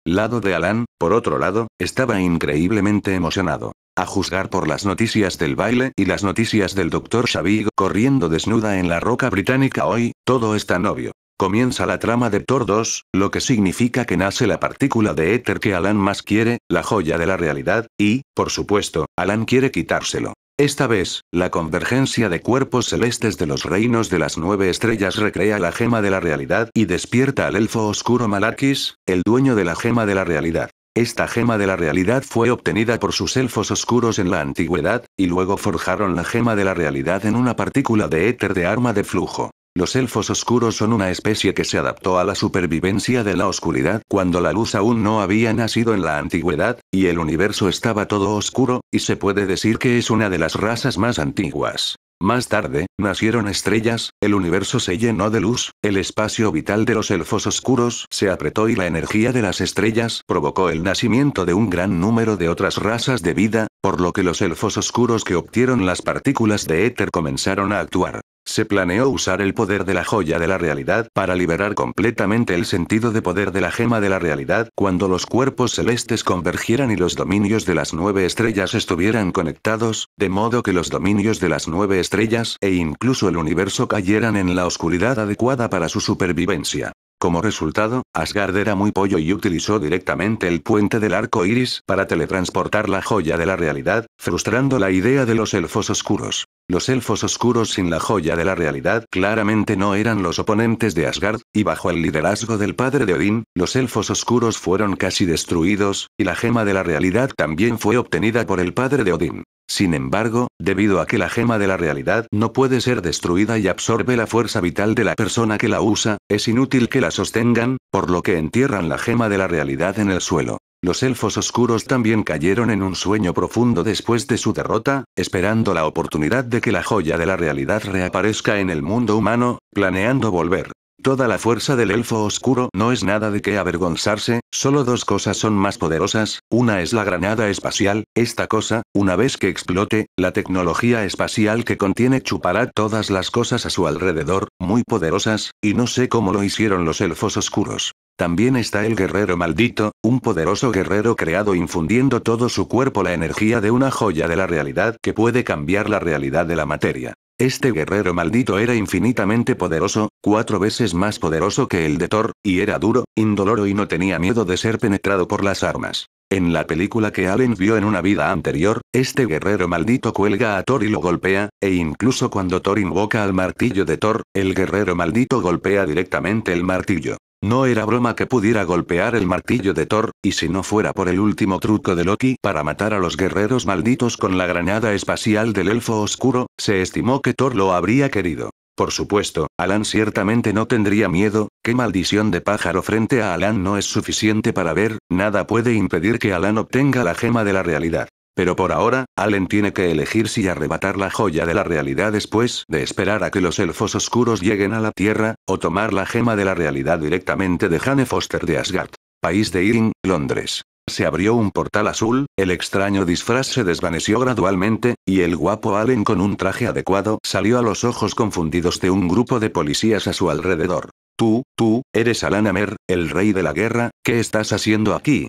Lado de Alan, por otro lado, estaba increíblemente emocionado. A juzgar por las noticias del baile y las noticias del doctor Shavig corriendo desnuda en la roca británica hoy, todo está novio. Comienza la trama de Tordos, lo que significa que nace la partícula de éter que Alan más quiere, la joya de la realidad, y, por supuesto, Alan quiere quitárselo. Esta vez, la convergencia de cuerpos celestes de los reinos de las nueve estrellas recrea la gema de la realidad y despierta al elfo oscuro Malakis, el dueño de la gema de la realidad. Esta gema de la realidad fue obtenida por sus elfos oscuros en la antigüedad, y luego forjaron la gema de la realidad en una partícula de éter de arma de flujo. Los elfos oscuros son una especie que se adaptó a la supervivencia de la oscuridad cuando la luz aún no había nacido en la antigüedad, y el universo estaba todo oscuro, y se puede decir que es una de las razas más antiguas. Más tarde, nacieron estrellas, el universo se llenó de luz, el espacio vital de los elfos oscuros se apretó y la energía de las estrellas provocó el nacimiento de un gran número de otras razas de vida, por lo que los elfos oscuros que obtieron las partículas de éter comenzaron a actuar. Se planeó usar el poder de la joya de la realidad para liberar completamente el sentido de poder de la gema de la realidad cuando los cuerpos celestes convergieran y los dominios de las nueve estrellas estuvieran conectados, de modo que los dominios de las nueve estrellas e incluso el universo cayeran en la oscuridad adecuada para su supervivencia. Como resultado, Asgard era muy pollo y utilizó directamente el puente del arco iris para teletransportar la joya de la realidad, frustrando la idea de los elfos oscuros. Los elfos oscuros sin la joya de la realidad claramente no eran los oponentes de Asgard, y bajo el liderazgo del padre de Odín, los elfos oscuros fueron casi destruidos, y la gema de la realidad también fue obtenida por el padre de Odín. Sin embargo, debido a que la gema de la realidad no puede ser destruida y absorbe la fuerza vital de la persona que la usa, es inútil que la sostengan, por lo que entierran la gema de la realidad en el suelo. Los elfos oscuros también cayeron en un sueño profundo después de su derrota, esperando la oportunidad de que la joya de la realidad reaparezca en el mundo humano, planeando volver. Toda la fuerza del elfo oscuro no es nada de qué avergonzarse, solo dos cosas son más poderosas, una es la granada espacial, esta cosa, una vez que explote, la tecnología espacial que contiene chupará todas las cosas a su alrededor, muy poderosas, y no sé cómo lo hicieron los elfos oscuros. También está el guerrero maldito, un poderoso guerrero creado infundiendo todo su cuerpo la energía de una joya de la realidad que puede cambiar la realidad de la materia. Este guerrero maldito era infinitamente poderoso, cuatro veces más poderoso que el de Thor, y era duro, indoloro y no tenía miedo de ser penetrado por las armas. En la película que Allen vio en una vida anterior, este guerrero maldito cuelga a Thor y lo golpea, e incluso cuando Thor invoca al martillo de Thor, el guerrero maldito golpea directamente el martillo. No era broma que pudiera golpear el martillo de Thor, y si no fuera por el último truco de Loki para matar a los guerreros malditos con la granada espacial del elfo oscuro, se estimó que Thor lo habría querido. Por supuesto, Alan ciertamente no tendría miedo, qué maldición de pájaro frente a Alan no es suficiente para ver, nada puede impedir que Alan obtenga la gema de la realidad. Pero por ahora, Allen tiene que elegir si arrebatar la joya de la realidad después de esperar a que los elfos oscuros lleguen a la Tierra, o tomar la gema de la realidad directamente de Jane Foster de Asgard. País de Ealing, Londres. Se abrió un portal azul, el extraño disfraz se desvaneció gradualmente, y el guapo Allen con un traje adecuado salió a los ojos confundidos de un grupo de policías a su alrededor. Tú, tú, eres Alan Amer, el rey de la guerra, ¿qué estás haciendo aquí?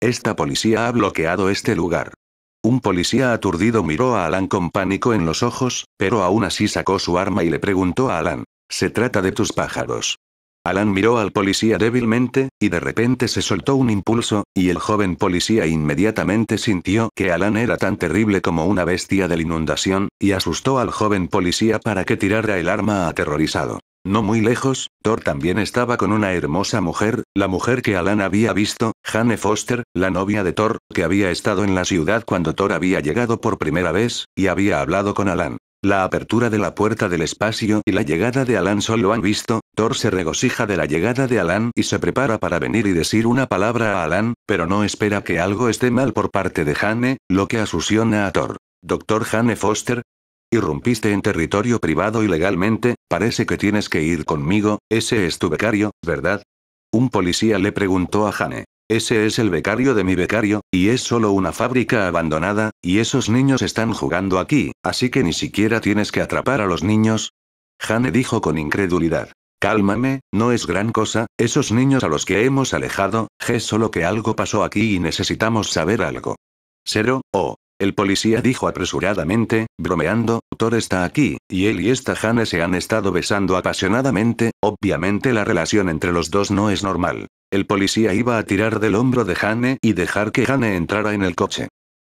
Esta policía ha bloqueado este lugar. Un policía aturdido miró a Alan con pánico en los ojos, pero aún así sacó su arma y le preguntó a Alan, ¿se trata de tus pájaros? Alan miró al policía débilmente, y de repente se soltó un impulso, y el joven policía inmediatamente sintió que Alan era tan terrible como una bestia de la inundación, y asustó al joven policía para que tirara el arma aterrorizado. No muy lejos, Thor también estaba con una hermosa mujer, la mujer que Alan había visto, Jane Foster, la novia de Thor, que había estado en la ciudad cuando Thor había llegado por primera vez, y había hablado con Alan. La apertura de la puerta del espacio y la llegada de Alan solo han visto, Thor se regocija de la llegada de Alan y se prepara para venir y decir una palabra a Alan, pero no espera que algo esté mal por parte de Jane, lo que asusiona a Thor. Doctor Jane Foster, Irrumpiste en territorio privado ilegalmente, parece que tienes que ir conmigo, ese es tu becario, ¿verdad? Un policía le preguntó a Jane. Ese es el becario de mi becario, y es solo una fábrica abandonada, y esos niños están jugando aquí, así que ni siquiera tienes que atrapar a los niños. Jane dijo con incredulidad. Cálmame, no es gran cosa, esos niños a los que hemos alejado, Es solo que algo pasó aquí y necesitamos saber algo. Cero, oh, el policía dijo apresuradamente, bromeando, Thor está aquí, y él y esta Hane se han estado besando apasionadamente, obviamente la relación entre los dos no es normal. El policía iba a tirar del hombro de Hane y dejar que Hane entrara en el coche.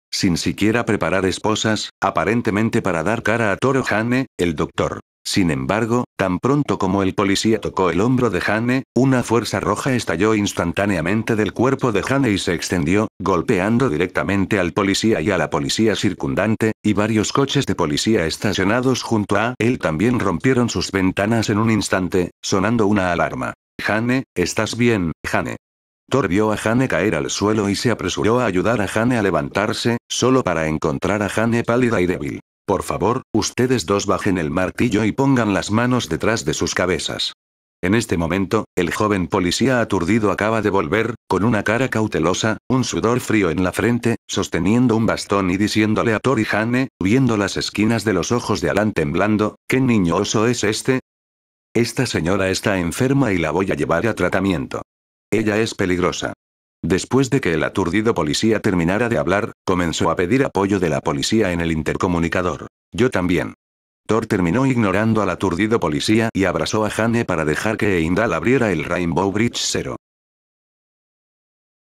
Sin siquiera preparar esposas, aparentemente para dar cara a Toro Hane, el doctor sin embargo, tan pronto como el policía tocó el hombro de Hane, una fuerza roja estalló instantáneamente del cuerpo de Hane y se extendió, golpeando directamente al policía y a la policía circundante, y varios coches de policía estacionados junto a él también rompieron sus ventanas en un instante, sonando una alarma. Hane, ¿estás bien, Hane? Thor vio a Hane caer al suelo y se apresuró a ayudar a Hane a levantarse, solo para encontrar a Hane pálida y débil. Por favor, ustedes dos bajen el martillo y pongan las manos detrás de sus cabezas. En este momento, el joven policía aturdido acaba de volver, con una cara cautelosa, un sudor frío en la frente, sosteniendo un bastón y diciéndole a Tori Hane, viendo las esquinas de los ojos de Alan temblando, ¿qué niño oso es este? Esta señora está enferma y la voy a llevar a tratamiento. Ella es peligrosa. Después de que el aturdido policía terminara de hablar, comenzó a pedir apoyo de la policía en el intercomunicador. Yo también. Thor terminó ignorando al aturdido policía y abrazó a Jane para dejar que Eindal abriera el Rainbow Bridge 0.